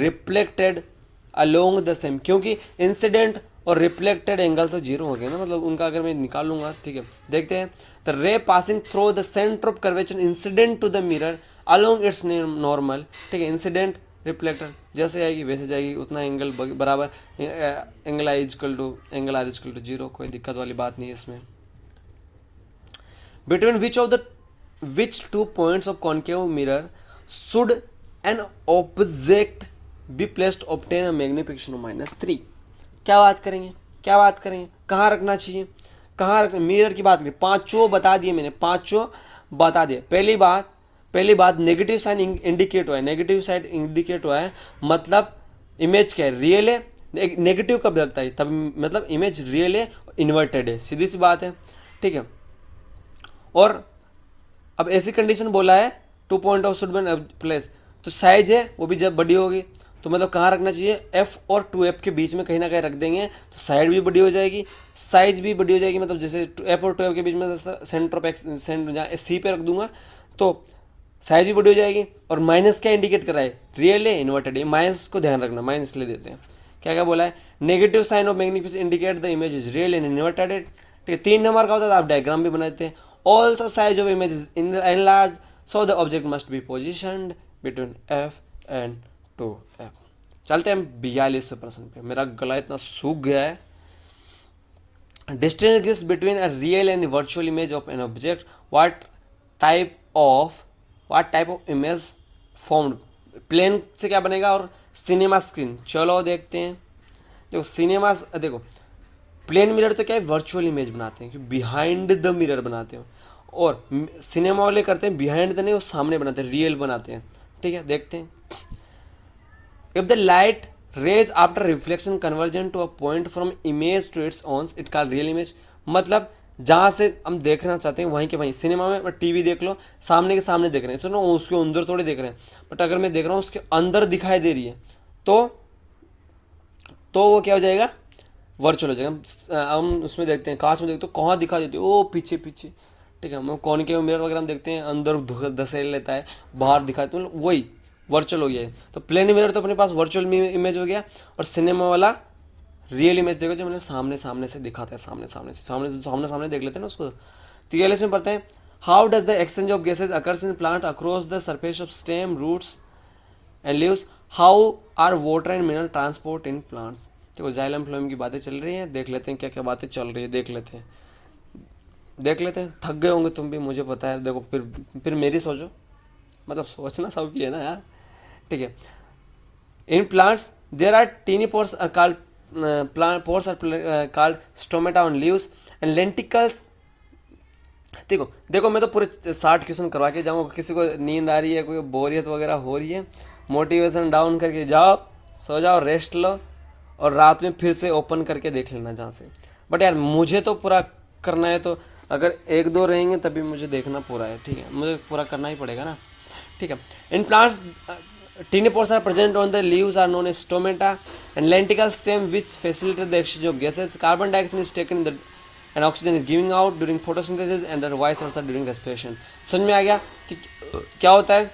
A: reflected along the same क्योंकि इंसिडेंट और रिफ्लेक्टेड एंगल तो जीरो हो गया ना मतलब उनका अगर मैं निकालूंगा ठीक है देखते हैं the ray passing through the centre of curvature incident to the mirror along its normal ठीक है इंसिडेंट रिफ्लेक्टेड जैसे आएगी वैसे जाएगी उतना एंगल बराबर angle I is equal to angle R is equal to zero कोई दिक्कत वाली बात नहीं है इसमें between which of the which two points of concave mirror should an object be placed obtain a magnification minus three क्या बात करेंगे क्या बात करेंगे कहाँ रखना चाहिए कहाँ रखना मिरर की बात करें पाँचों बता दिए मैंने पाँचों बता दिए पहली बात पहली बात नेगेटिव साइन इंडिकेट हुआ है नेगेटिव साइड इंडिकेट हुआ है मतलब इमेज क्या है रियल है नेगेटिव कब लगता है तब मतलब इमेज रियल है इन्वर्टेड है सीधी सी बात है ठीक है और अब ऐसी कंडीशन बोला है two point of should be place तो साइज है वो भी जब बड़ी होगी तो मतलब कहाँ रखना चाहिए एफ और टू एफ के बीच में कहीं ना कहीं रख देंगे तो साइड भी बड़ी हो जाएगी साइज भी बड़ी हो जाएगी मतलब जैसे एफ और टू एफ के बीच में सेंटर पे सेंटर जहाँ सी पे रख दूंगा तो साइज भी बड़ी हो जाएगी और माइनस क्या इंडिकेट कर रहा है रियल है इन्वर्टेड है माइनस को ध्यान रखना माइनस ले देते हैं क्या क्या बोला है negative sign of magnification indicate the image is real and inverted ठीक है तीन नंबर का होता है तो आप डायग्राम भी बना देते हैं also size of image is in large so the object must be position between F and two F चलते हैं बयालीस प्रश्न पे मेरा गला इतना सूख गया है distinguish between a real and virtual image of an object what type of what type of image formed plane से क्या बनेगा और सिनेमा स्क्रीन चलो देखते हैं देखो सिनेमा देखो प्लेन मिरर तो क्या है वर्चुअल इमेज बनाते हैं बिहाइंड द मिरर बनाते हैं और सिनेमा वाले करते हैं बिहाइंड द नहीं वो सामने बनाते हैं रियल बनाते हैं ठीक है देखते हैं if the light rays after reflection conversion to a point from image to its on it call real image मतलब जहाँ से हम देखना चाहते हैं वहीं के वहीं सिनेमा में बट टीवी देख लो सामने के सामने देख रहे हैं सुनो उसके अंदर थोड़े देख रहे हैं बट अगर मैं देख रहा हूँ उसके अंदर दिखाई दे रही है तो तो वो क्या हो जाएगा वर्चुअल हो जाएगा हम उसमें देखते हैं कांच में देखते हो तो कहाँ दिखा देती है ओ पीछे पीछे ठीक है हम कौन के मिरर वगैरह हम देखते हैं अंदर धसेल लेता है बाहर दिखाते हैं मतलब वही वर्चुअल हो गया है तो प्लेन मिरर तो अपने पास वर्चुअल इमेज हो गया और सिनेमा वाला रियल इमेज देखो जो मैंने सामने सामने से दिखाता है सामने सामने से सामने सामने सामने देख लेते हैं ना उसको तीन तो इसमें पढ़ते हैं how does the exchange of gases occurs in plant across the surface of stem roots and leaves how are water and mineral transport in plants देखो जाइलम फ्लोम की बातें चल रही हैं देख लेते हैं क्या क्या बातें चल रही है देख लेते हैं देख लेते हैं थक गए होंगे तुम भी मुझे पता है देखो फिर फिर मेरी सोचो मतलब सोचना सबकी है ना यार ठीक है in plants there are tiny pores are called plant pores are called stomata on leaves and lenticels देखो देखो मैं तो पूरे साठ क्वेश्चन करवा के जाऊँगा किसी को नींद आ रही है कोई बोरियत वगैरह हो रही है मोटिवेशन डाउन करके जाओ सो जाओ रेस्ट लो और रात में फिर से ओपन करके देख लेना जहाँ से बट यार मुझे तो पूरा करना है तो अगर एक दो रहेंगे तभी मुझे देखना पूरा है ठीक है मुझे पूरा करना ही पड़ेगा ना ठीक है in plants Tinipores are present on the leaves are known as stomata and lenticular stem which facilitate the exchange of gases. Carbon dioxide is taken in the and oxygen is giving out during photosynthesis and the vice versa during respiration. समझ में आ गया कि क्या होता है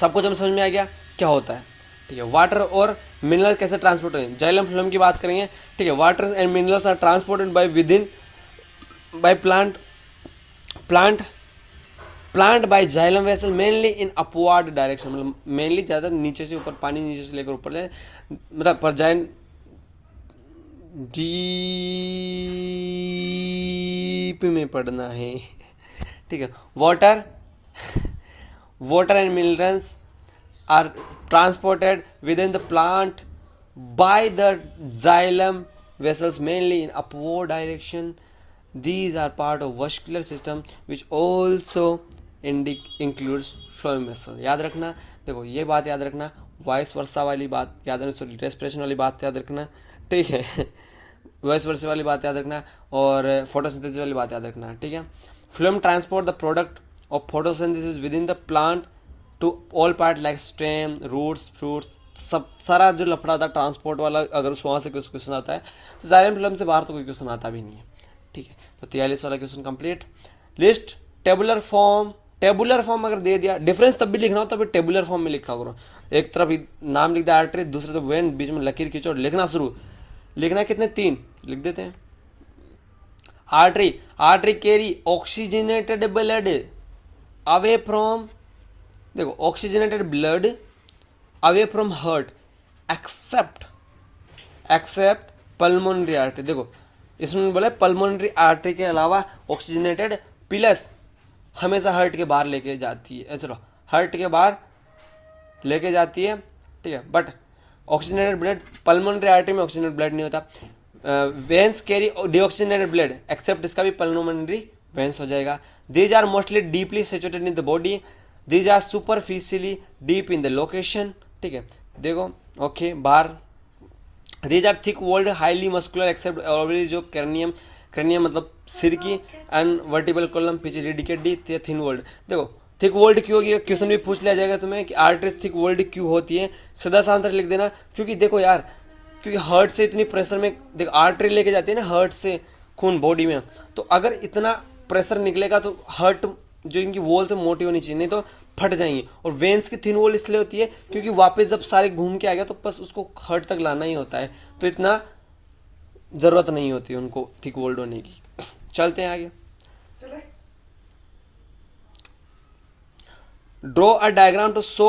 A: सब कुछ हम समझ में आ गया क्या होता है ठीक है वाटर और मिनरल कैसे ट्रांसपोर्ट होते हैं जाइलम फ्लोम की बात करेंगे ठीक है water and minerals are transported by within by plant plant plant by xylem vessel mainly in upward direction मतलब मेनली ज़्यादा नीचे से ऊपर पानी नीचे से लेकर ऊपर ले मतलब पर जाइन डीप में पड़ना है ठीक है water water and minerals are transported within the plant by the xylem vessels mainly in upward direction these are part of vascular system which also इंडिक इंक्लूड्स फ्लोइंग मसल याद रखना देखो ये बात याद रखना वॉइस वर्षा वाली बात याद रखना सॉरी रेस्पिरेशन वाली बात याद रखना ठीक है वॉइस वर्षा वाली बात याद रखना और फोटोसिंथेसिस वाली बात याद रखना ठीक है phloem transport the product of photosynthesis within the plant to all part like stem roots fruits सब सारा जो लफड़ा था ट्रांसपोर्ट वाला अगर उस वहाँ से कुछ क्वेश्चन आता है तो जायरम फिल्म से बाहर तो कोई क्वेश्चन आता भी नहीं है ठीक है तो तियालीस वाला question complete list tabular form tabular form अगर दे दिया डिफरेंस तब भी लिखना हो तो टेबुलर फॉर्म में लिखा करो एक तरफ नाम लिख दिया आर्टरी दूसरी तरफ वेन बीच में लकीर खींचो लिखना शुरू लिखना कितने तीन लिख देते हैं artery artery carry oxygenated blood away from देखो oxygenated blood away from heart except except pulmonary artery देखो इसमें बोले पल्मोनरी आर्टरी के अलावा ऑक्सीजनेटेड प्लस हमेशा हर्ट के बाहर लेके जाती है चलो हर्ट के बाहर लेके जाती है ठीक है but oxygenated blood pulmonary artery में ऑक्सीजनेटेड ब्लड नहीं होता veins carry deoxygenated blood except इसका भी पल्मोनरी वेंस हो जाएगा these are mostly deeply saturated in the body these are superficially deep in the location ठीक है देखो ओके बाहर these are thick walled highly muscular except already जो cranium crania मतलब सिर की एंड वर्टिबल कॉलम पीछे रेडिकेट डी थिन वर्ल्ड देखो थिक वर्ल्ड क्यों होगी क्वेश्चन भी पूछ लिया जाएगा तुम्हें कि आर्टिस्ट थिक वर्ल्ड क्यों होती है सदा सा आंसर लिख देना क्योंकि देखो यार क्योंकि हर्ट से इतनी प्रेशर में देखो आर्टरी लेके जाती है ना हर्ट से खून बॉडी में तो अगर इतना प्रेशर निकलेगा तो हर्ट जो इनकी वॉल से मोटी होनी चाहिए नहीं तो फट जाएंगे और वेंस की थिन वॉल इसलिए होती है क्योंकि वापस जब सारे घूम के आ गया तो बस उसको हर्ट तक लाना ही होता है तो इतना ज़रूरत नहीं होती उनको थिक वोल्ड होने की चलते हैं आगे draw a diagram to show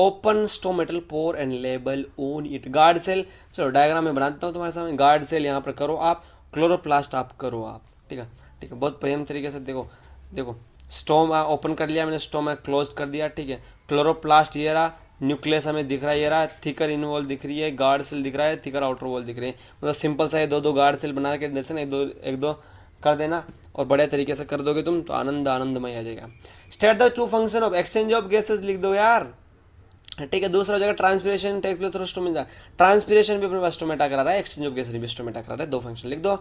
A: open stomatal pore and label on it guard cell चलो डायग्राम में बनाता हूँ तुम्हारे सामने गार्ड सेल यहाँ पर करो आप क्लोरोप्लास्ट आप करो आप ठीक है ठीक है बहुत प्रेम तरीके से देखो देखो स्टोम ओपन कर लिया मैंने स्टोम क्लोज कर दिया ठीक है क्लोरोप्लास्ट ये रहा न्यूक्लियस हमें दिख रहा है ये रहा थिकर इन वॉल दिख रही है गार्ड सेल दिख रहा है थिकर आउटर वॉल दिख रही है मतलब सिंपल सा ये दो दो गार्ड सेल बना के डेसन एक दो एक दो कर देना और बढ़िया तरीके से कर दोगे तुम तो आनंद आनंदमय आ जाएगा state the true function of exchange of gases लिख दो यार ठीक है दूसरा जगह ट्रांसपीरेशन टेक प्लेस और स्टोमेटा ट्रांसपीरेशन भी अपने पास स्टोमेटा करा रहा है एक्सचेंज ऑफ गैसेस भी स्टोमेटा करा रहा है दो फंक्शन लिख दो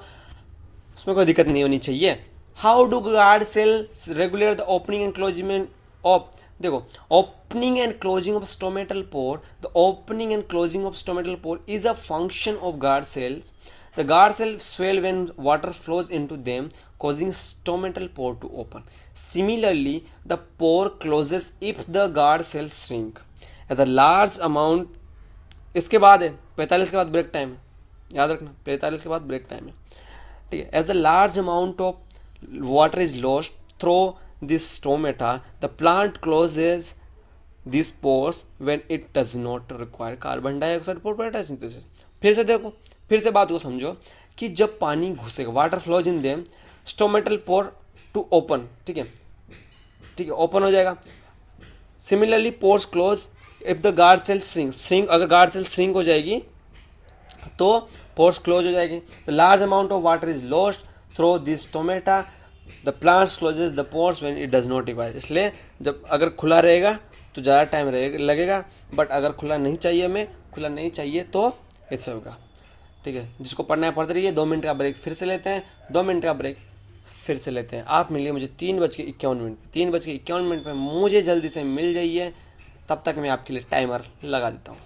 A: उसमें कोई दिक्कत नहीं होनी चाहिए how do guard cell regulate the opening and closement of देखो opening and closing of stomatal pore the opening and closing of stomatal pore is a function of guard cells the guard cell swell when water flows in to them causing stomatal pore to open similarly the pore closes if the guard cells shrink at the large amount इसके बाद है पैंतालीस के बाद break time है याद रखना पैंतालीस के बाद ब्रेक टाइम है ठीक है as the large amount of water is lost through this stomata, the plant closes these pores when it does not require carbon dioxide for photosynthesis. फिर से देखो फिर से बात को समझो कि जब पानी घुसेगा water flows in them stomatal pore to open ठीक है ठीक है ओपन हो जाएगा similarly pores close if the guard cell shrink shrink अगर गार्ड सेल श्रिंक हो जाएगी तो पोर्स क्लोज हो जाएगी the large amount of water is lost through this stomata the plants closes the pores when it does not require इसलिए जब अगर खुला रहेगा तो ज़्यादा टाइम रहेगा लगेगा बट अगर खुला नहीं चाहिए हमें खुला नहीं चाहिए तो इट्स होगा ठीक है जिसको पढ़ना है पढ़ते रहिए दो मिनट का ब्रेक फिर से लेते हैं दो मिनट का ब्रेक फिर से लेते हैं आप मिलिए मुझे तीन बज के इक्यावन मिनट तीन बज के इक्यावन मिनट में मुझे जल्दी से मिल जाइए तब तक मैं आपके लिए टाइमर लगा देता हूँ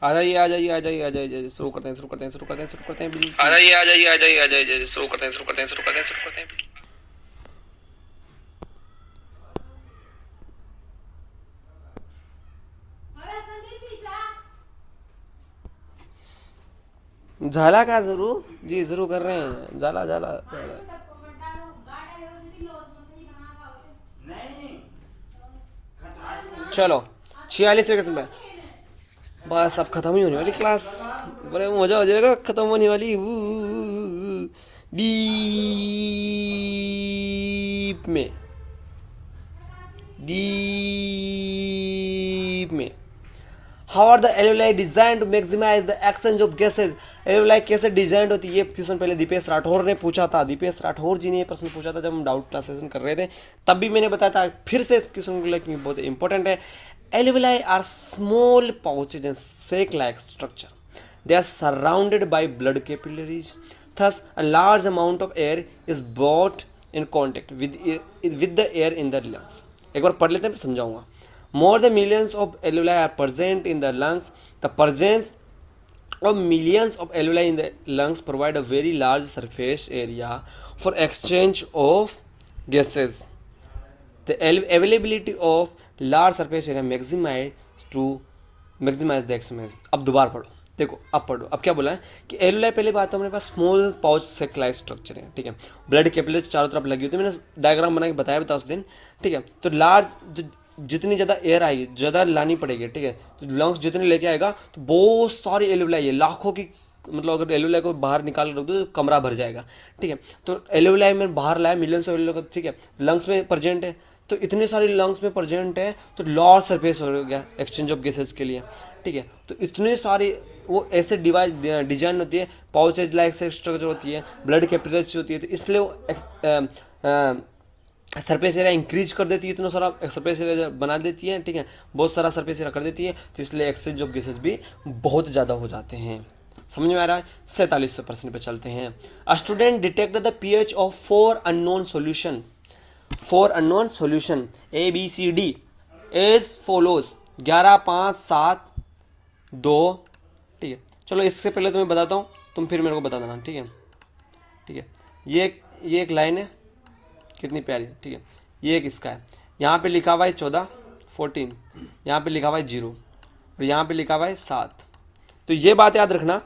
A: आ जाइए आ जाइए आ जाइए आ जाइए शुरू करते हैं शुरू करते हैं शुरू करते हैं शुरू करते हैं आ जाइए आ जाइए आ जाइए आ जाइए शुरू करते हैं शुरू करते हैं शुरू करते हैं शुरू करते हैं झाला का जरूर जी जरूर कर रहे हैं झाला झाला
B: झाला
A: चलो छियालीसवें किस्म में बस अब ख़त्म ही होने वाली क्लास बड़े मज़ा हो जाएगा ख़त्म होने वाली डीप में डीप में how are the alveoli design to maximise the exchange of gases alveoli कैसे डिजाइन होती है ये क्वेश्चन पहले दीपेश राठौर ने पूछा था दीपेश राठौर जी ने ये प्रश्न पूछा था जब हम डाउट क्लासेसन कर रहे थे तब भी मैंने बताया था फिर से इस क्वेश्चन को लेकर बहुत इंपॉर्टेंट है Alveoli are small pouches and sac-like structure. They are surrounded by blood capillaries. Thus, a large amount of air is brought in contact with, with the air in the lungs. एक बार पढ़ लेते हैं समझाऊंगा More than millions of alveoli are present in the lungs. The presence of millions of alveoli in the lungs provide a very large surface area for exchange of gases the availability of large surface area maximized to maximize the exercise अब दोबारा पढ़ो देखो अब पढ़ो अब क्या बोला है कि एलोलाई पहले बात तो हमारे पास स्मॉल पाउच सेक्लाइज स्ट्रक्चर है ठीक है ब्लड कैपिलरी चारों तरफ लगी होती है मैंने डायग्राम बना के बताया था उस दिन ठीक है तो लार्ज जितनी ज़्यादा एयर आएगी ज़्यादा लानी पड़ेगी ठीक है तो लंग्स जितने लेके आएगा तो बहुत सारी एलोलाई है लाखों की मतलब अगर एलोलाई को बाहर निकाल कर रख दो तो कमरा भर जाएगा ठीक है तो एलोलाई में बाहर लाया मिलियंस ऑफ एलोलाई ठीक है लंग्स में प्रजेंट है तो इतने सारे लंग्स में प्रजेंट है तो लॉर सरफेस हो गया एक्सचेंज ऑफ गैसेज के लिए ठीक है तो इतने सारे वो ऐसे डिवाइस डिजाइन होती है पाउचेज लाइक से स्ट्रक्चर होती है ब्लड कैपिलर्स होती है तो इसलिए वो सरफेस एरिया इंक्रीज कर देती है इतना सारा सरफेस एरिया बना देती है ठीक है बहुत सारा सरफेस एरिया कर देती है तो इसलिए एक्सचेंज ऑफ गैसेज भी बहुत ज़्यादा हो जाते हैं समझ में आ रहा है सैंतालीस परसेंट पे चलते हैं student detect the pH of four unknown solution four unknown solution A B C D as follows ग्यारह पाँच सात दो ठीक है चलो इससे पहले तुम्हें बताता हूँ तुम फिर मेरे को बता देना ठीक है ठीक है ये एक ये एक लाइन है कितनी प्यारी है ठीक है ये एक इसका है यहाँ पे लिखा हुआ है चौदह फोर्टीन यहाँ पे लिखा हुआ है जीरो और यहाँ पे लिखा हुआ है सात तो ये बात याद रखना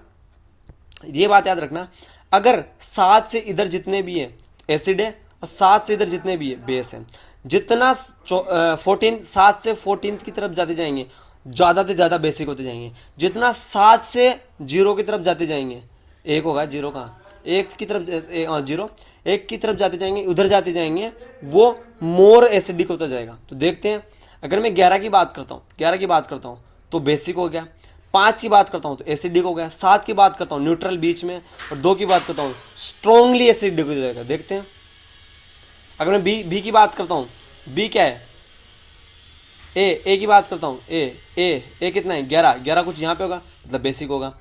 A: ये बात याद रखना अगर सात से इधर जितने भी हैं एसिड है और सात से इधर जितने भी है बेस हैं जितना फोर्टीन सात से फोर्टीन की तरफ जाते जाएंगे ज़्यादा से ज़्यादा बेसिक होते जाएंगे जितना सात से जीरो की तरफ जाते जाएंगे एक होगा जीरो का एक की तरफ जीरो एक की तरफ जाते जाएंगे उधर जाते जाएंगे वो मोर एसिडिक होता जाएगा तो देखते हैं अगर मैं ग्यारह की बात करता हूँ ग्यारह की बात करता हूँ तो बेसिक हो गया पाँच की बात करता हूँ तो एसिडिक हो गया सात की बात करता हूँ न्यूट्रल बीच में और दो की बात करता हूँ स्ट्रॉन्गली एसिडिक हो जाएगा देखते हैं अगर मैं बी बी की बात करता हूँ बी क्या है ए ए की बात करता हूँ ए ए ए कितना है ग्यारह ग्यारह कुछ यहाँ पे होगा मतलब बेसिक होगा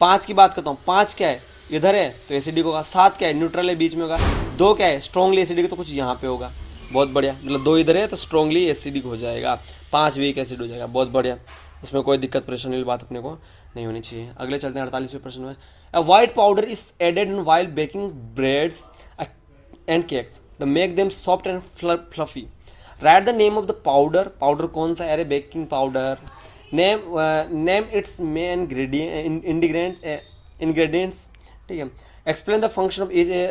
A: पाँच की बात करता हूँ पाँच क्या है इधर है तो एसिडिक होगा सात क्या है न्यूट्रल है बीच में होगा दो क्या है स्ट्रॉन्गली एसिडिक तो कुछ यहाँ पे होगा बहुत बढ़िया मतलब दो इधर है तो स्ट्रॉन्गली एसिडिक हो जाएगा पाँच वीक एसिड हो जाएगा बहुत बढ़िया उसमें कोई दिक्कत परेशानी वाली बात अपने को नहीं होनी चाहिए अगले चलते हैं अड़तालीसवें प्रश्न में white powder is added in while baking breads and cakes the make them soft and fluffy write the name of the powder powder कौन सा है अरे baking powder name name its main ingredient ingredients ठीक है explain the function of is a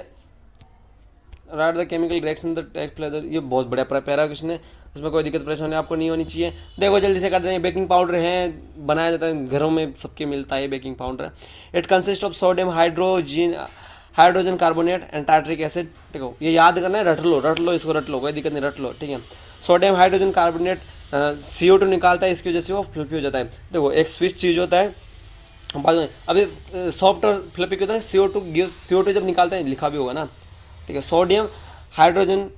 A: write the chemical reaction the take फ्लेदर ये बहुत बढ़िया पैरा क्वेश्चन है उसमें कोई दिक्कत परेशानी आपको नहीं होनी चाहिए देखो जल्दी से कर दें बेकिंग पाउडर है बनाया जाता है घरों में सबके मिलता है baking powder it consist of sodium hydrogen hydrogen carbonate and acid ठीक है ये याद करना है रट लो रट लो इसको रट लो कोई दिक्कत नहीं रट लो ठीक है sodium hydrogen carbonate C O two निकालता है इसकी वजह से वो फ्लिपी हो जाता है देखो एक स्विच चीज़ होता है बाद में अभी सॉफ्ट और फ्लिपी क्यों होता है सी O to C O to जब निकालता है लिखा भी होगा ना ठीक है sodium hydrogen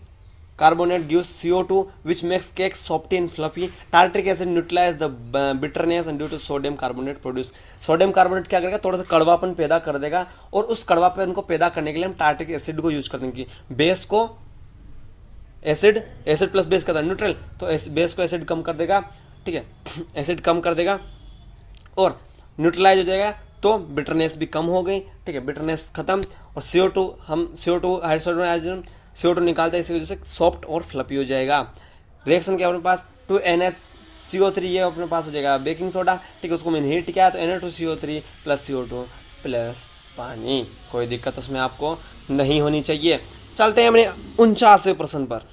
A: carbonate gives CO2 which makes cake soft and fluffy. Tartaric acid neutralizes the uh, bitterness and due to sodium carbonate produce. Sodium carbonate क्या करेगा थोड़ा सा कड़वापन पैदा कर देगा और उस कड़वापन को पैदा करने के लिए हम टार्ट्रिक एसिड को यूज कर देंगे बेस को एसिड एसिड प्लस बेस का था न्यूट्रल तो बेस को एसिड कम कर देगा ठीक है एसिड कम कर देगा और न्यूट्रलाइज हो जाएगा तो बिटरनेस भी कम हो गई ठीक है बिटरनेस खत्म और सी हम C O two hydrogen C two निकालते हैं इसी वजह से सॉफ्ट और फ्लपी हो जाएगा रिएक्शन क्या अपने पास two N S C O three ये अपने पास हो जाएगा बेकिंग सोडा ठीक है उसको मैंने हीट किया तो N A two C O three plus C O two plus पानी कोई दिक्कत उसमें आपको नहीं होनी चाहिए चलते हैं अपने उनचास प्रश्न पर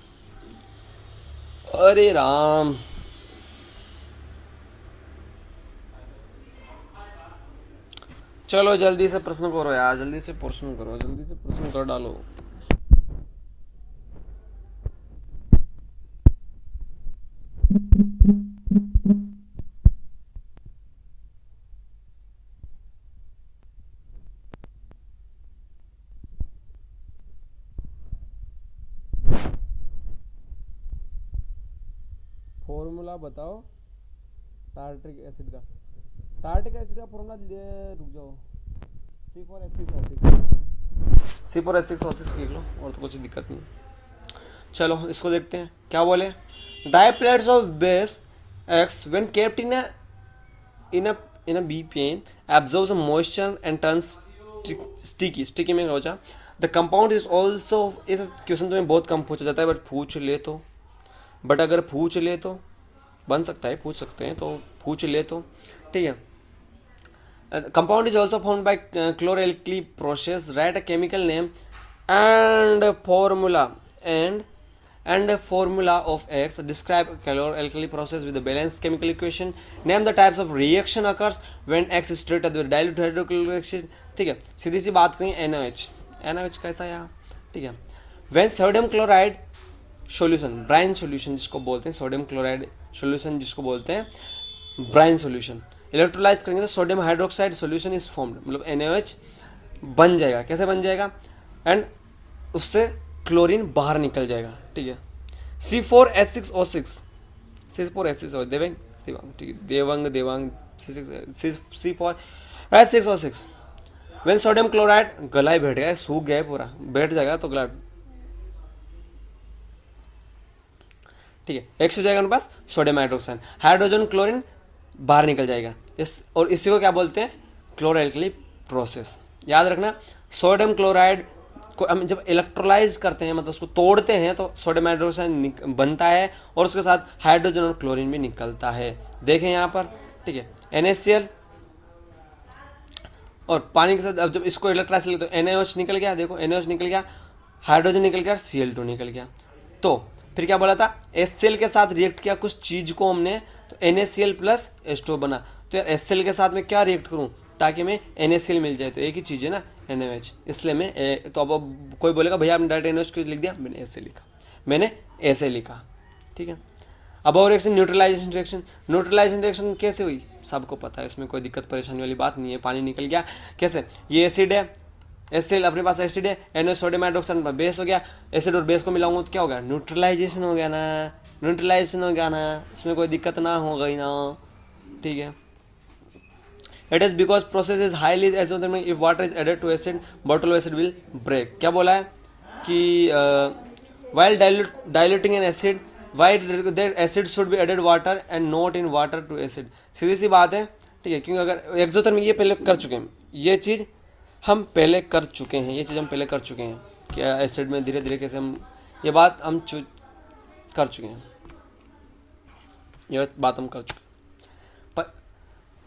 A: अरे राम चलो जल्दी से प्रश्न करो यार जल्दी से प्रश्न करो जल्दी से प्रश्न कर डालो फॉर्मूला बताओ टार्टिक एसिड का टार्ट्रिक एसिड का फॉर्मूला रुक जाओ C four S six C four S six six लिख लो और तो कुछ दिक्कत नहीं चलो इसको देखते हैं क्या बोले pellets of base X when kept in in in open absorb a moisture and turn sticky sticky में क्या द कंपाउंड इज ऑल्सो इस क्वेश्चन तुम्हें तो बहुत कम पूछा जाता है बट पूछ ले तो बट अगर पूछ ले तो बन सकता है पूछ सकते हैं तो पूछ ले तो ठीक है compound is also found by chloralkali process write a chemical name and formula and and formula of X describe calor process process with a balanced chemical equation. Name the types of reaction occurs when X is treated ठीक है सीधी सी बात करें N H N H कैसा यहाँ ठीक है when sodium chloride solution brine solution जिसको बोलते हैं सोडियम क्लोराइड सोल्यूशन जिसको बोलते हैं ब्राइन सोल्यूशन इलेक्ट्रोलाइज करेंगे तो sodium hydroxide solution is formed मतलब एन बन जाएगा कैसे बन जाएगा एंड उससे क्लोरीन बाहर निकल जाएगा ठीक है C four H six O six C four H six Devang Devang ठीक है Devang Devang C four H six O six when sodium chloride गला बैठ गया सूख गया पूरा बैठ जाएगा तो गला ठीक है एक्स हो जाएगा उनके पास सोडियम हाइड्रोक्साइड हाइड्रोजन क्लोरीन बाहर निकल जाएगा इस और इसी को क्या बोलते हैं क्लोराइड के लिए प्रोसेस याद रखना सोडियम क्लोराइड को हम जब इलेक्ट्रोलाइज करते हैं मतलब उसको तोड़ते हैं तो सोडियम हाइड्रोक्साइड बनता है और उसके साथ हाइड्रोजन और क्लोरीन भी निकलता है देखें यहाँ पर ठीक है एन और पानी के साथ अब जब इसको इलेक्ट्रोलाइज लेते तो एन निकल गया देखो एन निकल गया हाइड्रोजन निकल गया सी निकल गया तो फिर क्या बोला था एस के साथ रिएक्ट किया कुछ चीज़ को हमने तो एन प्लस एस बना तो यार एस के साथ मैं क्या रिएक्ट करूँ ताकि मैं एन मिल जाए तो एक ही चीज़ है ना एन एम एच इसलिए मैं ए, तो अब कोई बोलेगा भैया आपने डायरेक्ट एन एच क्यों लिख दिया मैंने ऐसे लिखा मैंने ऐसे लिखा ठीक है अब और reaction neutralisation reaction neutralisation reaction कैसे हुई सबको पता है इसमें कोई दिक्कत परेशानी वाली बात नहीं है पानी निकल गया कैसे ये एसिड है एसिड अपने पास एसिड है एनओ सोडियम हाइड्रोक्साइड पर बेस हो गया एसिड और बेस को मिलाऊंगा तो क्या हो गया न्यूट्रलाइजेशन हो गया ना न्यूट्रलाइजेशन हो गया ना इसमें कोई दिक्कत ना हो गई ना ठीक है it is because process is highly exothermic if water is added to acid bottle acid will break क्या बोला है कि while diluting an acid why that acid should be added water and not in water to acid सीधी सी बात है ठीक है क्योंकि अगर में ये पहले कर चुके हैं ये चीज़ हम पहले कर चुके हैं ये चीज़ हम पहले कर चुके हैं क्या एसिड में धीरे धीरे कैसे हम ये बात हम कर चुके हैं ये बात हम कर चुके हैं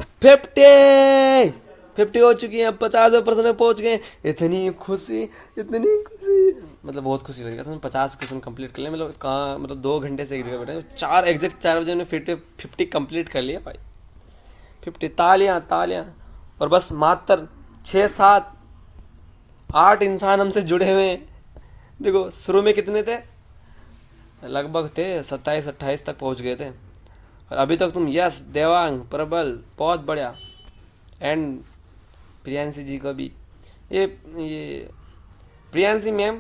A: फिफ्टी फिफ्टी हो चुकी है पचास परसेंट में पहुंच गए इतनी खुशी इतनी खुशी मतलब बहुत खुशी हो रही है पचास क्वेश्चन कंप्लीट कर लिया मतलब कहाँ मतलब दो घंटे से एक जगह बैठे चार एग्जैक्ट चार बजे हमने फिफ्टी फिफ्टी कंप्लीट कर लिया भाई फिफ्टी तालियाँ तालियाँ और बस मात्र छः सात आठ इंसान हमसे जुड़े हुए हैं देखो शुरू में कितने थे लगभग थे सत्ताईस अट्ठाईस तक पहुँच गए थे और अभी तक तुम यस देवांग प्रबल बहुत बढ़िया एंड प्रियांशी जी को भी ये ये प्रियांशी मैम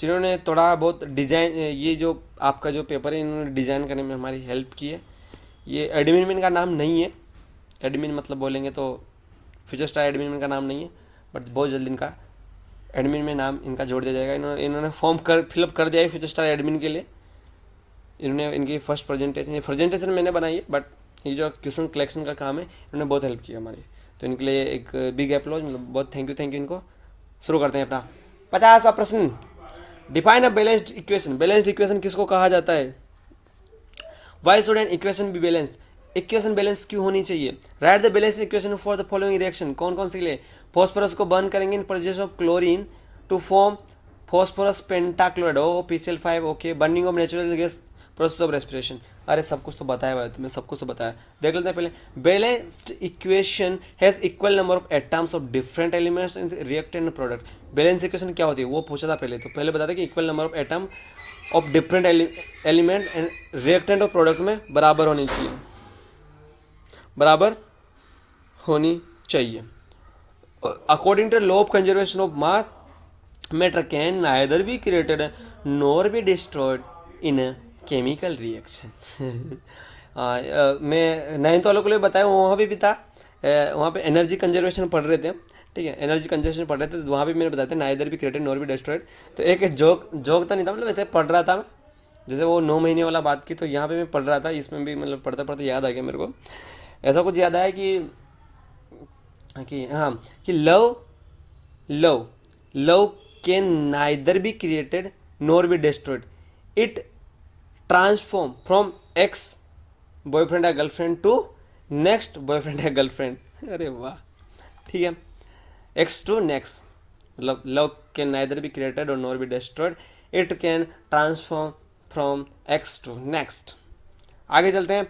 A: जिन्होंने थोड़ा बहुत डिजाइन ये जो आपका जो पेपर है इन्होंने डिज़ाइन करने में हमारी हेल्प की है ये एडमिन का नाम नहीं है एडमिन मतलब बोलेंगे तो फ्यूचर स्टार एडमिन का नाम नहीं है बट बहुत जल्दी इनका एडमिन में नाम इनका जोड़ दिया जाएगा इन्होंने इन्होंने फॉर्म कर फिलअप कर दिया है फ्यूचर स्टार एडमिन के लिए इन्होंने इनकी फर्स्ट प्रेजेंटेशन ये प्रेजेंटेशन मैंने बनाई है बट ये जो क्वेश्चन कलेक्शन का काम है इन्होंने बहुत हेल्प किया हमारी तो इनके लिए एक बिग एप्लॉज मतलब बहुत थैंक यू थैंक यू इनको शुरू करते हैं अपना पचासवा प्रश्न define a balanced equation balanced equation किसको कहा जाता है why should an equation be balanced equation balance क्यों होनी चाहिए write the balance equation for the following reaction कौन कौन से लिए फॉस्फोरस को बर्न करेंगे in presence of chlorine to form phosphorus pentachloride oh P C L five okay burning of natural gas process of respiration अरे सब कुछ तो बताया भाई तुम्हें सब कुछ तो बताया देख लेते हैं पहले balanced equation has equal number of atoms of different elements in reactant product balance equation क्या होती है वो पूछा था पहले तो पहले बताते कि equal number of atom of different element and reactant of product में बराबर होनी चाहिए बराबर होनी चाहिए according to law of conservation of mass matter can neither be created nor be destroyed in chemical reaction हाँ, मैं नाइन्थ तो वालों को लिए बताया वहाँ पे भी था वहाँ पे एनर्जी कंजर्वेशन पढ़ रहे थे ठीक है एनर्जी कंजर्वेशन पढ़ रहे थे तो वहाँ भी मैंने बताया था ना इधर भी क्रिएटेड नॉर भी डिस्ट्रॉयड तो एक जोक जोक तो नहीं था मतलब वैसे पढ़ रहा था मैं जैसे वो नौ महीने वाला बात की तो यहाँ पे मैं पढ़ रहा था इसमें भी मतलब पढ़ते पढ़ते याद आ गया मेरे को ऐसा कुछ याद आया कि कि हाँ कि love love love can neither be created nor be destroyed it transform from ex boyfriend या गर्लफ्रेंड टू नेक्स्ट बॉयफ्रेंड या गर्लफ्रेंड अरे वाह ठीक है एक्स टू नेक्स्ट मतलब love can neither be created और nor be destroyed it can transform from ex to next आगे चलते हैं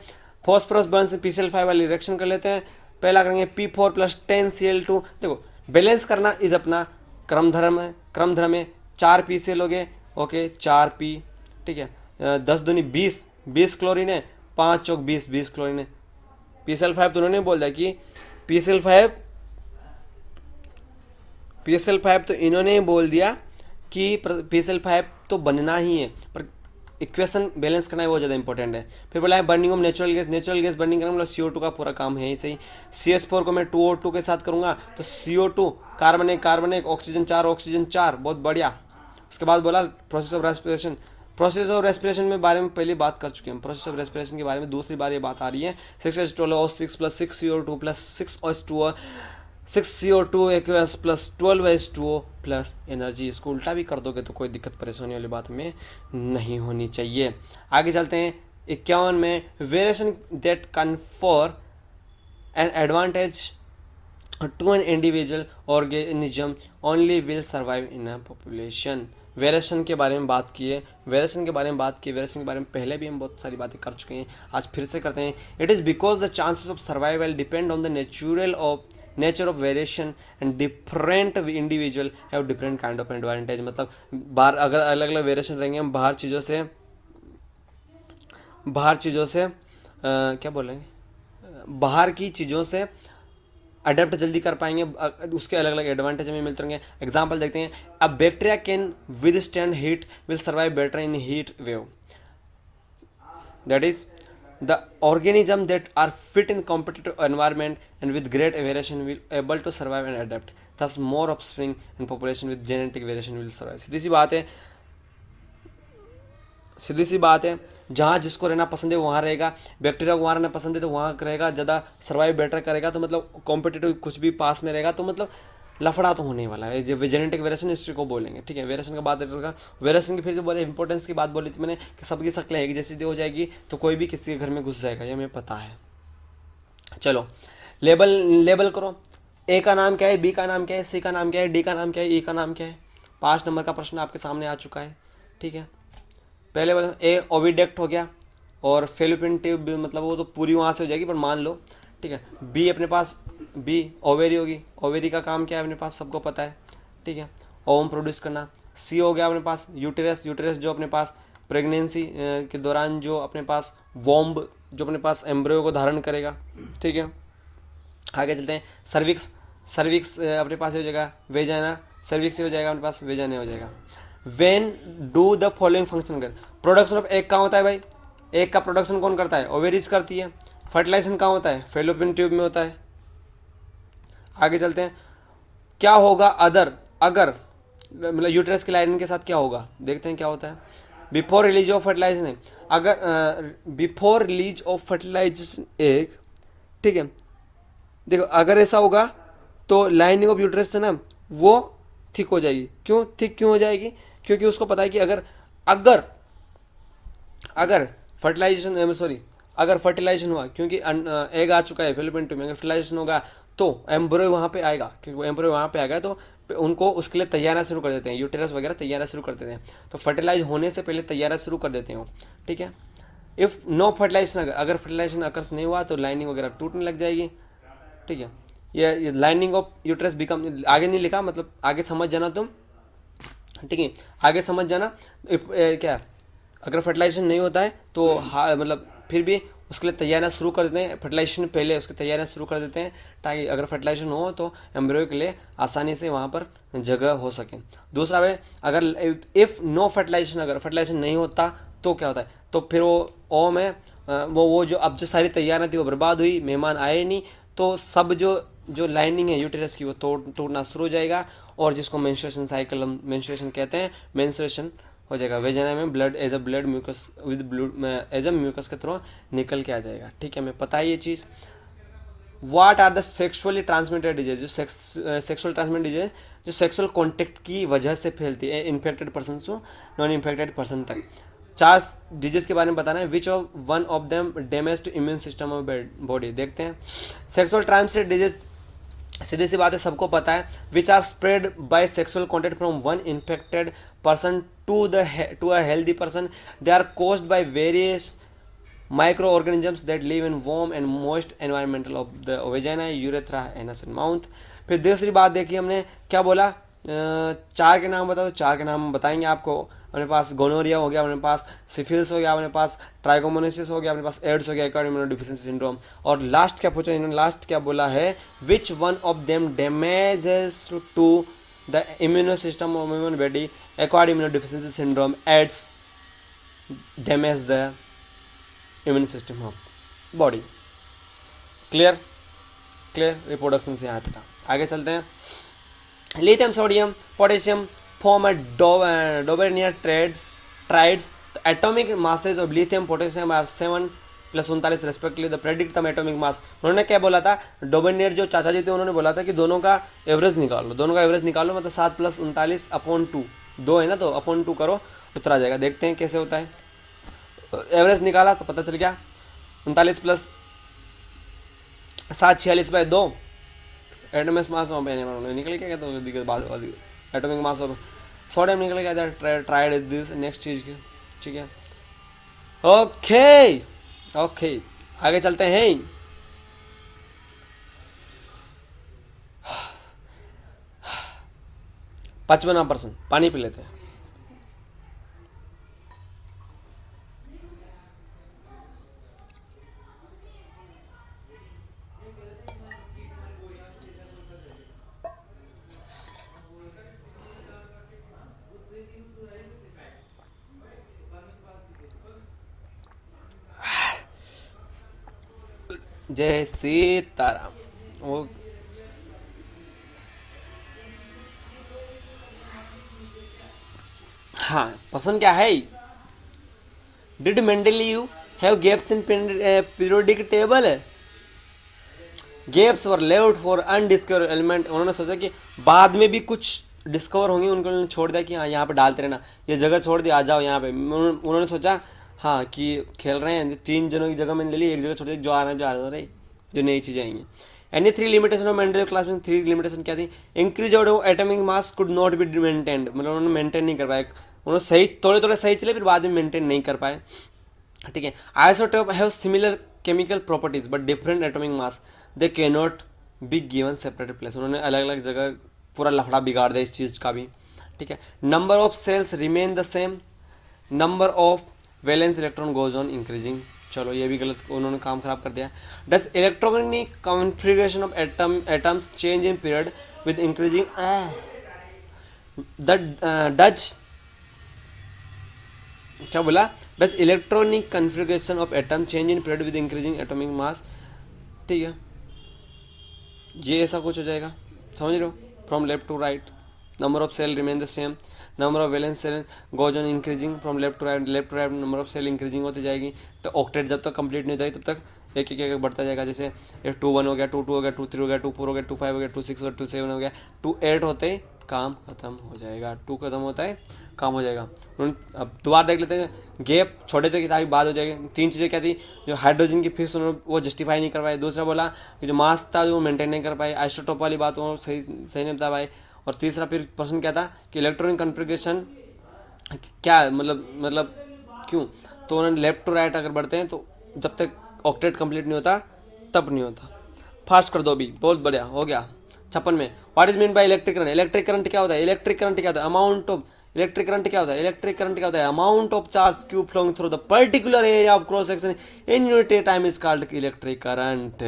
A: फॉस्फोरस बर्न से पी सी एल फाइव वाली रिएक्शन कर लेते हैं पहला करेंगे P four plus ten C L two देखो बैलेंस करना इज अपना क्रम धर्म है क्रम धर्म है चार पी सी एल हो गए ओके चार पी ठीक है दस दूनी बीस बीस क्लोरीन है पाँच चौक बीस बीस क्लोरीन है पी सी एल फाइव तो उन्होंने बोल दिया कि P C L five P C L five तो इन्होंने ही बोल दिया कि पी सी एल फाइव तो बनना ही है पर इक्वेशन बैलेंस करना है वो ज़्यादा इंपॉर्टेंट है फिर बोला है burning of natural gas natural gas burning करना मतलब सी ओ टू का पूरा काम है ही सही सी एस फोर को मैं टू ओ टू के साथ करूँगा तो सी ओ टू कार्बन एक कार्बन एक ऑक्सीजन चार ऑक्सीजन चार बहुत बढ़िया उसके बाद बोला process of respiration process of respiration में बारे में पहले बात कर चुके हैं प्रोसेस ऑफ रेस्पिरेशन के बारे में दूसरी बार ये बात आ रही है सिक्स एच ट्वेल्व और six plus six C O two plus six O S two six C O two X plus twelve S two O plus energy इसको उल्टा भी कर दोगे तो कोई दिक्कत परेशानी वाली बात में नहीं होनी चाहिए आगे चलते हैं इक्यावन में variation that confer an advantage to an individual organism only will survive in a population variation के बारे में बात किए वेरिएशन के बारे में बात किए वेरिएशन के बारे में पहले भी हम बहुत सारी बातें कर चुके हैं आज फिर से करते हैं it is because the chances of survival depend on the natural of nature of variation and different individual have different kind of advantage मतलब बाहर अगर अलग अलग वेरिएशन रहेंगे हम बाहर चीज़ों से बाहर चीज़ों से आ, क्या बोलेंगे बाहर की चीज़ों से अडेप्ट जल्दी कर पाएंगे उसके अलग अलग एडवांटेज हमें मिलते रहेंगे एग्जाम्पल देखते हैं अब bacteria can withstand heat will survive better in heat wave that is the organism that are fit in competitive environment and with great variation will able to survive and adapt thus more offspring and population with genetic variation will survive सीधी सी बात है सीधी सी बात है जहाँ जिसको रहना पसंद है वहाँ रहेगा बैक्टीरिया को वहाँ रहना पसंद है तो वहाँ रहेगा ज़्यादा सर्वाइव बेटर करेगा तो मतलब कॉम्पिटेटिव कुछ भी पास में रहेगा तो मतलब लफड़ा तो होने वाला है जब जेनेटिक वेरिएशन हिस्ट्री को बोलेंगे ठीक है वेरिएशन का बात रहेगा वेरिएशन की फिर जो बोले इंपॉर्टेंस की बात बोली थी मैंने कि सबकी शक्लें एक जैसी हो जाएगी तो कोई भी किसी के घर में घुस जाएगा ये हमें पता है चलो लेबल लेबल करो ए का नाम क्या है बी का नाम क्या है सी का नाम क्या है डी का नाम क्या है ई e का नाम क्या है पाँच नंबर का प्रश्न आपके सामने आ चुका है ठीक है पहले ए ओविडेक्ट हो गया और फेलोपियन ट्यूब मतलब वो तो पूरी वहाँ से हो जाएगी पर मान लो ठीक है बी अपने पास बी ओवेरी होगी ओवेरी का काम क्या है अपने पास सबको पता है ठीक है ओम प्रोड्यूस करना सी हो गया अपने पास यूटेरस यूटेरस जो अपने पास प्रेगनेंसी के दौरान जो अपने पास वॉम्ब जो अपने पास एम्ब्रियो को धारण करेगा ठीक है आगे चलते हैं सर्विक्स सर्विक्स अपने पास हो जाएगा वेजाना सर्विक्स हो जाएगा अपने पास वेजाना हो जाएगा when do the following function कर प्रोडक्शन ऑफ एग कहाँ होता है भाई एग का प्रोडक्शन कौन करता है ओवेरिज करती है फर्टिलाइजेशन कहाँ होता है फेलोपिन ट्यूब में होता है आगे चलते हैं क्या होगा अदर अगर मतलब यूट्रस के लाइनिंग के साथ क्या होगा देखते हैं क्या होता है बिफोर रिलीज ऑफ फर्टिलाइजेशन अगर before release of fertilisation egg ठीक है देखो अगर ऐसा होगा तो लाइनिंग ऑफ यूट्रस है ना वो थिक हो जाएगी क्यों थिक क्यों हो जाएगी क्योंकि उसको पता है कि अगर अगर अगर फर्टिलाइजेशन सॉरी अगर फर्टिलाइजेशन हुआ क्योंकि एग आ चुका है फिलिपिन में अगर फर्टिलाइजेशन होगा तो एम्ब्रो वहाँ पे आएगा क्योंकि एम्ब्रो वहाँ पे आएगा तो उनको उसके लिए तैयारा शुरू कर देते हैं यूटेरस वगैरह तैयारा शुरू कर देते हैं तो फर्टिलाइज होने से पहले तैयारा शुरू कर देते हैं ठीक है इफ़ नो फर्टिलाइजेशन अगर अगर फर्टिलाइजेशन अकर्स नहीं हुआ तो लाइनिंग वगैरह टूटने लग जाएगी ठीक है ये, लाइनिंग ऑफ यूटरस बिकम आगे नहीं लिखा मतलब आगे समझ जाना तुम ठीक है आगे समझ जाना ए, ए, क्या अगर फर्टिलाइजेशन नहीं होता है तो हा मतलब फिर भी उसके लिए तैयारियाँ शुरू कर देते हैं फर्टिलाइजेशन पहले उसकी तैयारियाँ शुरू कर देते हैं ताकि अगर फर्टिलाइजेशन हो तो एम्ब्रियो के लिए आसानी से वहाँ पर जगह हो सके दूसरा है अगर इफ़ नो फर्टिलाइजेशन अगर फर्टिलाइजेशन नहीं होता तो क्या होता है तो फिर वो ओ में वो वो जो अब जो सारी तैयारियाँ थी वो बर्बाद हुई मेहमान आए नहीं तो सब जो जो लाइनिंग है यूटेरस की वो तोड़ तोड़ना शुरू हो जाएगा और जिसको मेंस्ट्रुएशन साइकिल हम मेंस्ट्रुएशन कहते हैं मेंस्ट्रुएशन हो जाएगा वेजना में blood as a blood mucus with blood as a mucus के थ्रू निकल के आ जाएगा ठीक है हमें पता है ये चीज़ what are the sexually transmitted disease जो सेक्सुअल ट्रांसमिटेड डिजीज जो सेक्सुअल कॉन्टेक्ट की वजह से फैलती है इन्फेक्टेड पर्सन से नॉन इन्फेक्टेड पर्सन तक चार डिजीज के बारे में बताना है which of one of them damage to immune system of body देखते हैं सेक्सुअल ट्रांसमिटेड डिजीज सीधी सी बात है सबको पता है which are spread by sexual contact from one infected person to the to a healthy person they are caused by various micro organisms that live in warm and moist environmental of the vagina urethra anus and mouth फिर दूसरी बात देखी हमने क्या बोला चार के नाम बताओ चार के नाम बताएंगे आपको अपने पास गोनोरिया हो गया अपने पास सिफिल्स हो गया अपने पास ट्राइकोमोनोसिस हो गया अपने पास एड्स हो गया एकाडमिनो डिफिशेंसी सिंड्रोम और लास्ट क्या पूछा इन्होंने लास्ट क्या बोला है which one of them damages to the immuno system of immune body acquired immunodeficiency syndrome adds damage the immune system of body clear clear reproduction से यहाँ था आगे चलते हैं lithium sodium potassium form a Dobereiner triads triads atomic masses of lithium potassium are seven plus उनतालीस respectively the predict them atomic mass उन्होंने क्या बोला था डोबेनियर जो चाचा जी थे उन्होंने बोला था कि दोनों का एवरेज निकाल लो दोनों का एवरेज निकाल लो मतलब सात प्लस उनतालीस अपॉन टू दो है ना तो अपॉन टू करो आ जाएगा देखते हैं कैसे होता है एवरेज निकाला तो पता चल गया उनतालीस प्लस सात छियालीस बाय दो एटोमिक मास निकल गया तो दिक्कत बात एटोमिक मास ऑफ सोडियम निकल गया इधर ट्राइड दिस नेक्स्ट चीज के ठीक है ओके ओके आगे चलते हैं पचपना परसेंट पानी पी लेते हैं जय सीताराम वो हाँ पसंद क्या है did Mendel you have gaps in periodic table gaps were left out for undiscovered element उन्होंने सोचा कि बाद में भी कुछ डिस्कवर होंगे उनको उन्होंने छोड़ दिया कि हाँ यहाँ पे डालते रहना ये जगह छोड़ दिया आ जाओ यहाँ पे उन्होंने सोचा हाँ कि खेल रहे हैं तीन जनों की जगह मैंने ले ली एक जगह छोड़ दी जो आ रहा है जो आ रहा है जो नई चीज़ें आई हैं any three limitation of Mendel class में थ्री लिमिटेशन क्या थी इंक्रीज और atomic mass could not be maintained मतलब उन्होंने मेंटेन नहीं कर पाया उन्होंने सही थोड़े थोड़े सही चले फिर बाद में मेंटेन नहीं कर पाए ठीक है isotope have similar chemical properties but different atomic mass they can not be given separate place उन्होंने अलग अलग जगह पूरा लफड़ा बिगाड़ दिया इस चीज़ का भी ठीक है number of shells remain the same number of valence electron goes on increasing चलो ये भी गलत उन्होंने काम खराब कर दिया does electronic configuration of atom atoms change in period with increasing the does क्या बोला does electronic configuration of atom change in period with increasing atomic mass ठीक है ये ऐसा कुछ हो जाएगा समझ रहे हो from left to right number of shell remain the same number of valence shell goes on increasing from left to right left to right number of shell increasing होती जाएगी तो ऑक्टेट जब तक कंप्लीट नहीं हो जाएगी तब तक एक एक एक बढ़ता जाएगा जैसे टू वन हो गया टू टू हो गया टू थ्री हो गया टू फोर हो गया टू फाइव हो गया टू सिक्स हो गया टू सेवन हो गया टू एट होते ही काम खत्म हो जाएगा टू खत्म होता है काम हो जाएगा उन्होंने अब दोबारा देख लेते हैं गैप छोटे थे किताबी बात हो जाएगी तीन चीज़ें क्या थी जो हाइड्रोजन की फीस उन्होंने वो जस्टिफाई नहीं कर पाए दूसरा बोला कि जो मास था जो मेंटेन नहीं कर पाए आइसोटॉप वाली बात वो सही सही नहीं बता पाए और तीसरा फिर प्रश्न क्या था कि इलेक्ट्रॉनिक कन्फ्रिगेशन क्या है मतलब मतलब क्यों तो उन्होंने लेफ्ट टू राइट अगर बढ़ते हैं तो जब तक ऑक्टेट कंप्लीट नहीं होता तब नहीं होता फास्ट कर दो अभी बहुत बढ़िया हो गया छप्पन में what is mean by electric current electric current क्या होता है इलेक्ट्रिक करंट क्या होता है अमाउंट ऑफ इलेक्ट्रिक करंट क्या होता है इलेक्ट्रिक करंट क्या होता है amount of charge Q flowing through the particular area of cross section in unit time is called electric current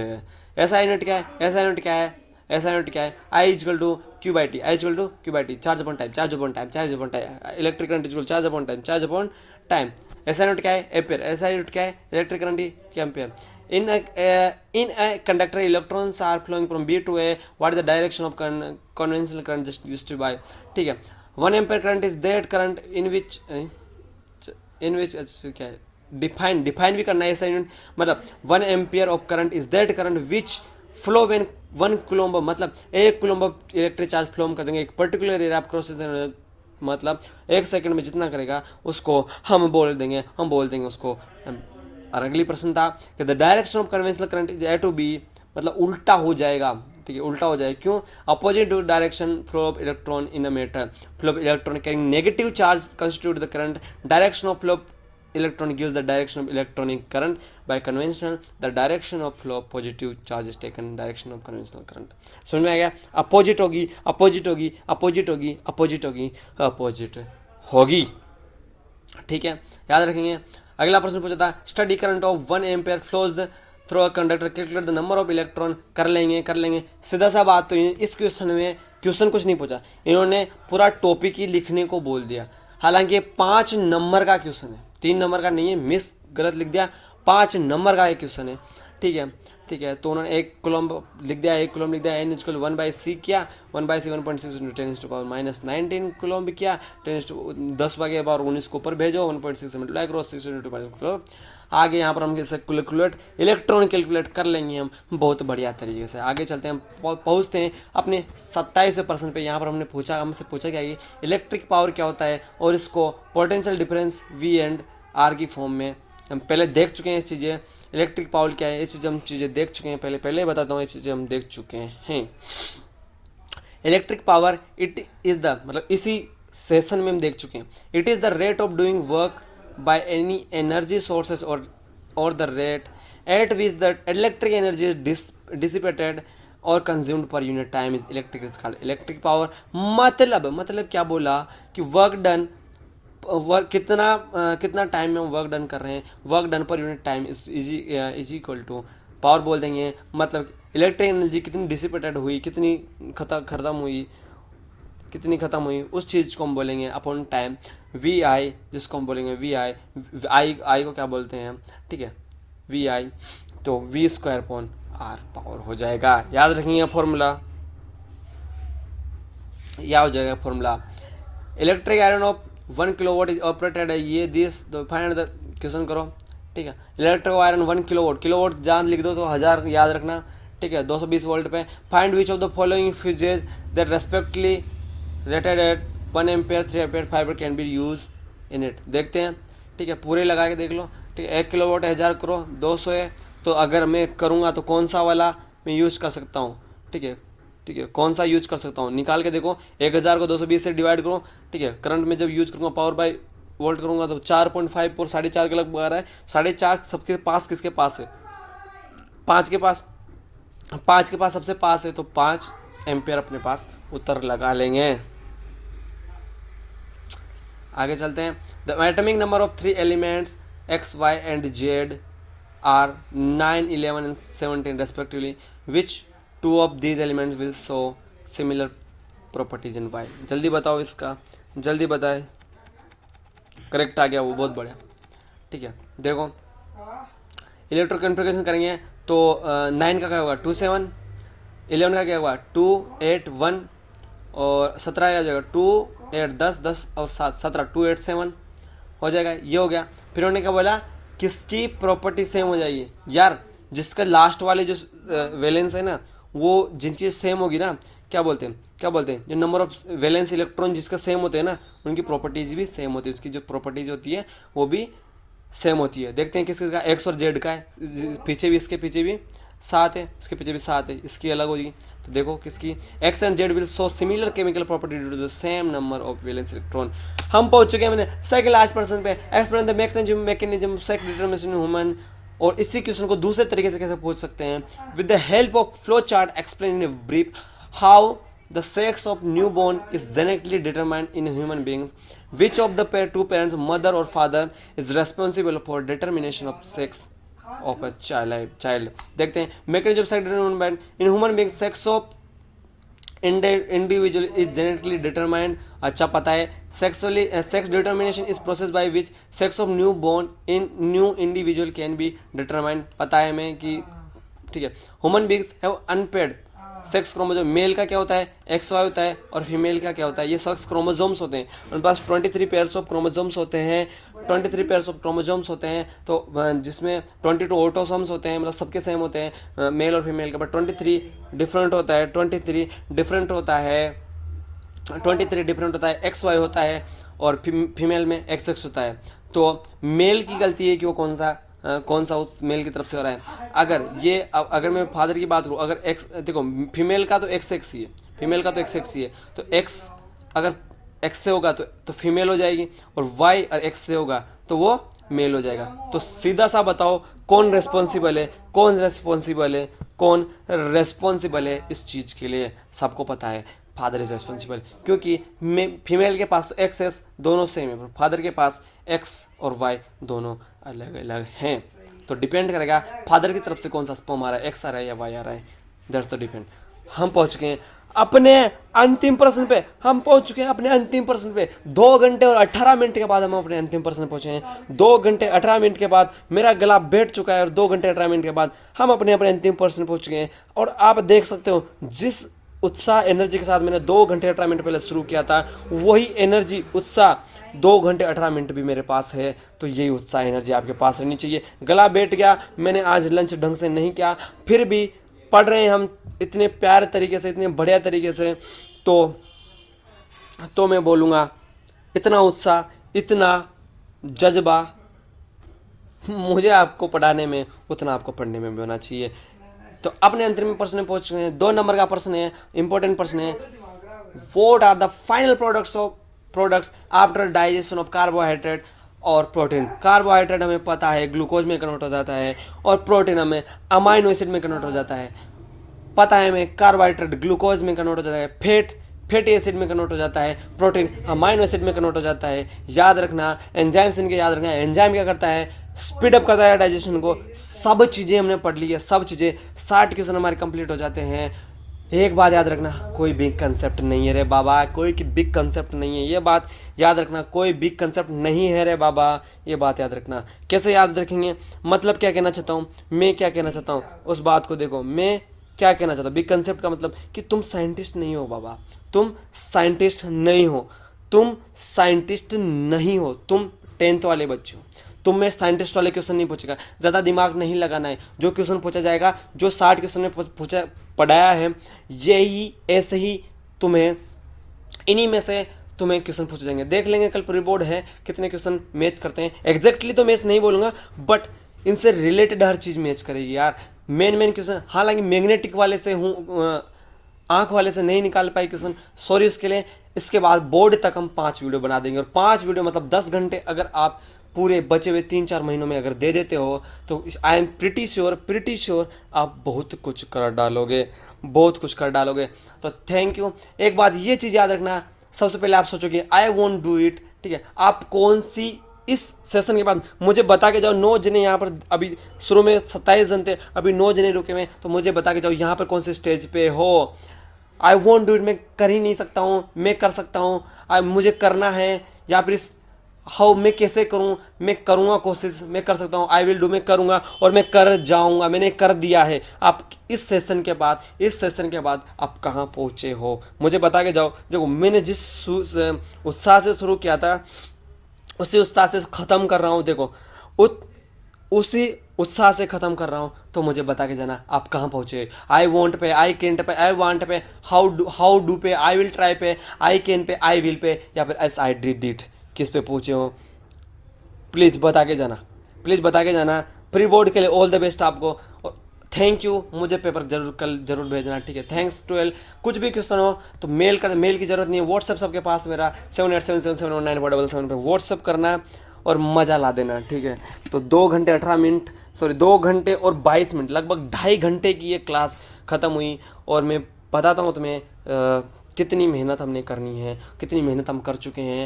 A: SI unit क्या है ऐसा यूनिट क्या है एस ऐसा यूनिट क्या है I is equal to Q by T I is equal to Q by T charge upon time charge upon time charge upon time electric current equal charge upon time charge upon time एस SI unit क्या है ampere एस SI unit क्या है electric current ampere in a uh, in a conductor electrons are flowing from b to a what is the direction of con conventional current by ठीक है one ampere current is that current in which in which क्या है define define भी करना है SI unit मतलब one ampere of current is that current which flow when one coulomb मतलब एक कुलोम्ब इलेक्ट्रिक चार्ज फ्लो हम कर देंगे एक पर्टिकुलर एरिया आप क्रॉस मतलब एक सेकंड में जितना करेगा उसको हम बोल देंगे हम बोल देंगे उसको um, और अगली प्रश्न था कि the direction of conventional current is A to B मतलब उल्टा हो जाएगा ठीक है उल्टा हो जाएगा क्यों opposite direction flow of electron in a matter flow of electron carrying negative charge constitute the current direction of flow of electron gives the direction of electronic current by conventional the direction of flow of positive charge is taken in direction of conventional current so में आ गया opposite होगी opposite होगी opposite होगी opposite होगी opposite होगी ठीक है याद रखेंगे अगला प्रश्न पूछा था steady current of one ampere flows the through conductor calculate the number of electron कर लेंगे कर लेंगे सीधा सा बात तो इस क्वेश्चन में क्वेश्चन कुछ नहीं पूछा इन्होंने पूरा टॉपिक ही लिखने को बोल दिया हालांकि पांच नंबर का क्वेश्चन है तीन नंबर का नहीं है मिस गलत लिख दिया पाँच नंबर का एक क्वेश्चन है ठीक है ठीक है तो उन्होंने एक कॉलम लिख दिया एक कॉलम लिख दिया N equal one by C किया one by C one point six into ten to power minus nineteen column भी किया टेन टू दस बागे पावर उन्नीस को ऊपर भेजो वन पॉइंट सिक्स मल्टीप्लाई करो सिक्स इंटू टू आगे यहाँ पर हम जैसे कैलकुलेट इलेक्ट्रॉन कैलकुलेट कर लेंगे हम बहुत बढ़िया तरीके से आगे चलते हैं पहुँचते हैं अपने सत्ताईस परसेंट पर यहाँ पर हमने पूछा हमसे पूछा गया कि इलेक्ट्रिक पावर क्या होता है और इसको potential difference V and R की फॉर्म में हम पहले देख चुके हैं इस चीज़ें इलेक्ट्रिक पावर क्या है ये चीज़ हम चीज़ें देख चुके हैं पहले पहले बताता हूँ ये चीज़ें हम देख चुके हैं electric power it is the मतलब इसी सेशन में हम देख चुके हैं it is the rate of doing work by any energy sources or or the rate at which the electric energy is dis, dissipated और consumed per unit time is electric is called electric power मतलब मतलब क्या बोला कि work done work कितना आ, कितना time में हम वर्क डन कर रहे हैं work done per unit time is equal to power बोल देंगे मतलब इलेक्ट्रिक एनर्जी कितनी डिसिपेटेड हुई कितनी खत्म हुई कितनी ख़त्म हुई उस चीज़ को हम बोलेंगे अपॉन टाइम वी आई जिसको हम बोलेंगे वी आई आई आई को क्या बोलते हैं ठीक है वी आई तो V square upon R power हो जाएगा याद रखेंगे फॉर्मूला या हो जाएगा formula electric iron of one kilo watt is operated ये दिस तो फाइनल क्वेश्चन करो ठीक है electric iron one kilo watt kilo watt जान लिख दो तो हज़ार याद रखना ठीक है 220 वोल्ट पे find which of the following fuses that respectively rated at one ampere three ampere five can be use in it देखते हैं ठीक है पूरे लगा के देख लो ठीक है एक किलो वोट हज़ार करो दो सौ है तो अगर मैं करूँगा तो कौन सा वाला मैं यूज़ कर सकता हूँ ठीक है ठीक है कौन सा यूज कर सकता हूँ निकाल के देखो एक हज़ार को दो सौ बीस से डिवाइड करो ठीक है करंट में जब यूज करूँगा पावर बाई वोल्ट करूँगा तो चार पॉइंट फाइव और साढ़े चार के लगभग आ रहा है साढ़े चार सबके पास किसके पास है पाँच के पास पाँच के पास सबसे पास है तो पाँच एम्पेयर अपने पास उत्तर लगा लेंगे आगे चलते हैं the atomic number of three elements X Y and Z are nine eleven and seventeen respectively which two of these elements will show similar properties in why जल्दी बताओ इसका जल्दी बताए करेक्ट आ गया वो बहुत बढ़िया ठीक है देखो इलेक्ट्रो कन्फिग्रेशन करेंगे तो नाइन का क्या होगा टू सेवन इलेवन का क्या हुआ टू एट वन और सत्रह क्या हो जाएगा टू एट दस दस और सात सत्रह टू एट सेवन हो जाएगा ये हो गया फिर उन्होंने क्या बोला किसकी प्रॉपर्टी सेम हो जाएगी यार जिसका लास्ट वाले जो वैलेंस है ना वो जिन चीज़ सेम होगी ना क्या बोलते हैं क्या बोलते हैं जो नंबर ऑफ वैलेंस इलेक्ट्रॉन जिसका सेम होते हैं ना उनकी प्रॉपर्टीज़ भी सेम होती है उसकी जो प्रॉपर्टीज होती है वो भी सेम होती है देखते हैं किस किसका एक्स और जेड का है पीछे भी इसके पीछे भी सात है इसके पीछे भी सात है इसकी अलग होगी तो देखो किसकी X and Z will show similar chemical property due to the same number of valence electron हम पहुंच चुके हैं सेकंड लास्ट पर्सन पे explain the mechanism mechanism sex determination human और इसी क्वेश्चन को दूसरे तरीके से कैसे पूछ सकते हैं with the help of flow chart explain in brief how the sex of new newborn is genetically determined in human beings which of the two parents mother और father is responsible for determination of sex of a child child देखते हैं mechanism sector in human being sex of individual is genetically determined अच्छा पता है sexually sex determination is process by which sex of new born in new individual can be determined पता है हमें कि ठीक है human beings have unpaired sex chromosome male का क्या होता है एक्स वाई होता है और फीमेल का क्या होता है ये सेक्स क्रोमोजोम्स होते हैं उनके पास twenty three pairs of chromosomes होते हैं twenty three pairs of chromosomes होते हैं तो जिसमें ट्वेंटी टू ऑटोसोम्स होते हैं मतलब सबके सेम होते हैं मेल और फीमेल के बट ट्वेंटी थ्री डिफरेंट होता है ट्वेंटी थ्री डिफरेंट होता है ट्वेंटी थ्री डिफरेंट होता है एक्स वाई होता है और फीमेल में एक्स एक्स होता है तो मेल की गलती है कि वो कौन सा कौन सा उस मेल की तरफ से हो रहा है अगर ये अब अगर मैं फादर की बात करूँ अगर एक्स देखो फीमेल का तो एक्स एक्स ही है फीमेल का तो एक्स एक्स ही है तो एक्स अगर एक्स से होगा तो तो फीमेल हो जाएगी और वाई और एक्स से होगा तो वो मेल हो जाएगा तो सीधा सा बताओ कौन रेस्पॉन्सिबल है कौन रेस्पॉन्सिबल है कौन रेस्पॉन्सिबल है इस चीज़ के लिए सबको पता है फादर इज़ रेस्पॉन्सिबल क्योंकि फीमेल के पास तो एक्स एस दोनों सेम है फादर के पास एक्स और वाई दोनों अलग अलग हैं तो डिपेंड करेगा फादर की तरफ से कौन सा स्पम आ रहा है एक्स आ रहा है या वाई आ रहा है दैट्स द डिपेंड हम पहुंच गए हैं अपने अंतिम प्रश्न पे हम पहुंच चुके हैं अपने अंतिम प्रश्न पे दो घंटे और अठारह मिनट के बाद हम अपने अंतिम प्रश्न पहुंचे हैं दो घंटे अठारह मिनट के बाद मेरा गला बैठ चुका है और दो घंटे अठारह मिनट के बाद हम अपने अपने अंतिम प्रश्न पहुंच गए हैं और आप देख सकते हो जिस उत्साह एनर्जी के साथ मैंने दो घंटे अठारह मिनट पहले शुरू किया था वही एनर्जी उत्साह दो घंटे अठारह मिनट भी मेरे पास है तो यही उत्साह एनर्जी आपके पास रहनी चाहिए गला बैठ गया मैंने आज लंच ढंग से नहीं किया फिर भी पढ़ रहे हैं हम इतने प्यार तरीके से इतने बढ़िया तरीके से तो तो मैं बोलूँगा इतना उत्साह इतना जज्बा मुझे आपको पढ़ाने में उतना आपको पढ़ने में भी होना चाहिए तो अपने अंतर में प्रश्न रहे हैं दो नंबर का प्रश्न है इंपॉर्टेंट प्रश्न है what are the final products of products after digestion of carbohydrate और प्रोटीन कार्बोहाइड्रेट हमें पता है ग्लूकोज में कन्वर्ट हो जाता है और प्रोटीन हमें अमाइनो एसिड में कन्वर्ट हो जाता है पता है हमें कार्बोहाइड्रेट ग्लूकोज में कन्वर्ट हो जाता है फेट फैटी एसिड में कन्वर्ट हो जाता है प्रोटीन अमाइनो एसिड में कन्वर्ट हो जाता है याद रखना एंजाइम्स इनके याद रखना एंजाइम क्या करता है स्पीड अप करता है डाइजेशन को सब चीज़ें हमने पढ़ ली है सब चीज़ें साठ क्वेश्चन हमारे कंप्लीट हो जाते हैं एक बात याद रखना कोई बिग कंसेप्ट नहीं है रे बाबा कोई की बिग कंसेप्ट नहीं है ये बात याद रखना कोई बिग कंसेप्ट नहीं है रे बाबा ये बात याद रखना कैसे याद रखेंगे मतलब क्या कहना चाहता हूँ मैं क्या कहना चाहता हूँ उस बात को देखो मैं क्या कहना चाहता हूँ बिग कंसेप्ट का मतलब कि तुम साइंटिस्ट नहीं हो बाबा तुम साइंटिस्ट नहीं हो तुम साइंटिस्ट नहीं हो तुम टेंथ वाले बच्चे हो तुम मैं साइंटिस्ट वाले क्वेश्चन नहीं पूछेगा ज़्यादा दिमाग नहीं लगाना है जो क्वेश्चन पूछा जाएगा जो साठ क्वेश्चन में पूछा पढ़ाया है यही ऐसे ही तुम्हें इन्हीं में से तुम्हें क्वेश्चन पूछे जाएंगे देख लेंगे कल प्री बोर्ड है कितने क्वेश्चन मैच करते हैं एग्जैक्टली तो मैच नहीं बोलूंगा बट इनसे रिलेटेड हर चीज़ मैच करेगी यार मेन मेन क्वेश्चन हालांकि मैग्नेटिक वाले से हूँ आंख वाले से नहीं निकाल पाए क्वेश्चन सॉरी उसके लिए इसके बाद बोर्ड तक हम पांच वीडियो बना देंगे और पांच वीडियो मतलब दस घंटे अगर आप पूरे बचे हुए तीन चार महीनों में अगर दे देते हो तो I am pretty sure pretty sure आप बहुत कुछ कर डालोगे बहुत कुछ कर डालोगे तो थैंक यू एक बात ये चीज़ याद रखना सबसे पहले आप सोचोगे आई वॉन्ट डू इट ठीक है आप कौन सी इस सेशन के बाद मुझे बता के जाओ नौ जने यहाँ पर अभी शुरू में सत्ताईस जन थे अभी नौ जने रुके हुए तो मुझे बता के जाओ यहाँ पर कौन से स्टेज पे हो आई वॉन्ट डू इट मैं कर ही नहीं सकता हूँ मैं कर सकता हूँ मुझे करना है या फिर इस हाउ मैं कैसे करूँ मैं करूँगा कोशिश मैं कर सकता हूँ आई विल डू मैं करूँगा और मैं कर जाऊँगा मैंने कर दिया है आप इस सेशन के बाद इस सेशन के बाद आप कहाँ पहुँचे हो मुझे बता के जाओ देखो मैंने जिस उत्साह से शुरू किया था उसी उत्साह से ख़त्म कर रहा हूँ देखो उत उसी उत्साह से ख़त्म कर रहा हूँ तो मुझे बता के जाना आप कहाँ पहुँचे आई वॉन्ट पे I can't pay I want pay how do how do pay I will try पे I can pay I will pay या फिर एस आई डिड डिट किस पे पूछे हो प्लीज़ बता के जाना प्लीज़ बता के जाना प्री बोर्ड के लिए ऑल द बेस्ट आपको और थैंक यू मुझे पेपर जरूर कल जरूर भेजना ठीक है थैंक्स ट्वेल्व कुछ भी क्वेश्चन हो तो मेल कर मेल की जरूरत नहीं है व्हाट्सअप सबके पास मेरा seven eight seven seven seven one nine four double seven पर व्हाट्सअप करना और मज़ा ला देना ठीक है तो दो घंटे अठारह मिनट सॉरी दो घंटे और बाईस मिनट लगभग ढाई घंटे की ये क्लास ख़त्म हुई और मैं बताता हूँ तुम्हें कितनी मेहनत हमने करनी है कितनी मेहनत हम कर चुके हैं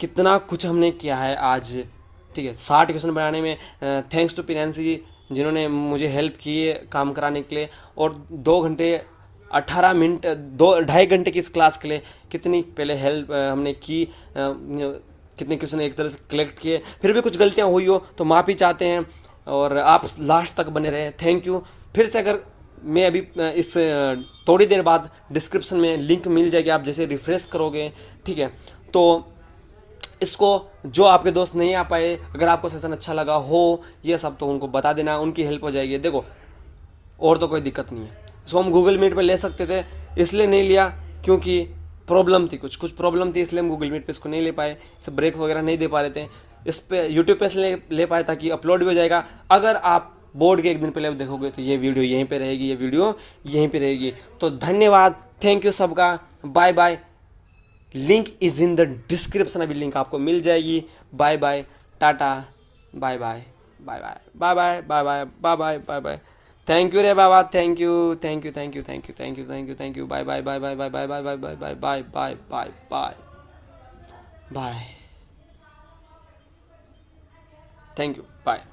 A: कितना कुछ हमने किया है आज ठीक है साठ क्वेश्चन बनाने में थैंक्स टू पिनेंस जी जिन्होंने मुझे हेल्प की काम कराने के लिए और दो घंटे अट्ठारह मिनट दो ढाई घंटे की इस क्लास के लिए कितनी पहले हेल्प हमने की कितने क्वेश्चन एक तरह से कलेक्ट किए फिर भी कुछ गलतियाँ हुई हो तो माफ़ी चाहते हैं और आप लास्ट तक बने रहे थैंक यू फिर से अगर मैं अभी इस थोड़ी देर बाद डिस्क्रिप्शन में लिंक मिल जाएगी आप जैसे रिफ़्रेश करोगे ठीक है तो इसको जो आपके दोस्त नहीं आ पाए अगर आपको सेशन अच्छा लगा हो ये सब तो उनको बता देना उनकी हेल्प हो जाएगी देखो और तो कोई दिक्कत नहीं है इसको हम गूगल मीट पर ले सकते थे इसलिए नहीं लिया क्योंकि प्रॉब्लम थी कुछ कुछ प्रॉब्लम थी इसलिए हम गूगल मीट पे इसको नहीं ले पाए इसे ब्रेक वगैरह नहीं दे पा रहे थे इस पर यूट्यूब पे ले ले पाए ताकि अपलोड भी हो जाएगा अगर आप बोर्ड के एक दिन पहले देखोगे तो ये वीडियो यहीं पे रहेगी ये वीडियो यहीं पे रहेगी तो धन्यवाद थैंक यू सबका bye bye link is in the description अभी लिंक आपको मिल जाएगी बाय बाय टाटा bye bye bye bye bye bye bye bye bye bye bye bye thank you रे बाबा thank you thank you thank you thank you thank you thank you thank you bye bye bye bye bye bye bye bye bye bye bye bye bye bye bye thank you bye